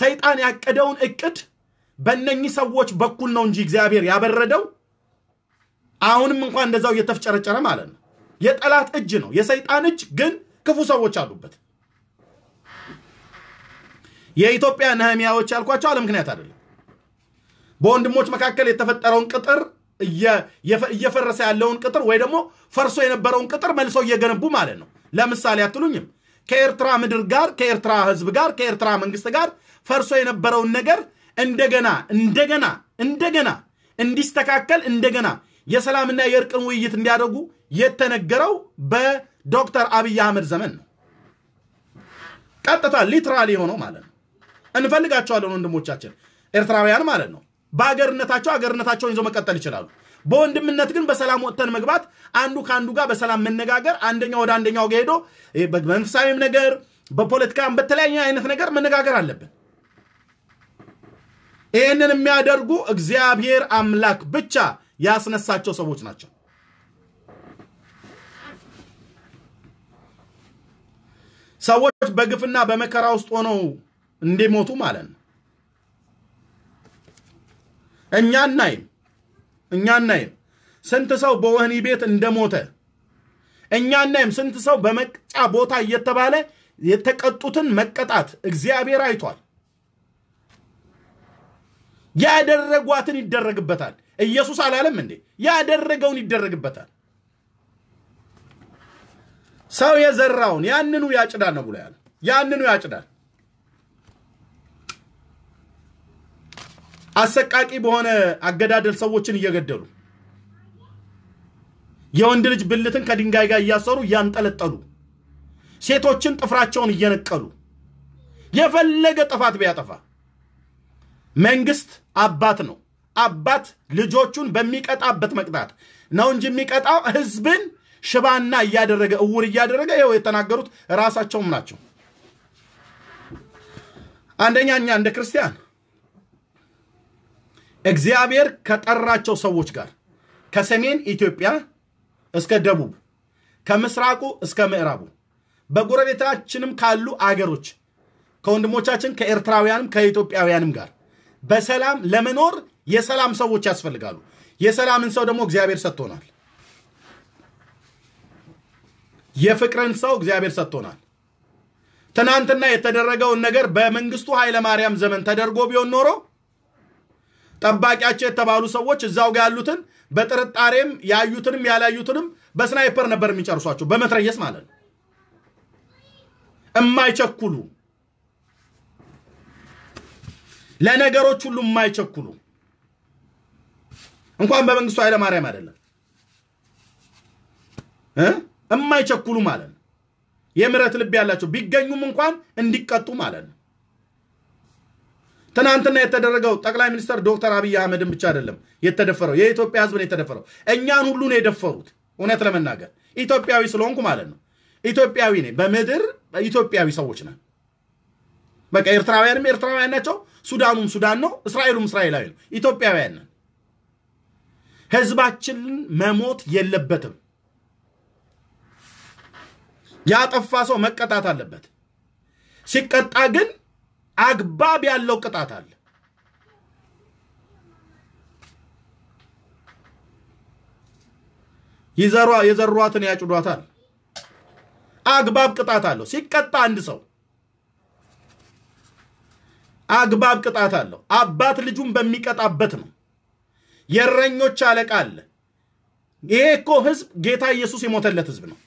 A: ሰይጣን ያቀደውን እቅድ በእነኚህ ሰዎች በኩል ነው እንጂ እግዚአብሔር ያበረደው አሁንም እንኳን እንደዛው እየተፍጨረጨረ ማለት ነው። የጠላት እጅ ነው፣ የሰይጣን እጅ ግን ክፉ ሰዎች አሉበት። የኢትዮጵያ ነህሚያዎች ያልኳቸው ምክንያት አይደለም። በወንድሞች መካከል የተፈጠረውን ቅጥር እየፈረሰ ያለውን ቅጥር ወይ ደግሞ ፈርሶ የነበረውን ቅጥር መልሰው እየገነቡ ማለት ነው። ለምሳሌ አትሉኝም? ከኤርትራ ምድር ጋር ከኤርትራ ህዝብ ጋር ከኤርትራ መንግስት ጋር ፈርሶ የነበረውን ነገር እንደገና እንደገና እንደገና እንዲስተካከል እንደገና የሰላምና የእርቅን ውይይት እንዲያደርጉ የተነገረው በዶክተር አብይ አህመድ ዘመን ነው። ቀጥታ ሊትራሊ የሆነው ማለት ነው። እንፈልጋቸዋለን ወንድሞቻችን ኤርትራውያን ማለት ነው። በአገርነታቸው አገርነታቸውን ይዘው መቀጠል ይችላሉ። በወንድምነት ግን በሰላም ወጥተን መግባት፣ አንዱ ከአንዱ ጋር በሰላም መነጋገር፣ አንደኛው ወደ አንደኛው ጋር ሄዶ በመንፈሳዊም ነገር በፖለቲካም በተለያየ አይነት ነገር መነጋገር አለብን። ይህንን የሚያደርጉ እግዚአብሔር አምላክ ብቻ ያስነሳቸው ሰዎች ናቸው። ሰዎች በግፍና በመከራ ውስጥ ሆነው እንዲሞቱ ማለት ነው። እኛ እናይም እኛ እናይም ስንት ሰው በወህኒ ቤት እንደሞተ እኛ እናይም ስንት ሰው በመቅጫ ቦታ እየተባለ የተቀጡትን መቀጣት እግዚአብሔር አይቷል። ያደረጓትን ይደረግበታል። ኢየሱስ አላለም እንዴ? ያደረገውን ይደረግበታል። ሰው የዘራውን ያንኑ ያጭዳል ነው ብሎ ያለ። ያንኑ ያጭዳል። አሰቃቂ በሆነ አገዳደል ሰዎችን እየገደሉ የወንድ ልጅ ብልትን ከድንጋይ ጋር እያሰሩ እያንጠለጠሉ ሴቶችን ጥፍራቸውን እየነቀሉ የፈለገ ጥፋት ቢያጠፋ መንግስት አባት ነው። አባት ልጆቹን በሚቀጣበት መቅጣት ነው እንጂ የሚቀጣው ህዝብን ሽባና እያደረገ እውር እያደረገ ይኸው የተናገሩት ራሳቸውም ናቸው። አንደኛ እኛ እንደ ክርስቲያን እግዚአብሔር ከጠራቸው ሰዎች ጋር ከሰሜን ኢትዮጵያ እስከ ደቡብ ከምስራቁ እስከ ምዕራቡ በጎረቤታችንም ካሉ አገሮች ከወንድሞቻችን ከኤርትራውያንም ከኢትዮጵያውያንም ጋር በሰላም ለመኖር የሰላም ሰዎች ያስፈልጋሉ። የሰላምን ሰው ደግሞ እግዚአብሔር ሰጥቶናል። የፍቅርን ሰው እግዚአብሔር ሰጥቶናል። ትናንትና የተደረገውን ነገር በመንግስቱ ኃይለማርያም ዘመን ተደርጎ ቢሆን ኖሮ ጠባቂያቸው የተባሉ ሰዎች እዛው ጋር ያሉትን በጥርጣሬም ያዩትንም ያላዩትንም በስናይፐር ነበር የሚጨርሷቸው፣ በመትረየስ ማለት ነው። እማይቸኩሉ ለነገሮች ሁሉ የማይቸኩሉ እንኳን በመንግስቱ ኃይለማርያም አይደለም እማይቸኩሉ ማለት ነው። የምረት ልብ ያላቸው ቢገኙም እንኳን እንዲቀጡ ማለት ነው። ትናንትና የተደረገው ጠቅላይ ሚኒስትር ዶክተር አብይ አህመድን ብቻ አይደለም የተደፈረው፣ የኢትዮጵያ ህዝብን የተደፈረው እኛን ሁሉ ነው የደፈሩት። እውነት ለመናገር ኢትዮጵያዊ ስለሆንኩ ማለት ነው። ኢትዮጵያዊ ነኝ፣ በምድር ኢትዮጵያዊ ሰዎች ነን። በቃ ኤርትራውያንም ኤርትራውያን ናቸው፣ ሱዳኑም ሱዳን ነው፣ እስራኤሉም እስራኤላዊ ነው። ኢትዮጵያውያን ነን። ህዝባችንን መሞት የለበትም። ያጠፋ ሰው መቀጣት አለበት። ሲቀጣ ግን አግባብ ያለው ቅጣት አለ። ይዘሯ የዘሯትን ያጭዷታል። አግባብ ቅጣት አለው። ሲቀጣ አንድ ሰው አግባብ ቅጣት አለው። አባት ልጁን በሚቀጣበት ነው። የእረኞች አለቃ አለ። ይሄ እኮ ህዝብ ጌታ ኢየሱስ የሞተለት ህዝብ ነው።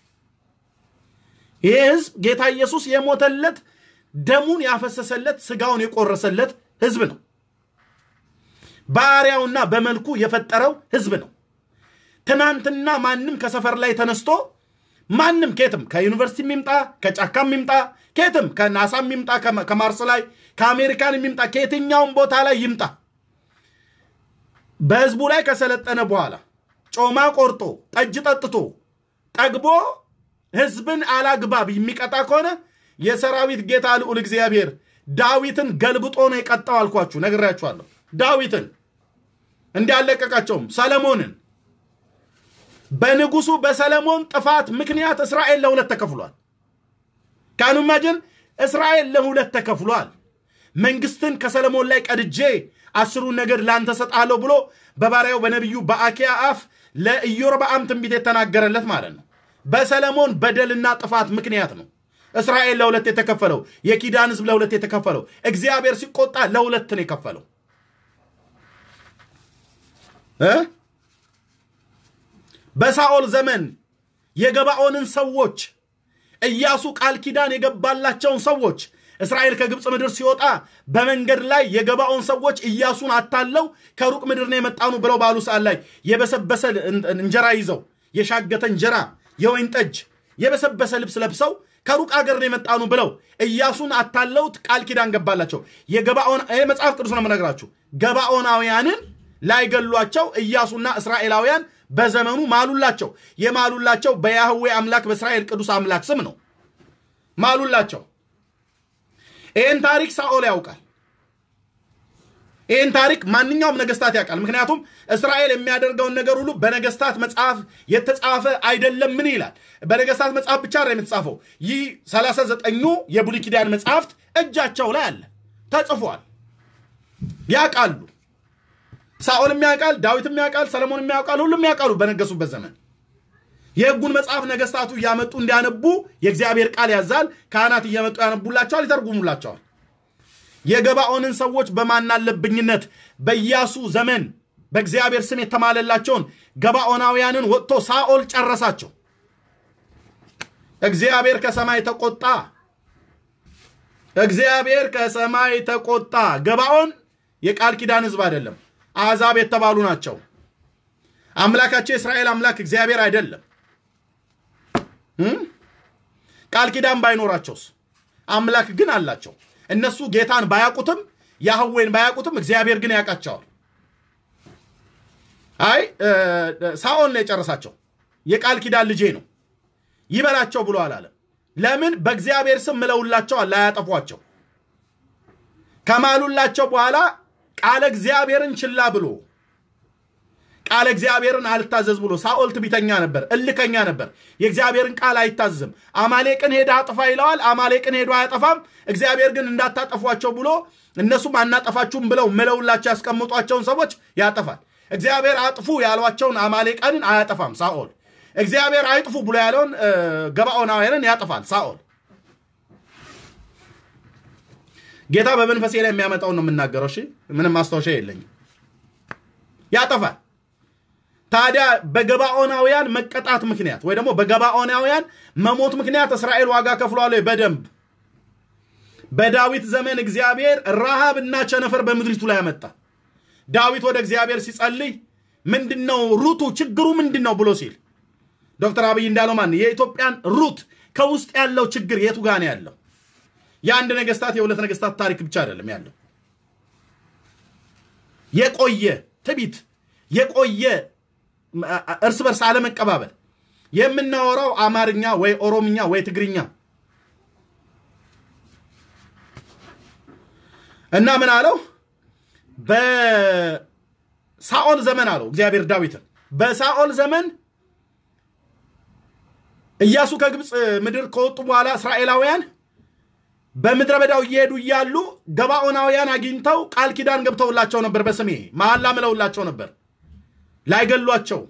A: ይሄ ህዝብ ጌታ ኢየሱስ የሞተለት ደሙን ያፈሰሰለት ስጋውን የቆረሰለት ህዝብ ነው። በአርያውና በመልኩ የፈጠረው ህዝብ ነው። ትናንትና ማንም ከሰፈር ላይ ተነስቶ ማንም ከየትም ከዩኒቨርሲቲ የሚምጣ ከጫካ የሚምጣ ከየትም ከናሳ የሚምጣ ከማርስ ላይ ከአሜሪካን የሚምጣ ከየትኛውም ቦታ ላይ ይምጣ በህዝቡ ላይ ከሰለጠነ በኋላ ጮማ ቆርጦ ጠጅ ጠጥቶ ጠግቦ ህዝብን አላግባብ የሚቀጣ ከሆነ የሰራዊት ጌታ ልዑል እግዚአብሔር ዳዊትን ገልብጦ ነው የቀጣው አልኳችሁ፣ ነግራችኋለሁ። ዳዊትን እንዲያለቀቃቸውም ሰለሞንን በንጉሱ በሰለሞን ጥፋት ምክንያት እስራኤል ለሁለት ተከፍሏል። ካኑ እስራኤል ለሁለት ተከፍሏል። መንግስትን ከሰለሞን ላይ ቀድጄ አስሩን ነገድ ላንተ ሰጣለሁ ብሎ በባሪያው በነቢዩ በአኪያ አፍ ለኢዮርብዓም ትንቢት የተናገረለት ማለት ነው። በሰለሞን በደልና ጥፋት ምክንያት ነው። እስራኤል ለሁለት የተከፈለው የኪዳን ህዝብ ለሁለት የተከፈለው እግዚአብሔር ሲቆጣ ለሁለት ነው የከፈለው በሳኦል ዘመን የገባኦንን ሰዎች እያሱ ቃል ኪዳን የገባላቸውን ሰዎች እስራኤል ከግብፅ ምድር ሲወጣ በመንገድ ላይ የገባኦን ሰዎች እያሱን አታለው ከሩቅ ምድር ነው የመጣኑ ብለው ባሉ ሰዓት ላይ የበሰበሰ እንጀራ ይዘው የሻገተ እንጀራ፣ የወይን ጠጅ፣ የበሰበሰ ልብስ ለብሰው ከሩቅ አገር ነው የመጣኑ ብለው ኢያሱን አታለውት ቃል ኪዳን ገባላቸው። የገባኦን መጽሐፍ ቅዱስ ነው የምነግራችሁ። ገባኦናውያንን ላይገሏቸው ኢያሱና እስራኤላውያን በዘመኑ ማሉላቸው። የማሉላቸው በያህዌ አምላክ በእስራኤል ቅዱስ አምላክ ስም ነው ማሉላቸው። ይህን ታሪክ ሳኦል ያውቃል። ይህን ታሪክ ማንኛውም ነገስታት ያውቃል። ምክንያቱም እስራኤል የሚያደርገውን ነገር ሁሉ በነገስታት መጽሐፍ የተጻፈ አይደለም። ምን ይላል? በነገስታት መጽሐፍ ብቻ ነው የተጻፈው። ይህ ሰላሳ ዘጠኙ የብሉይ ኪዳን መጽሐፍት እጃቸው ላይ አለ፣ ተጽፏል። ያውቃሉ። ሳኦልም ያውቃል፣ ዳዊትም ያውቃል፣ ሰለሞንም ያውቃል፣ ሁሉም ያውቃሉ። በነገሱበት ዘመን የህጉን መጽሐፍ ነገስታቱ እያመጡ እንዲያነቡ የእግዚአብሔር ቃል ያዛል። ካህናት እየመጡ ያነቡላቸዋል፣ ይተርጉሙላቸዋል። የገባኦንን ሰዎች በማናለብኝነት በኢያሱ ዘመን በእግዚአብሔር ስም የተማለላቸውን ገባኦናውያንን ወጥቶ ሳኦል ጨረሳቸው። እግዚአብሔር ከሰማይ ተቆጣ። እግዚአብሔር ከሰማይ ተቆጣ። ገባኦን የቃል ኪዳን ህዝብ አይደለም፣ አሕዛብ የተባሉ ናቸው። አምላካቸው የእስራኤል አምላክ እግዚአብሔር አይደለም። ቃል ኪዳን ባይኖራቸውስ አምላክ ግን አላቸው። እነሱ ጌታን ባያቁትም ያህዌን ባያቁትም እግዚአብሔር ግን ያውቃቸዋል። አይ ሳኦል ነው የጨረሳቸው። የቃል ኪዳን ልጄ ነው ይበላቸው ብሎ አላለም። ለምን? በእግዚአብሔር ስም ምለውላቸው ላያጠፏቸው። ከማሉላቸው በኋላ ቃለ እግዚአብሔርን ችላ ብሎ ቃለ እግዚአብሔርን አልታዘዝ ብሎ ሳኦል ትቢተኛ ነበር፣ እልከኛ ነበር። የእግዚአብሔርን ቃል አይታዘዝም። አማሌቅን ሄደ አጥፋ ይለዋል። አማሌቅን ሄዶ አያጠፋም። እግዚአብሔር ግን እንዳታጠፏቸው ብሎ እነሱም አናጠፋችሁም ብለው ምለውላቸው ያስቀምጧቸውን ሰዎች ያጠፋል። እግዚአብሔር አጥፉ ያሏቸውን አማሌቀንን አያጠፋም ሳኦል። እግዚአብሔር አይጥፉ ብሎ ያለውን ገባኦናውያንን ያጠፋል ሳኦል። ጌታ በመንፈሴ ላይ የሚያመጣውን ነው የምናገረው። እሺ ምንም ማስታወሻ የለኝም። ያጠፋል ታዲያ በገባኦናውያን መቀጣት ምክንያት ወይ ደግሞ በገባኦናውያን መሞት ምክንያት እስራኤል ዋጋ ከፍሏል በደንብ በዳዊት ዘመን እግዚአብሔር ረሃብ እና ቸነፈር በምድሪቱ ላይ አመጣ ዳዊት ወደ እግዚአብሔር ሲጸልይ ምንድነው ሩቱ ችግሩ ምንድን ነው ብሎ ሲል ዶክተር አብይ እንዳለው ማን የኢትዮጵያን ሩት ከውስጥ ያለው ችግር የቱ ጋር ነው ያለው የአንድ ነገስታት የሁለት ነገስታት ታሪክ ብቻ አይደለም ያለው የቆየ ትቢት የቆየ እርስ በርስ አለመቀባበል የምናወራው አማርኛ ወይ ኦሮምኛ ወይ ትግርኛ እና ምን አለው በሳኦል ዘመን አለው እግዚአብሔር ዳዊትን በሳኦል ዘመን እያሱ ከግብፅ ምድር ከወጡ በኋላ እስራኤላውያን በምድረ በዳው እየሄዱ እያሉ ገባኦናውያን አግኝተው ቃል ኪዳን ገብተውላቸው ነበር በስሜ መሐላ ምለውላቸው ነበር ላይገሏቸው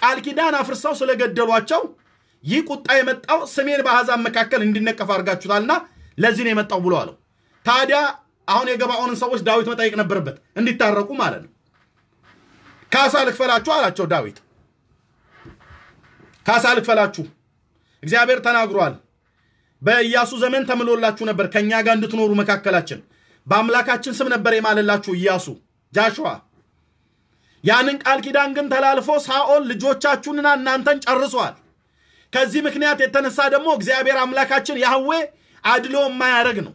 A: ቃል ኪዳን አፍርሰው ስለገደሏቸው ይህ ቁጣ የመጣው ስሜን በአሕዛብ መካከል እንዲነቀፍ አድርጋችሁታልና ለዚህ ነው የመጣው ብሎ አለው። ታዲያ አሁን የገባኦንን ሰዎች ዳዊት መጠየቅ ነበረበት እንዲታረቁ ማለት ነው። ካሳ ልክፈላችሁ አላቸው ዳዊት። ካሳ ልክፈላችሁ እግዚአብሔር ተናግሯል። በኢያሱ ዘመን ተምሎላችሁ ነበር ከእኛ ጋር እንድትኖሩ መካከላችን በአምላካችን ስም ነበር የማለላችሁ ኢያሱ ጃሽዋ ያንን ቃል ኪዳን ግን ተላልፎ ሳኦል ልጆቻችሁንና እናንተን ጨርሷል። ከዚህ ምክንያት የተነሳ ደግሞ እግዚአብሔር አምላካችን ያህዌ አድሎ የማያደርግ ነው።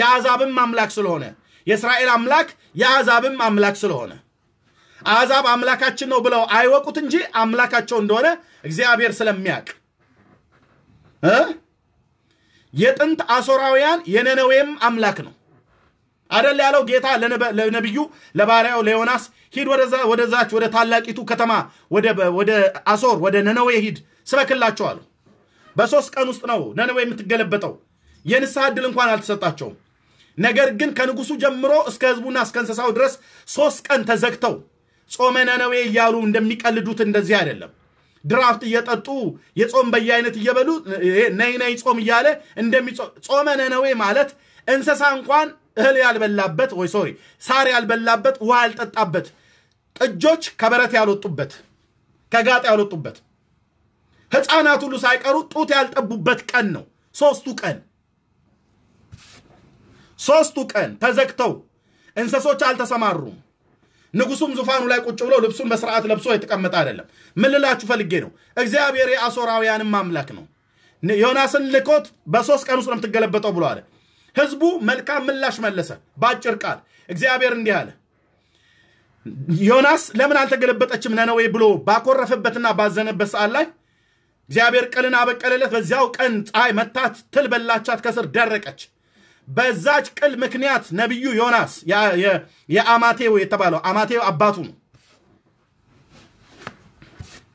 A: የአዛብም አምላክ ስለሆነ የእስራኤል አምላክ የአዛብም አምላክ ስለሆነ አዛብ አምላካችን ነው ብለው አይወቁት እንጂ አምላካቸው እንደሆነ እግዚአብሔር ስለሚያውቅ የጥንት አሶራውያን የነነዌም አምላክ ነው። አደል ያለው ጌታ ለነቢዩ ለባሪያው ለዮናስ ሂድ ወደዛች ወደ ታላቂቱ ከተማ ወደ አሶር ወደ ነነዌ ሂድ ስበክላቸው አለው። በሶስት ቀን ውስጥ ነው ነነዌ የምትገለበጠው። የንስሐ እድል እንኳን አልተሰጣቸውም። ነገር ግን ከንጉሱ ጀምሮ እስከ ህዝቡና እስከ እንስሳው ድረስ ሶስት ቀን ተዘግተው ጾመ ነነዌ እያሉ እንደሚቀልዱት እንደዚህ አይደለም። ድራፍት እየጠጡ የጾም በየአይነት እየበሉ ነይ ነይ ጾም እያለ ጾመ ነነዌ ማለት እንስሳ እንኳን እህል ያልበላበት ወይ ሶሪ ሳር ያልበላበት ውሃ ያልጠጣበት ጥጆች ከበረት ያልወጡበት ከጋጥ ያልወጡበት ህፃናት ሁሉ ሳይቀሩ ጡት ያልጠቡበት ቀን ነው። ሶስቱ ቀን ሶስቱ ቀን ተዘግተው እንሰሶች አልተሰማሩም። ንጉሱም ዙፋኑ ላይ ቁጭ ብሎ ልብሱን በስርዓት ለብሶ የተቀመጠ አይደለም። ምን ልላችሁ ፈልጌ ነው፣ እግዚአብሔር የአሶራውያንም አምላክ ነው። ዮናስን ልኮት በሶስት ቀን ውስጥ ነው የምትገለበጠው ብሎ አለ። ህዝቡ መልካም ምላሽ መለሰ። በአጭር ቃል እግዚአብሔር እንዲህ አለ፣ ዮናስ ለምን አልተገለበጠችም ነነዌ ብሎ ባኮረፈበትና ባዘነበት ሰዓት ላይ እግዚአብሔር ቅልን አበቀለለት። በዚያው ቀን ፀሐይ መታት፣ ትል በላቻት፣ ከስር ደረቀች። በዛች ቅል ምክንያት ነቢዩ ዮናስ የአማቴው የተባለው አማቴው አባቱ ነው።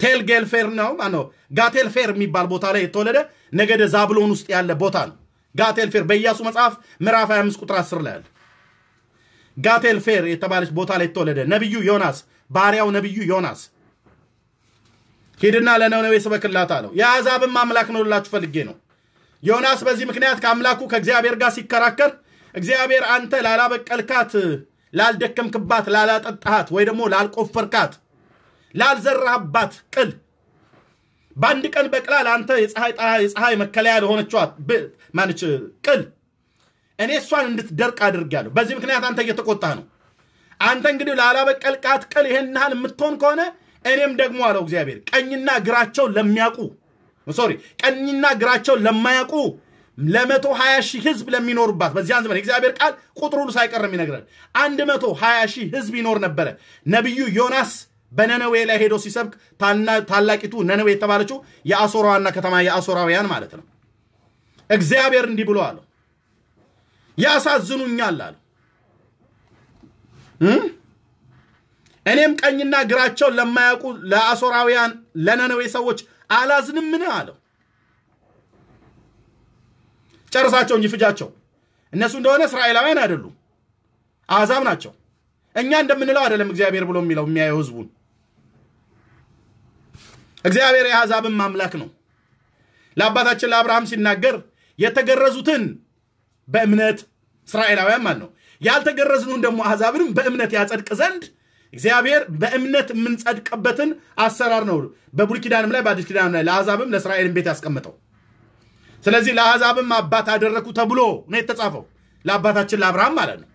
A: ቴልጌልፌር ነው ማነው ጋቴልፌር የሚባል ቦታ ላይ የተወለደ ነገደ ዛብሎን ውስጥ ያለ ቦታ ነው። ጋቴልፌር በኢያሱ መጽሐፍ ምዕራፍ 25 ቁጥር 10 ላይ ያለ ጋቴልፌር የተባለች ቦታ ላይ የተወለደ ነቢዩ ዮናስ ባሪያው ነቢዩ ዮናስ ሂድና ለነነዌ ስበክላት አለው። የአሕዛብም አምላክ ነው ልላችሁ ፈልጌ ነው። ዮናስ በዚህ ምክንያት ከአምላኩ ከእግዚአብሔር ጋር ሲከራከር እግዚአብሔር አንተ ላላበቀልካት፣ ላልደከምክባት፣ ላላጠጣሃት ወይ ደግሞ ላልቆፈርካት፣ ላልዘራህባት ቅል በአንድ ቀን በቅላል አንተ የፀሐይ መከለያ ለሆነችዋ ማንች ቅል እኔ እሷን እንድትደርቅ አድርግ ያለሁ በዚህ ምክንያት አንተ እየተቆጣ ነው። አንተ እንግዲህ ላላበቀልቃት ቅል ይሄን ያህል የምትሆን ከሆነ እኔም ደግሞ አለው እግዚአብሔር ቀኝና ግራቸው ለሚያውቁ ሶሪ ቀኝና ግራቸው ለማያውቁ ለመቶ ሀያ ሺህ ህዝብ ለሚኖሩባት በዚያን ዘመን እግዚአብሔር ቃል ቁጥሩን ሳይቀርም ይነግራል። አንድ መቶ ሀያ ሺህ ህዝብ ይኖር ነበረ። ነቢዩ ዮናስ በነነዌ ላይ ሄዶ ሲሰብክ ታላቂቱ ነነዌ የተባለችው የአሶር ዋና ከተማ የአሶራውያን ማለት ነው። እግዚአብሔር እንዲህ ብሎ አለው፣ ያሳዝኑኛል አለ። እኔም ቀኝና ግራቸውን ለማያውቁ ለአሶራውያን ለነነዌ ሰዎች አላዝንምን አለው። ጨርሳቸው እንጂ ፍጃቸው። እነሱ እንደሆነ እስራኤላውያን አይደሉም፣ አሕዛብ ናቸው። እኛ እንደምንለው አይደለም እግዚአብሔር ብሎ የሚለው የሚያየው ህዝቡን እግዚአብሔር የአሕዛብም አምላክ ነው። ለአባታችን ለአብርሃም ሲናገር የተገረዙትን በእምነት እስራኤላውያን ማለት ነው ያልተገረዝኑን ደግሞ አሕዛብንም በእምነት ያጸድቅ ዘንድ እግዚአብሔር በእምነት የምንጸድቅበትን አሰራር ነው በብሉይ ኪዳንም ላይ በአዲስ ኪዳንም ላይ ለአሕዛብም ለእስራኤልም ቤት ያስቀምጠው። ስለዚህ ለአሕዛብም አባት አደረግኩ ተብሎ ነው የተጻፈው ለአባታችን ለአብርሃም ማለት ነው።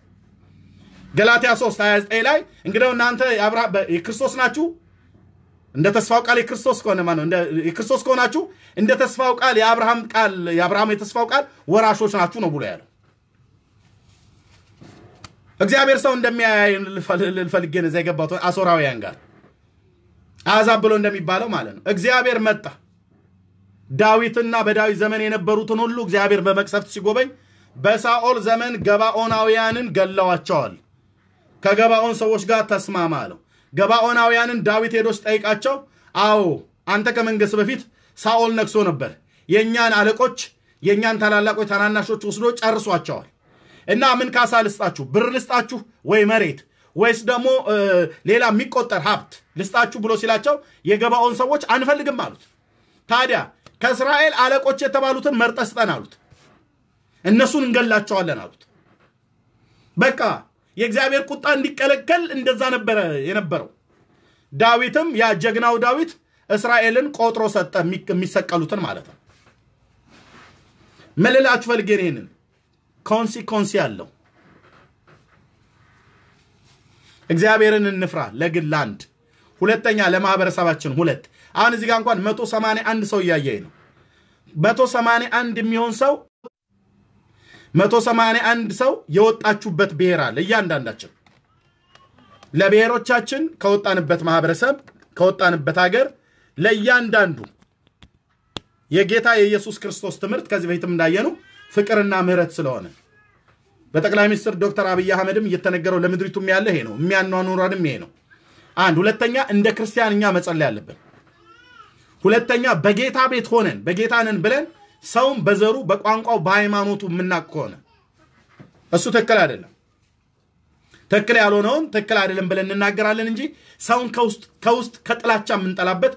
A: ገላትያ 3 29 ላይ እንግዲው እናንተ የክርስቶስ ናችሁ እንደ ተስፋው ቃል የክርስቶስ ከሆነ ማ የክርስቶስ ከሆናችሁ እንደ ተስፋው ቃል የአብርሃም ቃል የአብርሃም የተስፋው ቃል ወራሾች ናችሁ ነው ብሎ ያለው። እግዚአብሔር ሰው እንደሚያያይ ልፈልጌ ነው። እዛ የገባት አሶራውያን ጋር አዛብ ብሎ እንደሚባለው ማለት ነው። እግዚአብሔር መጣ። ዳዊትና በዳዊት ዘመን የነበሩትን ሁሉ እግዚአብሔር በመቅሰፍት ሲጎበኝ በሳኦል ዘመን ገባኦናውያንን ገለዋቸዋል። ከገባኦን ሰዎች ጋር ተስማማ አለው። ገባኦናውያንን ዳዊት ሄዶ ሲጠይቃቸው አዎ አንተ ከመንገስ በፊት ሳኦል ነግሶ ነበር የእኛን አለቆች የእኛን ታላላቆች ታናናሾች ወስዶ ጨርሷቸዋል እና ምን ካሳ ልስጣችሁ ብር ልስጣችሁ ወይ መሬት ወይስ ደግሞ ሌላ የሚቆጠር ሀብት ልስጣችሁ ብሎ ሲላቸው የገባኦን ሰዎች አንፈልግም አሉት ታዲያ ከእስራኤል አለቆች የተባሉትን መርጠ ስጠን አሉት እነሱን እንገላቸዋለን አሉት በቃ የእግዚአብሔር ቁጣ እንዲቀለቀል እንደዛ ነበረ የነበረው። ዳዊትም ያ ጀግናው ዳዊት እስራኤልን ቆጥሮ ሰጠ፣ የሚሰቀሉትን ማለት ነው። መልላችሁ ፈልጌ ይህንን ኮንሲኮንሲ አለው። እግዚአብሔርን እንፍራ። ለግል አንድ፣ ሁለተኛ ለማህበረሰባችን ሁለት። አሁን እዚህ ጋር እንኳን መቶ 8 አንድ ሰው እያየኝ ነው። መቶ ሰማንያ አንድ የሚሆን ሰው መቶ ሰማንያ አንድ ሰው የወጣችሁበት ብሔር አለ። እያንዳንዳችን ለብሔሮቻችን ከወጣንበት ማህበረሰብ ከወጣንበት ሀገር ለእያንዳንዱ የጌታ የኢየሱስ ክርስቶስ ትምህርት ከዚህ በፊትም እንዳየነው ፍቅርና ምህረት ስለሆነ በጠቅላይ ሚኒስትር ዶክተር አብይ አህመድም እየተነገረው ለምድሪቱም ያለ ይሄ ነው። የሚያኗኑረንም ይሄ ነው። አንድ ሁለተኛ፣ እንደ ክርስቲያን እኛ መጸለይ አለብን። ሁለተኛ፣ በጌታ ቤት ሆነን በጌታ ነን ብለን ሰውን በዘሩ በቋንቋው በሃይማኖቱ የምናቅ ከሆነ እሱ ትክክል አይደለም። ትክክል ያልሆነውን ትክክል አይደለም ብለን እንናገራለን እንጂ ሰውን ከውስጥ ከጥላቻ የምንጠላበት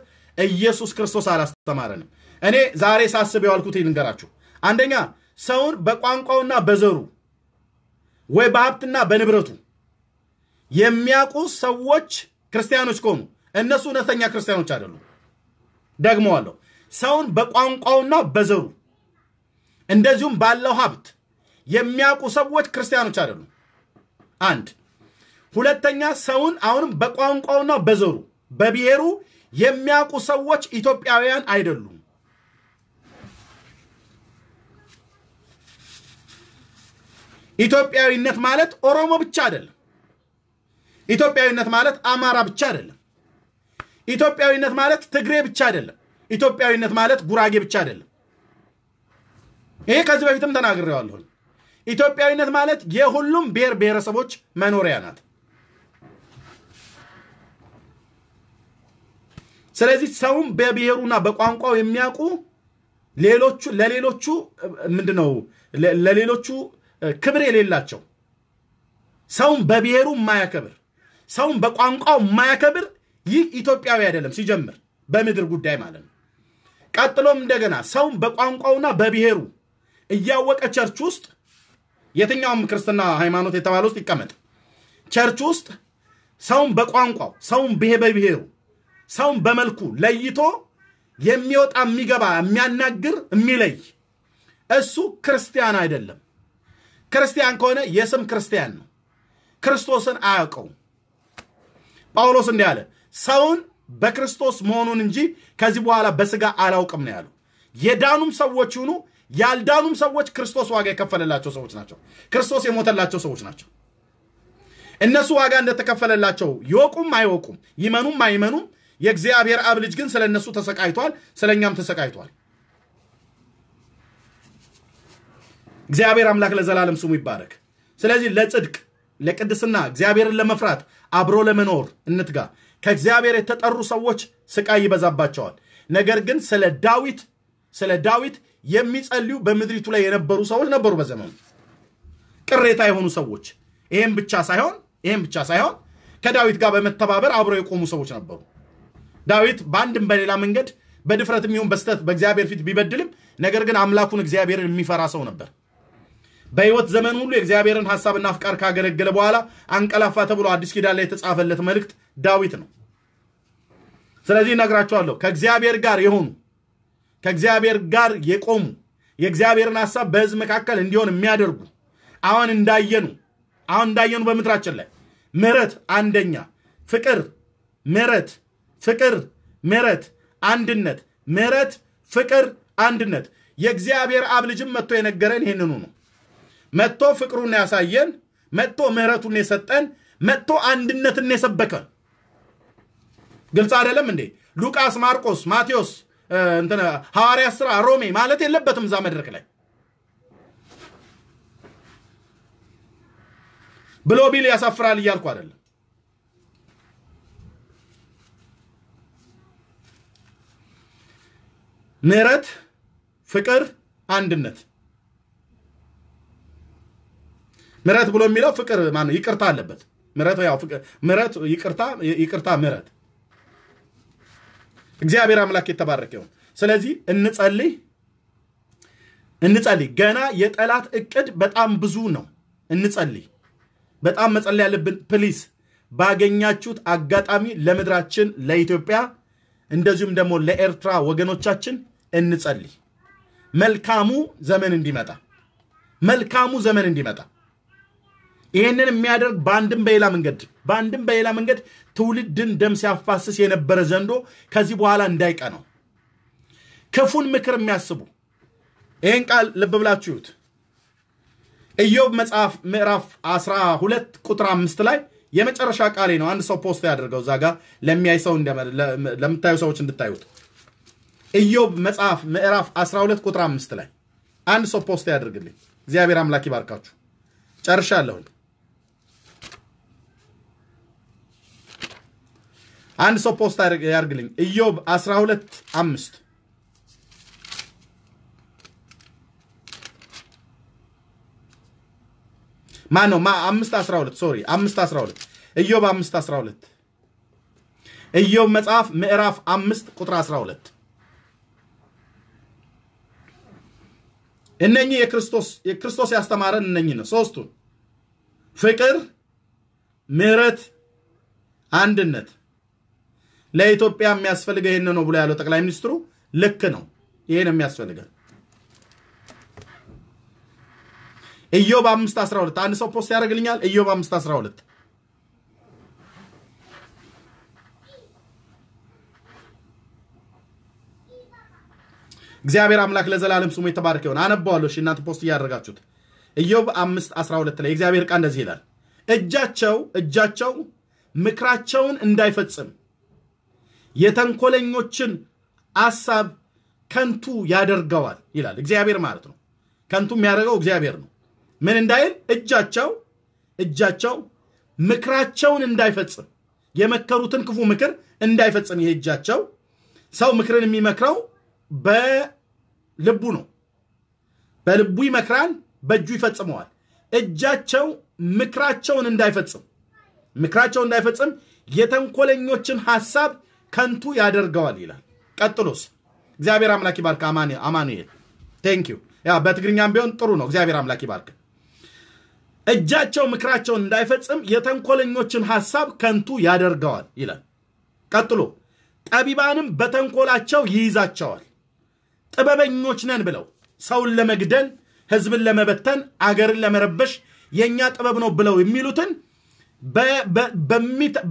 A: ኢየሱስ ክርስቶስ አላስተማረንም። እኔ ዛሬ ሳስብ የዋልኩት ይንገራችሁ፣ አንደኛ ሰውን በቋንቋውና በዘሩ ወይ በሀብትና በንብረቱ የሚያውቁ ሰዎች ክርስቲያኖች ከሆኑ እነሱ እውነተኛ ክርስቲያኖች አይደሉም። ደግመዋለሁ። ሰውን በቋንቋውና በዘሩ እንደዚሁም ባለው ሀብት የሚያውቁ ሰዎች ክርስቲያኖች አይደሉ አንድ ሁለተኛ፣ ሰውን አሁንም በቋንቋውና በዘሩ በብሔሩ የሚያውቁ ሰዎች ኢትዮጵያውያን አይደሉም። ኢትዮጵያዊነት ማለት ኦሮሞ ብቻ አይደለም። ኢትዮጵያዊነት ማለት አማራ ብቻ አይደለም። ኢትዮጵያዊነት ማለት ትግሬ ብቻ አይደለም። ኢትዮጵያዊነት ማለት ጉራጌ ብቻ አይደለም። ይሄ ከዚህ በፊትም ተናግሬዋለሁኝ። ኢትዮጵያዊነት ማለት የሁሉም ብሔር ብሔረሰቦች መኖሪያ ናት። ስለዚህ ሰውም በብሔሩና በቋንቋው የሚያውቁ ሌሎቹ ለሌሎቹ ምንድን ነው ለሌሎቹ ክብር የሌላቸው ሰውን በብሔሩ የማያከብር ሰውን በቋንቋው የማያከብር ይህ ኢትዮጵያዊ አይደለም ሲጀምር በምድር ጉዳይ ማለት ነው። ቀጥሎም እንደገና ሰውን በቋንቋውና በብሔሩ እያወቀ ቸርች ውስጥ የትኛውም ክርስትና ሃይማኖት የተባለ ውስጥ ይቀመጥ ቸርች ውስጥ ሰውን በቋንቋው ሰውን በብሔሩ ሰውን በመልኩ ለይቶ የሚወጣ የሚገባ የሚያናግር የሚለይ እሱ ክርስቲያን አይደለም። ክርስቲያን ከሆነ የስም ክርስቲያን ነው፣ ክርስቶስን አያውቀውም። ጳውሎስ እንዲህ አለ፣ ሰውን በክርስቶስ መሆኑን እንጂ ከዚህ በኋላ በስጋ አላውቅም ነው ያሉ። የዳኑም ሰዎች ሁኑ ያልዳኑም ሰዎች ክርስቶስ ዋጋ የከፈለላቸው ሰዎች ናቸው። ክርስቶስ የሞተላቸው ሰዎች ናቸው። እነሱ ዋጋ እንደተከፈለላቸው ይወቁም አይወቁም፣ ይመኑም አይመኑም፣ የእግዚአብሔር አብ ልጅ ግን ስለ እነሱ ተሰቃይቷል፣ ስለ እኛም ተሰቃይቷል። እግዚአብሔር አምላክ ለዘላለም ስሙ ይባረክ። ስለዚህ ለጽድቅ ለቅድስና እግዚአብሔርን ለመፍራት አብሮ ለመኖር እንትጋ። ከእግዚአብሔር የተጠሩ ሰዎች ስቃይ ይበዛባቸዋል። ነገር ግን ስለ ዳዊት ስለ ዳዊት የሚጸልዩ በምድሪቱ ላይ የነበሩ ሰዎች ነበሩ። በዘመኑ ቅሬታ የሆኑ ሰዎች ይህም ብቻ ሳይሆን ይህም ብቻ ሳይሆን ከዳዊት ጋር በመተባበር አብረው የቆሙ ሰዎች ነበሩ። ዳዊት በአንድም በሌላ መንገድ በድፍረት የሚሆን በስተት በእግዚአብሔር ፊት ቢበድልም ነገር ግን አምላኩን እግዚአብሔርን የሚፈራ ሰው ነበር። በህይወት ዘመን ሁሉ የእግዚአብሔርን ሐሳብና አፍቃር ካገለገለ በኋላ አንቀላፋ ተብሎ አዲስ ኪዳን ላይ የተጻፈለት መልእክት ዳዊት ነው። ስለዚህ እነግራቸዋለሁ፣ ከእግዚአብሔር ጋር የሆኑ ከእግዚአብሔር ጋር የቆሙ የእግዚአብሔርን ሀሳብ በህዝብ መካከል እንዲሆን የሚያደርጉ አሁን እንዳየኑ አሁን እንዳየኑ በምድራችን ላይ ምረት አንደኛ ፍቅር፣ ምረት፣ ፍቅር፣ ምረት፣ አንድነት፣ ምረት፣ ፍቅር፣ አንድነት። የእግዚአብሔር አብ ልጅም መጥቶ የነገረን ይህንኑ ነው። መጥቶ ፍቅሩን ያሳየን፣ መጥቶ ምህረቱን የሰጠን፣ መጥቶ አንድነትን የሰበከን ግልጽ አይደለም እንዴ? ሉቃስ፣ ማርቆስ፣ ማቴዎስ፣ ሐዋርያ ስራ፣ ሮሜ ማለት የለበትም እዛ መድረክ ላይ ብሎ ቢል ያሳፍራል እያልኩ አይደለም። ምህረት፣ ፍቅር፣ አንድነት ምህረት ብሎ የሚለው ፍቅር ማነው? ይቅርታ አለበት። ምህረት ያው ምህረት ይቅርታ ይቅርታ ምህረት እግዚአብሔር አምላክ የተባረከ ይሁን። ስለዚህ እንጸልይ እንጸልይ። ገና የጠላት እቅድ በጣም ብዙ ነው። እንጸልይ። በጣም መጸለይ ያለብን ፕሊስ፣ ባገኛችሁት አጋጣሚ ለምድራችን፣ ለኢትዮጵያ እንደዚሁም ደግሞ ለኤርትራ ወገኖቻችን እንጸልይ። መልካሙ ዘመን እንዲመጣ መልካሙ ዘመን እንዲመጣ ይህንን የሚያደርግ በአንድም በሌላ መንገድ በአንድም በሌላ መንገድ ትውልድን ደም ሲያፋስስ የነበረ ዘንዶ ከዚህ በኋላ እንዳይቀ ነው። ክፉን ምክር የሚያስቡ ይህን ቃል ልብ ብላችሁት ኢዮብ መጽሐፍ ምዕራፍ 12 ቁጥር አምስት ላይ የመጨረሻ ቃሌ ነው። አንድ ሰው ፖስት ያደርገው እዛ ጋር ለሚያይ ሰው ለምታዩ ሰዎች እንድታዩት። ኢዮብ መጽሐፍ ምዕራፍ 12 ቁጥር 5 ላይ አንድ ሰው ፖስት ያደርግልኝ። እግዚአብሔር አምላክ ይባርካችሁ። ጨርሻለሁኝ። አንድ ሰው ፖስት ያርግልኝ። ኢዮብ 12 5 ማን ነው? አምስት 12 ሶሪ አምስት 12 ኢዮብ አምስት 12 ኢዮብ መጽሐፍ ምዕራፍ አምስት ቁጥር 12 እነኚህ የክርስቶስ የክርስቶስ ያስተማረን እነኚህ ነው። ሶስቱን ፍቅር፣ ምህረት፣ አንድነት ለኢትዮጵያ የሚያስፈልገው ይህን ነው ብሎ ያለው ጠቅላይ ሚኒስትሩ ልክ ነው። ይሄ ነው የሚያስፈልገን። ኢዮብ 512 አንድ ሰው ፖስት ያደርግልኛል። ኢዮብ 512 እግዚአብሔር አምላክ ለዘላለም ስሙ የተባረከ ይሁን። አነባዋለሁ። እሺ እናንተ ፖስት እያደረጋችሁት ኢዮብ 5 12 ላይ እግዚአብሔር ቃል እንደዚህ ይላል፣ እጃቸው እጃቸው ምክራቸውን እንዳይፈጽም የተንኮለኞችን አሳብ ከንቱ ያደርገዋል ይላል እግዚአብሔር ማለት ነው። ከንቱ የሚያደርገው እግዚአብሔር ነው። ምን እንዳይል እጃቸው እጃቸው ምክራቸውን እንዳይፈጽም የመከሩትን ክፉ ምክር እንዳይፈጽም ይሄ እጃቸው። ሰው ምክርን የሚመክረው በልቡ ነው። በልቡ ይመክራል፣ በእጁ ይፈጽመዋል። እጃቸው ምክራቸውን እንዳይፈጽም ምክራቸውን እንዳይፈጽም የተንኮለኞችን ሐሳብ ከንቱ ያደርገዋል ይላል። ቀጥሎስ እግዚአብሔር አምላክ ይባርክ አማኑኤል ቴንኪዩ። ያ በትግርኛም ቢሆን ጥሩ ነው። እግዚአብሔር አምላክ ይባርክ። እጃቸው ምክራቸውን እንዳይፈጽም የተንኮለኞችን ሐሳብ ከንቱ ያደርገዋል ይላል። ቀጥሎ ጠቢባንም በተንኮላቸው ይይዛቸዋል። ጥበበኞች ነን ብለው ሰውን ለመግደል፣ ህዝብን ለመበተን፣ አገርን ለመረበሽ የእኛ ጥበብ ነው ብለው የሚሉትን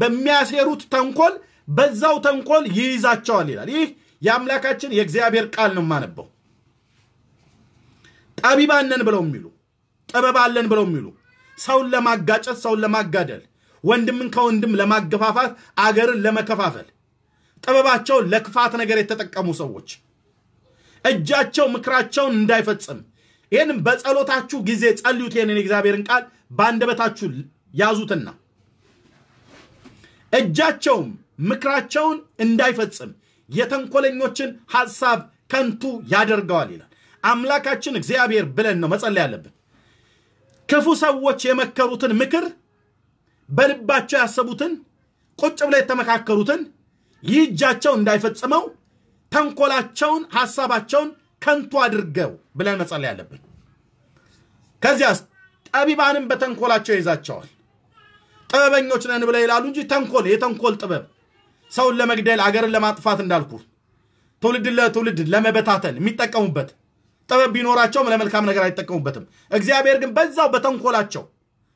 A: በሚያሴሩት ተንኮል በዛው ተንኮል ይይዛቸዋል ይላል። ይህ የአምላካችን የእግዚአብሔር ቃል ነው የማነበው። ጠቢባነን ብለው የሚሉ ጥበባለን ብለው የሚሉ ሰውን ለማጋጨት፣ ሰውን ለማጋደል፣ ወንድምን ከወንድም ለማገፋፋት፣ አገርን ለመከፋፈል ጥበባቸውን ለክፋት ነገር የተጠቀሙ ሰዎች እጃቸው ምክራቸውን እንዳይፈጽም ይህንም በጸሎታችሁ ጊዜ ጸልዩት። ይህንን የእግዚአብሔርን ቃል በአንደበታችሁ ያዙትና እጃቸውም ምክራቸውን እንዳይፈጽም የተንኮለኞችን ሐሳብ ከንቱ ያደርገዋል ይላል አምላካችን እግዚአብሔር ብለን ነው መጸለይ ያለብን ክፉ ሰዎች የመከሩትን ምክር በልባቸው ያሰቡትን ቁጭ ብለ የተመካከሩትን ይህ እጃቸው እንዳይፈጽመው ተንኮላቸውን ሐሳባቸውን ከንቱ አድርገው ብለን መጸለይ ያለብን ከዚያስ ጠቢባንም በተንኮላቸው ይዛቸዋል ጥበበኞች ነን ብለ ይላሉ እንጂ ተንኮል የተንኮል ጥበብ ሰውን ለመግደል አገርን ለማጥፋት እንዳልኩ ትውልድን ለትውልድ ለመበታተን የሚጠቀሙበት ጥበብ ቢኖራቸውም ለመልካም ነገር አይጠቀሙበትም። እግዚአብሔር ግን በዛው በተንኮላቸው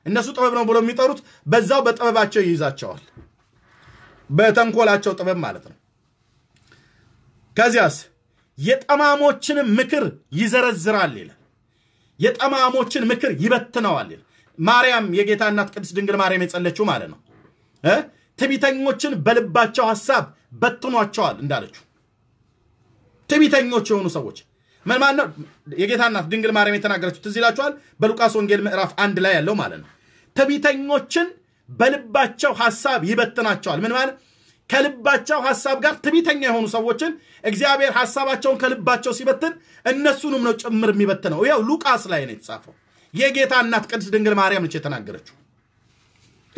A: እነሱ ጥበብ ነው ብሎ የሚጠሩት በዛው በጥበባቸው ይይዛቸዋል። በተንኮላቸው ጥበብ ማለት ነው። ከዚያስ የጠማሞችን ምክር ይዘረዝራል ይለ የጠማሞችን ምክር ይበትነዋል ማርያም የጌታ እናት ቅድስት ድንግል ማርያም የጸለችው ማለት ነው ትቢተኞችን በልባቸው ሐሳብ በትኗቸዋል እንዳለችው ትቢተኞች የሆኑ ሰዎች ምን ማለት ነው? የጌታ እናት ድንግል ማርያም የተናገረችው ትዝ ይላችኋል። በሉቃስ ወንጌል ምዕራፍ አንድ ላይ ያለው ማለት ነው። ትቢተኞችን በልባቸው ሐሳብ ይበትናቸዋል። ምን ማለት ከልባቸው ሐሳብ ጋር ትቢተኛ የሆኑ ሰዎችን እግዚአብሔር ሐሳባቸውን ከልባቸው ሲበትን እነሱንም ነው ጭምር የሚበትነው። ያው ሉቃስ ላይ ነው የተጻፈው። የጌታ እናት ቅድስት ድንግል ማርያም ነች የተናገረችው።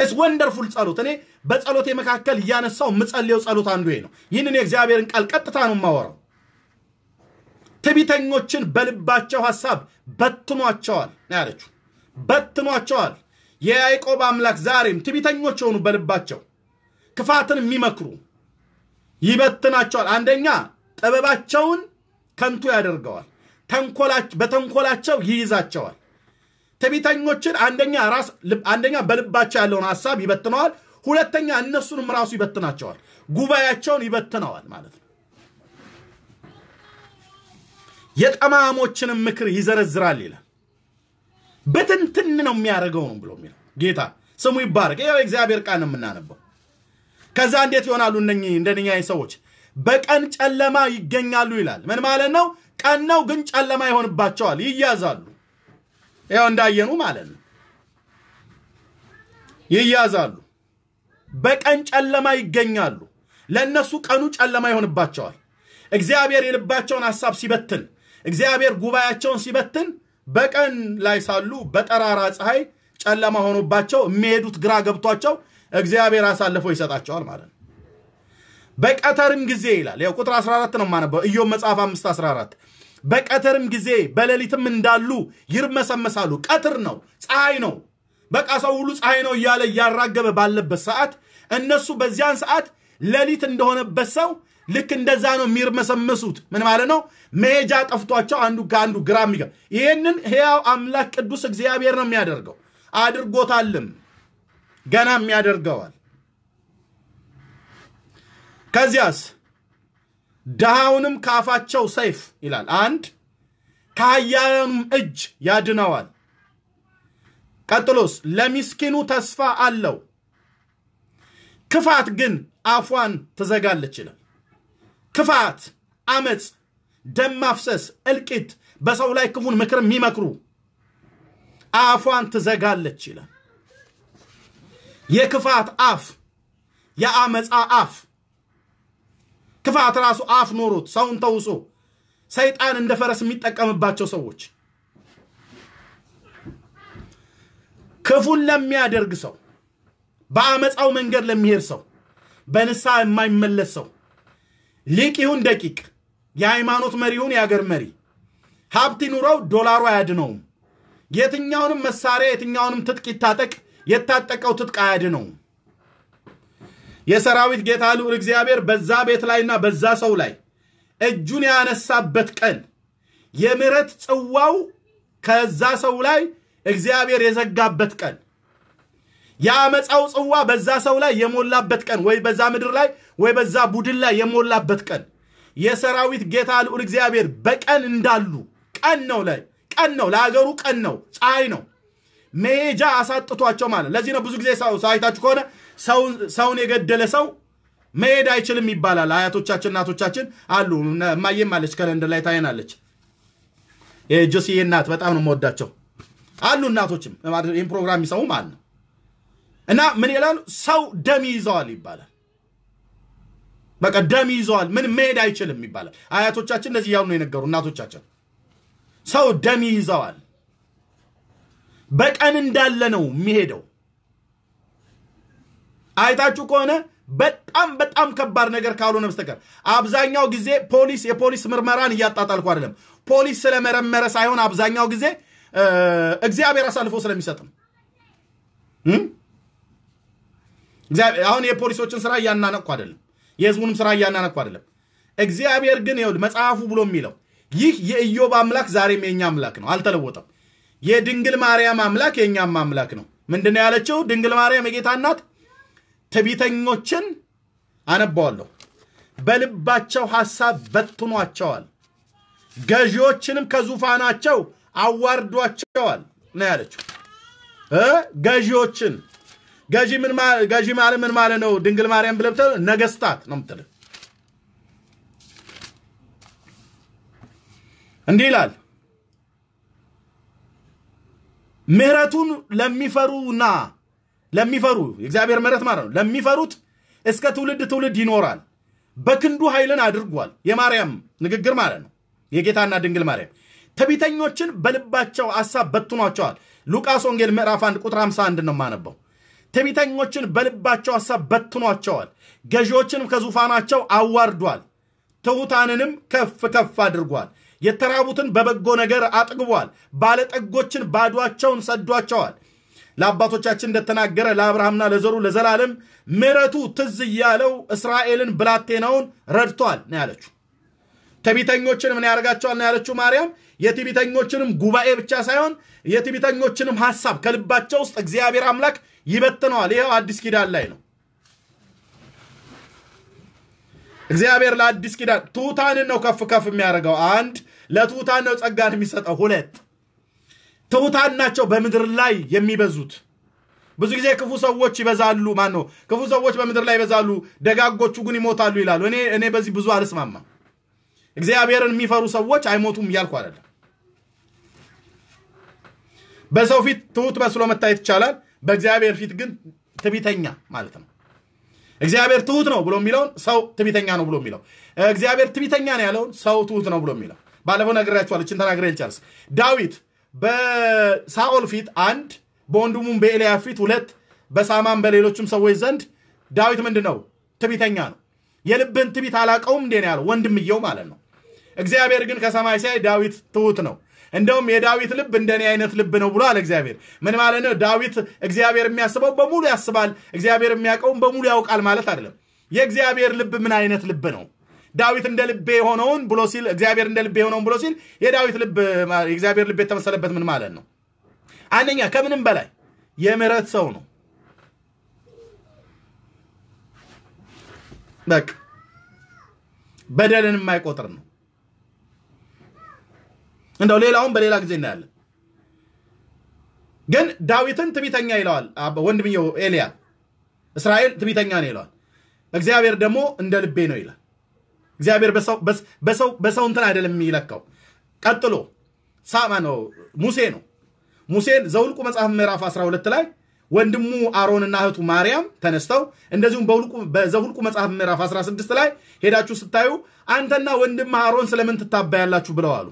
A: ስ ወንደርፉል ጸሎት። እኔ በጸሎቴ መካከል እያነሳው ምጸልየው ጸሎት አንዱ ነው። ይህንን የእግዚአብሔርን ቃል ቀጥታ ነው የማወራው። ትቢተኞችን በልባቸው ሐሳብ በትኗቸዋል ነው ያለችው። በትኗቸዋል። የያዕቆብ አምላክ ዛሬም ትቢተኞች የሆኑ በልባቸው ክፋትን የሚመክሩ ይበትናቸዋል። አንደኛ ጥበባቸውን ከንቱ ያደርገዋል። በተንኮላቸው ይይዛቸዋል። ትቢተኞችን አንደኛ ራስ አንደኛ በልባቸው ያለውን ሀሳብ ይበትነዋል። ሁለተኛ እነሱንም ራሱ ይበትናቸዋል፣ ጉባኤያቸውን ይበትነዋል ማለት ነው። የጠማሞችንም ምክር ይዘረዝራል ይላል። በትንትን ነው የሚያደርገው ነው ብሎ የሚለው ጌታ ስሙ ይባረክ። ይኸው እግዚአብሔር ቃል ነው የምናነበው። ከዛ እንዴት ይሆናሉ እነኚህ እንደኛ ሰዎች በቀን ጨለማ ይገኛሉ ይላል። ምን ማለት ነው? ቀን ነው ግን ጨለማ ይሆንባቸዋል፣ ይያዛሉ ያው እንዳየኑ ማለት ነው ይያዛሉ። በቀን ጨለማ ይገኛሉ። ለእነሱ ቀኑ ጨለማ ይሆንባቸዋል። እግዚአብሔር የልባቸውን ሐሳብ ሲበትን፣ እግዚአብሔር ጉባኤያቸውን ሲበትን፣ በቀን ላይ ሳሉ በጠራራ ፀሐይ ጨለማ ሆኖባቸው የሚሄዱት ግራ ገብቷቸው እግዚአብሔር አሳልፎ ይሰጣቸዋል ማለት ነው። በቀተርም ጊዜ ይላል ያው ቁጥር 14 ነው ማነበው ኢዮብ መጽሐፍ 514 በቀትርም ጊዜ በሌሊትም እንዳሉ ይርመሰመሳሉ። ቀትር ነው፣ ፀሐይ ነው። በቃ ሰው ሁሉ ፀሐይ ነው እያለ እያራገበ ባለበት ሰዓት እነሱ በዚያን ሰዓት ሌሊት እንደሆነበት ሰው ልክ እንደዛ ነው የሚርመሰመሱት። ምን ማለት ነው? መሄጃ ጠፍቷቸው አንዱ ከአንዱ ግራ የሚገ ይህንን ሕያው አምላክ ቅዱስ እግዚአብሔር ነው የሚያደርገው፣ አድርጎታልም ገናም ያደርገዋል። ከዚያስ ድሃውንም ከአፋቸው ሰይፍ ይላል አንድ ከሀያላኑም እጅ ያድነዋል። ቀጥሎስ ለሚስኪኑ ተስፋ አለው፣ ክፋት ግን አፏን ትዘጋለች ይላል። ክፋት፣ አመፅ፣ ደም ማፍሰስ፣ እልቂት፣ በሰው ላይ ክፉን ምክር የሚመክሩ አፏን ትዘጋለች ይላል። የክፋት አፍ፣ የአመፃ አፍ ክፋት ራሱ አፍ ኖሮት ሰውን ተውሶ ሰይጣን እንደ ፈረስ የሚጠቀምባቸው ሰዎች ክፉን ለሚያደርግ ሰው፣ በአመፃው መንገድ ለሚሄድ ሰው፣ በንሳ የማይመለስ ሰው ሊቅ ይሁን ደቂቅ፣ የሃይማኖት መሪ ይሁን የአገር መሪ፣ ሀብት ይኑረው ዶላሩ አያድነውም። የትኛውንም መሳሪያ የትኛውንም ትጥቅ ይታጠቅ፣ የታጠቀው ትጥቅ አያድነውም። የሰራዊት ጌታ ልዑል እግዚአብሔር በዛ ቤት ላይና በዛ ሰው ላይ እጁን ያነሳበት ቀን የምሕረት ጽዋው ከዛ ሰው ላይ እግዚአብሔር የዘጋበት ቀን የአመፃው ጽዋ በዛ ሰው ላይ የሞላበት ቀን ወይ በዛ ምድር ላይ ወይ በዛ ቡድን ላይ የሞላበት ቀን የሰራዊት ጌታ ልዑል እግዚአብሔር በቀን እንዳሉ ቀን ነው ላይ ቀን ነው ለሀገሩ ቀን ነው ፀሐይ ነው መሄጃ አሳጥቷቸው ማለት ለዚህ ነው ብዙ ጊዜ ሳይታችሁ ከሆነ ሰውን የገደለ ሰው መሄድ አይችልም ይባላል። አያቶቻችን እናቶቻችን አሉ። እማዬም አለች፣ ከለንደር ላይ ታየናለች። የጆስዬ እናት በጣም ነው የምወዳቸው። አሉ እናቶችም ይህን ፕሮግራም የሚሰሙ ማለት ነው። እና ምን ይላሉ? ሰው ደም ይዘዋል ይባላል። በቃ ደም ይዘዋል፣ ምን መሄድ አይችልም ይባላል። አያቶቻችን እነዚህ እያሉ ነው የነገሩ እናቶቻችን። ሰው ደም ይዘዋል፣ በቀን እንዳለ ነው የሚሄደው አይታችሁ ከሆነ በጣም በጣም ከባድ ነገር ካልሆነ በስተቀር አብዛኛው ጊዜ ፖሊስ የፖሊስ ምርመራን እያጣጣልኩ አይደለም። ፖሊስ ስለመረመረ ሳይሆን አብዛኛው ጊዜ እግዚአብሔር አሳልፎ ስለሚሰጥ ነው። አሁን የፖሊሶችን ስራ እያናነቅኩ አይደለም፣ የህዝቡንም ስራ እያናነቅኩ አይደለም። እግዚአብሔር ግን ይኸውልህ መጽሐፉ ብሎ የሚለው ይህ የኢዮብ አምላክ ዛሬም የኛ አምላክ ነው፣ አልተለወጠም። የድንግል ማርያም አምላክ የእኛም አምላክ ነው። ምንድነው ያለችው? ድንግል ማርያም የጌታ እናት ትቢተኞችን አነባዋለሁ። በልባቸው ሐሳብ በትኗቸዋል፣ ገዢዎችንም ከዙፋናቸው አዋርዷቸዋል ነው ያለችው። ገዢዎችን ገዢ ማለ ምን ማለ ነው? ድንግል ማርያም ብለብተ ነገስታት ነው ምትል። እንዲህ ይላል ምህረቱን ለሚፈሩና ለሚፈሩ የእግዚአብሔር ምሕረት ማለት ነው ለሚፈሩት እስከ ትውልድ ትውልድ ይኖራል። በክንዱ ኃይልን አድርጓል። የማርያም ንግግር ማለት ነው የጌታና ድንግል ማርያም ተቢተኞችን በልባቸው አሳብ በትኗቸዋል። ሉቃስ ወንጌል ምዕራፍ 1 ቁጥር 51 ነው የማነበው። ተቢተኞችን በልባቸው ሐሳብ በትኗቸዋል፣ ገዢዎችንም ከዙፋናቸው አዋርዷል፣ ትሑታንንም ከፍ ከፍ አድርጓል፣ የተራቡትን በበጎ ነገር አጥግቧል፣ ባለጠጎችን ባዷቸውን ሰዷቸዋል፣ ለአባቶቻችን እንደተናገረ ለአብርሃምና ለዘሩ ለዘላለም ምረቱ ትዝ እያለው እስራኤልን ብላቴናውን ረድቷል ነው ያለችው። ትዕቢተኞችን ምን ያደርጋቸዋል ነው ያለችው ማርያም። የትዕቢተኞችንም ጉባኤ ብቻ ሳይሆን የትዕቢተኞችንም ሀሳብ ከልባቸው ውስጥ እግዚአብሔር አምላክ ይበትነዋል። ይኸው አዲስ ኪዳን ላይ ነው። እግዚአብሔር ለአዲስ ኪዳን ትሑታንን ነው ከፍ ከፍ የሚያደርገው። አንድ ለትሑታን ነው ጸጋን የሚሰጠው። ሁለት ትሑታን ናቸው በምድር ላይ የሚበዙት። ብዙ ጊዜ ክፉ ሰዎች ይበዛሉ። ማን ነው ክፉ ሰዎች በምድር ላይ ይበዛሉ፣ ደጋጎቹ ግን ይሞታሉ ይላሉ። እኔ እኔ በዚህ ብዙ አልስማማ እግዚአብሔርን የሚፈሩ ሰዎች አይሞቱም እያልኩ አይደለም። በሰው ፊት ትሁት መስሎ መታየት ይቻላል። በእግዚአብሔር ፊት ግን ትቢተኛ ማለት ነው። እግዚአብሔር ትሁት ነው ብሎ የሚለውን ሰው ትቢተኛ ነው ብሎ የሚለው እግዚአብሔር ትቢተኛ ነው ያለውን ሰው ትሁት ነው ብሎ የሚለው ባለፈው ነገር እችን ተናግሬ ልጨርስ። ዳዊት በሳኦል ፊት አንድ በወንድሙም በኤልያ ፊት ሁለት በሳማም በሌሎችም ሰዎች ዘንድ ዳዊት ምንድን ነው ትቢተኛ ነው የልብን ትቢት አላቀውም እንዴ ያለው ወንድምየው ማለት ነው እግዚአብሔር ግን ከሰማይ ሲያይ ዳዊት ትሁት ነው እንደውም የዳዊት ልብ እንደኔ አይነት ልብ ነው ብሎ አለ እግዚአብሔር ምን ማለት ነው ዳዊት እግዚአብሔር የሚያስበው በሙሉ ያስባል እግዚአብሔር የሚያውቀውም በሙሉ ያውቃል ማለት አይደለም የእግዚአብሔር ልብ ምን አይነት ልብ ነው ዳዊት እንደ ልቤ የሆነውን ብሎ ሲል እግዚአብሔር እንደ ልቤ የሆነውን ብሎ ሲል የዳዊት ልብ የእግዚአብሔር ልብ የተመሰለበት ምን ማለት ነው? አንደኛ ከምንም በላይ የምረት ሰው ነው። በቅ በደልን የማይቆጥር ነው። እንደው ሌላውን በሌላ ጊዜ እናያለን። ግን ዳዊትን ትቢተኛ ይለዋል ወንድምየው ኤልያ። እስራኤል ትቢተኛ ነው ይለዋል። እግዚአብሔር ደግሞ እንደ ልቤ ነው ይላል። እግዚአብሔር በሰው በሰው እንትን አይደለም የሚለቀው። ቀጥሎ ሳማ ነው ሙሴ ነው። ሙሴን ዘውልቁ መጽሐፍ ምዕራፍ 12 ላይ ወንድሙ አሮንና እህቱ ማርያም ተነስተው እንደዚሁም በዘሁልቁ መጽሐፍ ምዕራፍ 16 ላይ ሄዳችሁ ስታዩ አንተና ወንድም አሮን ስለምን ትታባያላችሁ ብለው አሉ።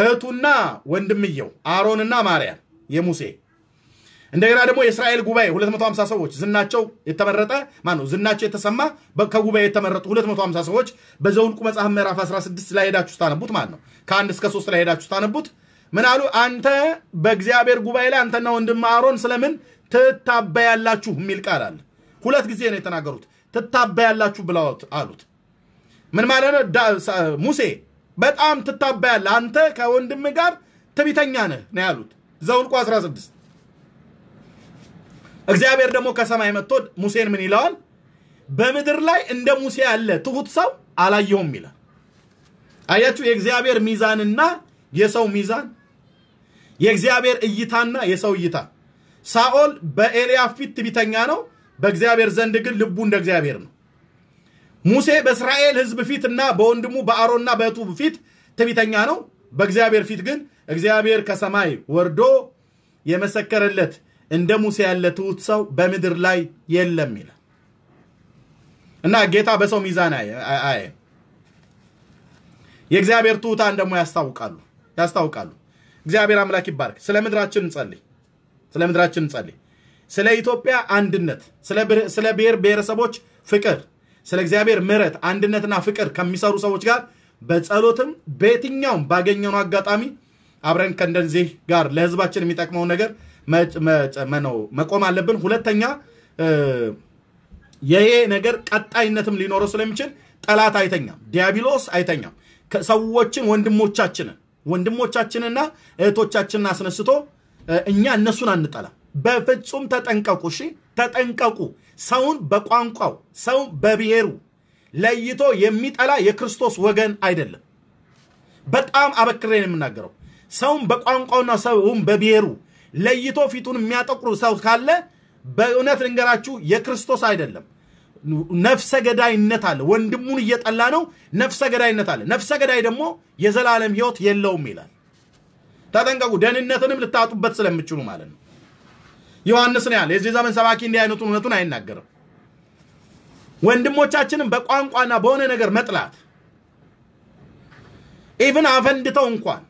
A: እህቱና ወንድምየው አሮንና ማርያም የሙሴ እንደገና ደግሞ የእስራኤል ጉባኤ 250 ሰዎች ዝናቸው የተመረጠ ማነው ዝናቸው የተሰማ ከጉባኤ የተመረጡ 250 ሰዎች በዘውልቁ መጽሐፍ ምዕራፍ 16 ላይ ሄዳችሁ ታነቡት ማለት ነው። ከአንድ እስከ ሶስት ላይ ሄዳችሁ ታነቡት። ምን አሉ? አንተ በእግዚአብሔር ጉባኤ ላይ አንተና ወንድም አሮን ስለምን ትታበያላችሁ የሚል ቃል አለ። ሁለት ጊዜ ነው የተናገሩት። ትታበያላችሁ ብለውት አሉት። ምን ማለት ነው? ሙሴ በጣም ትታበያለህ አንተ ከወንድም ጋር ትቢተኛ ነህ ነው ያሉት። ዘውልቁ 16 እግዚአብሔር ደግሞ ከሰማይ መጥቶ ሙሴን ምን ይለዋል? በምድር ላይ እንደ ሙሴ ያለ ትሁት ሰው አላየሁም ይላል። አያችሁ፣ የእግዚአብሔር ሚዛንና የሰው ሚዛን፣ የእግዚአብሔር እይታና የሰው እይታ። ሳኦል በኤልያፍ ፊት ትቢተኛ ነው፣ በእግዚአብሔር ዘንድ ግን ልቡ እንደ እግዚአብሔር ነው። ሙሴ በእስራኤል ህዝብ ፊትና በወንድሙ በአሮና በእቱ ፊት ትቢተኛ ነው፣ በእግዚአብሔር ፊት ግን እግዚአብሔር ከሰማይ ወርዶ የመሰከረለት እንደ ሙሴ ያለ ትሑት ሰው በምድር ላይ የለም ይላል እና ጌታ በሰው ሚዛን አየ የእግዚአብሔር ትሑታን ደግሞ ያስታውቃሉ ያስታውቃሉ እግዚአብሔር አምላክ ይባርክ ስለ ምድራችን እንጸልይ ስለ ምድራችን እንጸልይ ስለ ኢትዮጵያ አንድነት ስለ ብሔር ብሔረሰቦች ፍቅር ስለ እግዚአብሔር ምረት አንድነትና ፍቅር ከሚሰሩ ሰዎች ጋር በጸሎትም በየትኛውም ባገኘነው አጋጣሚ አብረን ከእንደዚህ ጋር ለህዝባችን የሚጠቅመውን ነገር መቆም አለብን። ሁለተኛ ይሄ ነገር ቀጣይነትም ሊኖረው ስለሚችል ጠላት አይተኛም፣ ዲያብሎስ አይተኛም። ሰዎችን ወንድሞቻችንን ወንድሞቻችንና እህቶቻችንን አስነስቶ እኛ እነሱን አንጠላ። በፍጹም ተጠንቀቁ፣ እሺ ተጠንቀቁ። ሰውን በቋንቋው ሰው በብሔሩ ለይቶ የሚጠላ የክርስቶስ ወገን አይደለም። በጣም አበክሬን የምናገረው ሰውን በቋንቋውና ሰውን በብሔሩ ለይቶ ፊቱን የሚያጠቁር ሰው ካለ በእውነት ልንገራችሁ የክርስቶስ አይደለም ነፍሰ ገዳይነት አለ። ወንድሙን እየጠላ ነው፣ ነፍሰ ገዳይነት አለ። ነፍሰ ገዳይ ደግሞ የዘላለም ህይወት የለውም ይላል። ተጠንቀቁ፣ ደህንነትንም ልታጡበት ስለምችሉ ማለት ነው። ዮሐንስ ነው ያለ። የዚህ ዘመን ሰባኪ እንዲህ አይነቱን እውነቱን አይናገርም። ወንድሞቻችንም በቋንቋና በሆነ ነገር መጥላት ኢቭን አፈንድተው እንኳን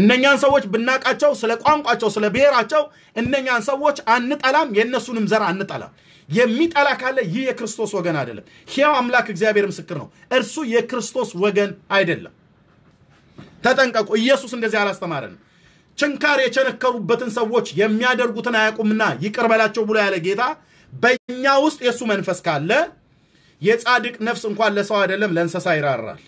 A: እነኛን ሰዎች ብናቃቸው ስለ ቋንቋቸው፣ ስለ ብሔራቸው እነኛን ሰዎች አንጠላም፣ የእነሱንም ዘር አንጠላም። የሚጠላ ካለ ይህ የክርስቶስ ወገን አይደለም። ሕያው አምላክ እግዚአብሔር ምስክር ነው። እርሱ የክርስቶስ ወገን አይደለም። ተጠንቀቁ። ኢየሱስ እንደዚህ አላስተማረንም። ችንካር የቸነከሩበትን ሰዎች የሚያደርጉትን አያውቁምና ይቅር በላቸው ብሎ ያለ ጌታ በእኛ ውስጥ የእሱ መንፈስ ካለ የጻድቅ ነፍስ እንኳን ለሰው አይደለም ለእንስሳ ይራራል።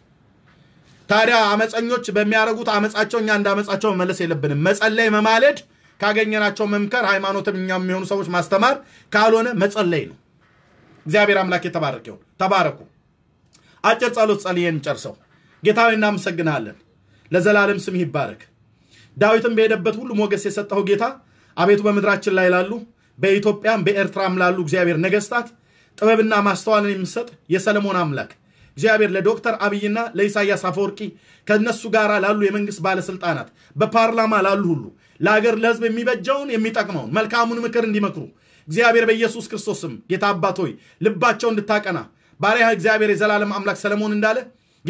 A: ታዲያ አመፀኞች በሚያደርጉት አመፃቸው እኛ እንዳመፃቸው መለስ መመለስ የለብንም። መጸለይ፣ መማለድ፣ ካገኘናቸው መምከር፣ ሃይማኖትም እኛ የሚሆኑ ሰዎች ማስተማር፣ ካልሆነ መጸለይ ነው። እግዚአብሔር አምላክ የተባረከው ተባረኩ። አጭር ጸሎት ጸልየን ጨርሰው። ጌታ እናመሰግናለን፣ ለዘላለም ስምህ ይባረክ። ዳዊትም በሄደበት ሁሉ ሞገስ የሰጠው ጌታ አቤቱ በምድራችን ላይ ላሉ በኢትዮጵያም በኤርትራም ላሉ እግዚአብሔር ነገስታት ጥበብና ማስተዋልን የምሰጥ የሰለሞን አምላክ እግዚአብሔር ለዶክተር አብይና ለኢሳያስ አፈወርቂ ከነሱ ጋር ላሉ የመንግስት ባለስልጣናት፣ በፓርላማ ላሉ ሁሉ ለአገር ለህዝብ የሚበጀውን የሚጠቅመውን መልካሙን ምክር እንዲመክሩ እግዚአብሔር በኢየሱስ ክርስቶስም ጌታ አባት ሆይ ልባቸው እንድታቀና ባሪያህ እግዚአብሔር የዘላለም አምላክ ሰለሞን እንዳለ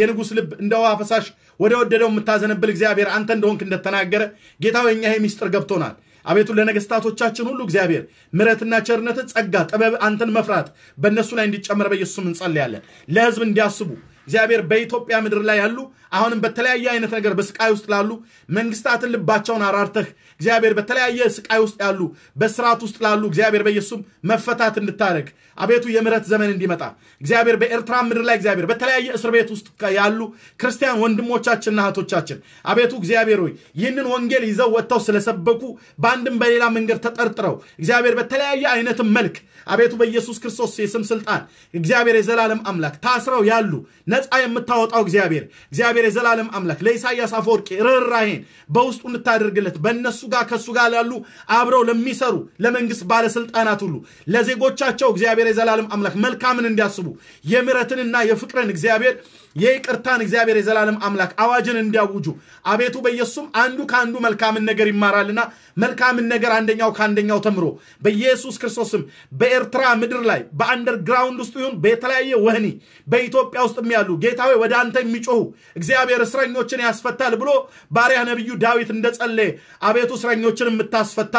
A: የንጉሥ ልብ እንደ ውሃ ፈሳሽ ወደ ወደደው የምታዘነብል እግዚአብሔር አንተ እንደሆንክ እንደተናገረ ጌታ ወኛ ይህ ሚስጥር ገብቶናል። አቤቱ ለነገስታቶቻችን ሁሉ እግዚአብሔር ምረትና ቸርነት፣ ጸጋ፣ ጥበብ፣ አንተን መፍራት በእነሱ ላይ እንዲጨመር በኢየሱስ እንጸልያለን። ለህዝብ እንዲያስቡ እግዚአብሔር በኢትዮጵያ ምድር ላይ ያሉ አሁንም በተለያየ አይነት ነገር በስቃይ ውስጥ ላሉ መንግስታትን ልባቸውን አራርተህ እግዚአብሔር በተለያየ ስቃይ ውስጥ ያሉ በስርዓት ውስጥ ላሉ እግዚአብሔር በኢየሱስም መፈታት እንድታደረግ አቤቱ የምረት ዘመን እንዲመጣ እግዚአብሔር በኤርትራ ምድር ላይ እግዚአብሔር በተለያየ እስር ቤት ውስጥ ያሉ ክርስቲያን ወንድሞቻችንና እህቶቻችን አቤቱ እግዚአብሔር ሆይ ይህንን ወንጌል ይዘው ወጥተው ስለሰበኩ በአንድም በሌላ መንገድ ተጠርጥረው እግዚአብሔር በተለያየ አይነትም መልክ አቤቱ በኢየሱስ ክርስቶስ የስም ስልጣን እግዚአብሔር የዘላለም አምላክ ታስረው ያሉ ነፃ የምታወጣው እግዚአብሔር እግዚአብሔር እግዚአብሔር የዘላለም አምላክ ለኢሳያስ አፈወርቂ ርኅራሄን በውስጡ እንታደርግለት በእነሱ ጋር ከእሱ ጋር ላሉ አብረው ለሚሰሩ ለመንግስት ባለስልጣናት ሁሉ ለዜጎቻቸው እግዚአብሔር የዘላለም አምላክ መልካምን እንዲያስቡ የምረትንና የፍቅርን እግዚአብሔር የይቅርታን እግዚአብሔር የዘላለም አምላክ አዋጅን እንዲያውጁ አቤቱ በኢየሱስም አንዱ ከአንዱ መልካምን ነገር ይማራልና መልካምን ነገር አንደኛው ከአንደኛው ተምሮ በኢየሱስ ክርስቶስም በኤርትራ ምድር ላይ በአንደርግራውንድ ውስጥ ይሁን በተለያየ ወህኒ በኢትዮጵያ ውስጥ ያሉ ጌታዊ ወደ አንተ የሚጮሁ እግዚአብሔር እስረኞችን ያስፈታል ብሎ ባሪያ ነቢዩ ዳዊት እንደጸለየ አቤቱ እስረኞችን የምታስፈታ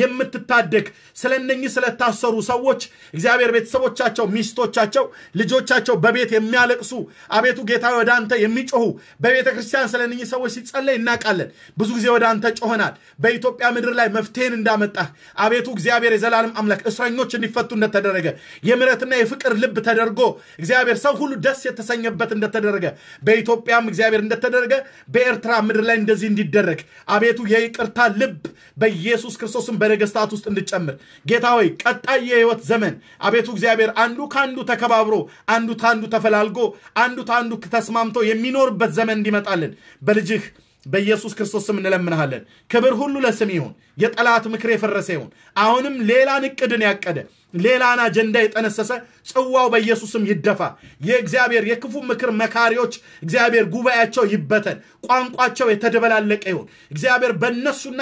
A: የምትታደግ ስለነኚህ ስለታሰሩ ሰዎች እግዚአብሔር ቤተሰቦቻቸው፣ ሚስቶቻቸው፣ ልጆቻቸው በቤት የሚያለቅሱ አቤቱ ጌታ ወደ አንተ የሚጮሁ በቤተ ክርስቲያን ስለነኚህ ሰዎች ሲጸለይ እናውቃለን። ብዙ ጊዜ ወደ አንተ ጮሆናል። በኢትዮጵያ ምድር ላይ መፍትሄን እንዳመጣህ አቤቱ እግዚአብሔር የዘላለም አምላክ እስረኞች እንዲፈቱ እንደተደረገ የምሕረትና የፍቅር ልብ ተደርጎ እግዚአብሔር ሰው ሁሉ ደስ የተሰኘበት እንደተደረገ በኢትዮጵያም እግዚአብሔር እንደተደረገ በኤርትራ ምድር ላይ እንደዚህ እንዲደረግ አቤቱ የይቅርታ ልብ በኢየሱስ ክርስቶስም በነገስታት ውስጥ እንድጨምር ጌታ ሆይ ቀጣይ የህይወት ዘመን አቤቱ እግዚአብሔር አንዱ ከአንዱ ተከባብሮ አንዱ ታንዱ ተፈላልጎ አንዱ ታንዱ ተስማምቶ የሚኖርበት ዘመን እንዲመጣልን በልጅህ በኢየሱስ ክርስቶስ ስም እንለምንሃለን። ክብር ሁሉ ለስም ይሁን። የጠላት ምክር የፈረሰ ይሁን። አሁንም ሌላን እቅድን ያቀደ ሌላን አጀንዳ የጠነሰሰ ጽዋው በኢየሱስም ይደፋ። የእግዚአብሔር የክፉ ምክር መካሪዎች እግዚአብሔር ጉባኤያቸው ይበተን፣ ቋንቋቸው የተደበላለቀ ይሁን። እግዚአብሔር በእነሱና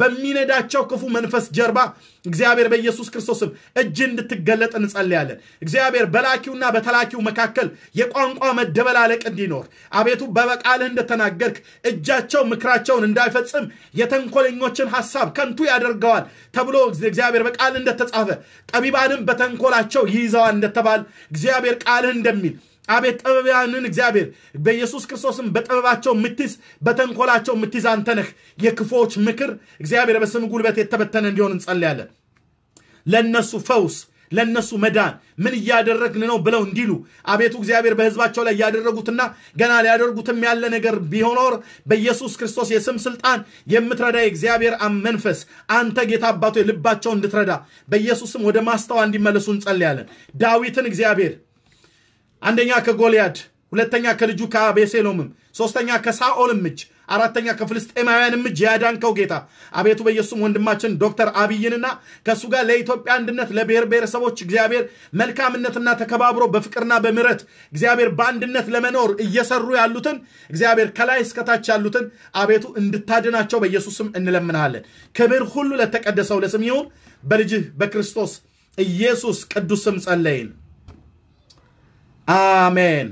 A: በሚነዳቸው ክፉ መንፈስ ጀርባ እግዚአብሔር በኢየሱስ ክርስቶስም እጅ እንድትገለጥ እንጸልያለን። እግዚአብሔር በላኪውና በተላኪው መካከል የቋንቋ መደበላለቅ እንዲኖር አቤቱ በበቃልህ እንደተናገርክ እጃቸው ምክራቸውን እንዳይፈጽም የተንኮለኞችን ሐሳብ ከንቱ ያደርገዋል ተብሎ እግዚአብሔር በቃልህ እንደተጻፈ ጠቢባንም በተንኮላቸው ይይዘዋል እንደተባል እግዚአብሔር ቃልህ እንደሚል አቤት ጠበቢያንን እግዚአብሔር በኢየሱስ ክርስቶስም በጥበባቸው ምትስ በተንኮላቸው ምትዝ አንተ ነህ። የክፎች ምክር እግዚአብሔር በስም ጉልበት የተበተነ እንዲሆን እንጸልያለን። ለእነሱ ፈውስ ለእነሱ መዳን ምን እያደረግን ነው ብለው እንዲሉ አቤቱ እግዚአብሔር በህዝባቸው ላይ ያደረጉትና ገና ሊያደርጉትም ያለ ነገር ቢሆኖር በኢየሱስ ክርስቶስ የስም ስልጣን የምትረዳ የእግዚአብሔር መንፈስ አንተ ጌታ አባቶ ልባቸው እንድትረዳ በኢየሱስም ወደ ማስተዋ እንዲመለሱ እንጸልያለን። ዳዊትን እግዚአብሔር አንደኛ ከጎልያድ ሁለተኛ ከልጁ ከአቤሴሎምም ሶስተኛ ከሳኦልም እጅ አራተኛ ከፍልስጤማውያንም እጅ ያዳንከው ጌታ አቤቱ በኢየሱስም ወንድማችን ዶክተር አብይንና ከእሱ ጋር ለኢትዮጵያ አንድነት ለብሔር ብሔረሰቦች እግዚአብሔር መልካምነትና ተከባብሮ በፍቅርና በምረት እግዚአብሔር በአንድነት ለመኖር እየሰሩ ያሉትን እግዚአብሔር ከላይ እስከታች ያሉትን አቤቱ እንድታድናቸው በኢየሱስም እንለምናለን ክብር ሁሉ ለተቀደሰው ለስም ይሁን በልጅህ በክርስቶስ ኢየሱስ ቅዱስም ጸለይን አሜን።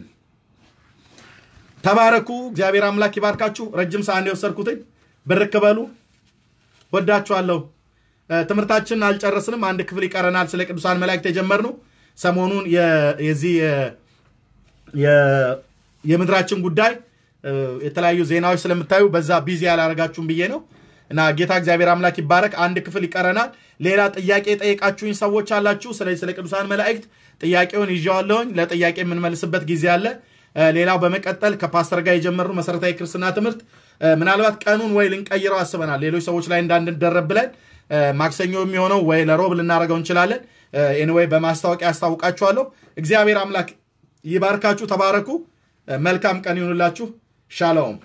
A: ተባረኩ። እግዚአብሔር አምላክ ይባርካችሁ። ረጅም ሰዓት የወሰድኩትኝ ብርክ በሉ። ወዳችኋለሁ። ትምህርታችንን አልጨረስንም። አንድ ክፍል ይቀረናል። ስለ ቅዱሳን መላእክት የጀመርነው ሰሞኑን የዚህ የምድራችን ጉዳይ የተለያዩ ዜናዎች ስለምታዩ በዛ ቢዚ ያላረጋችሁም ብዬ ነው እና ጌታ እግዚአብሔር አምላክ ይባረክ። አንድ ክፍል ይቀረናል። ሌላ ጥያቄ የጠየቃችሁኝ ሰዎች አላችሁ። ስለዚህ ስለ ቅዱሳን መላእክት ጥያቄውን ይዣዋለሁኝ። ለጥያቄ የምንመልስበት ጊዜ አለ። ሌላው በመቀጠል ከፓስተር ጋር የጀመርነው መሰረታዊ ክርስትና ትምህርት ምናልባት ቀኑን ወይ ልንቀይረው አስበናል። ሌሎች ሰዎች ላይ እንዳንደረብ ብለን ማክሰኞ የሚሆነው ወይ ለሮብ ልናደርገው እንችላለን። ኤኒዌይ በማስታወቂያ ያስታውቃችኋለሁ። እግዚአብሔር አምላክ ይባርካችሁ። ተባረኩ። መልካም ቀን ይሁንላችሁ። ሻሎም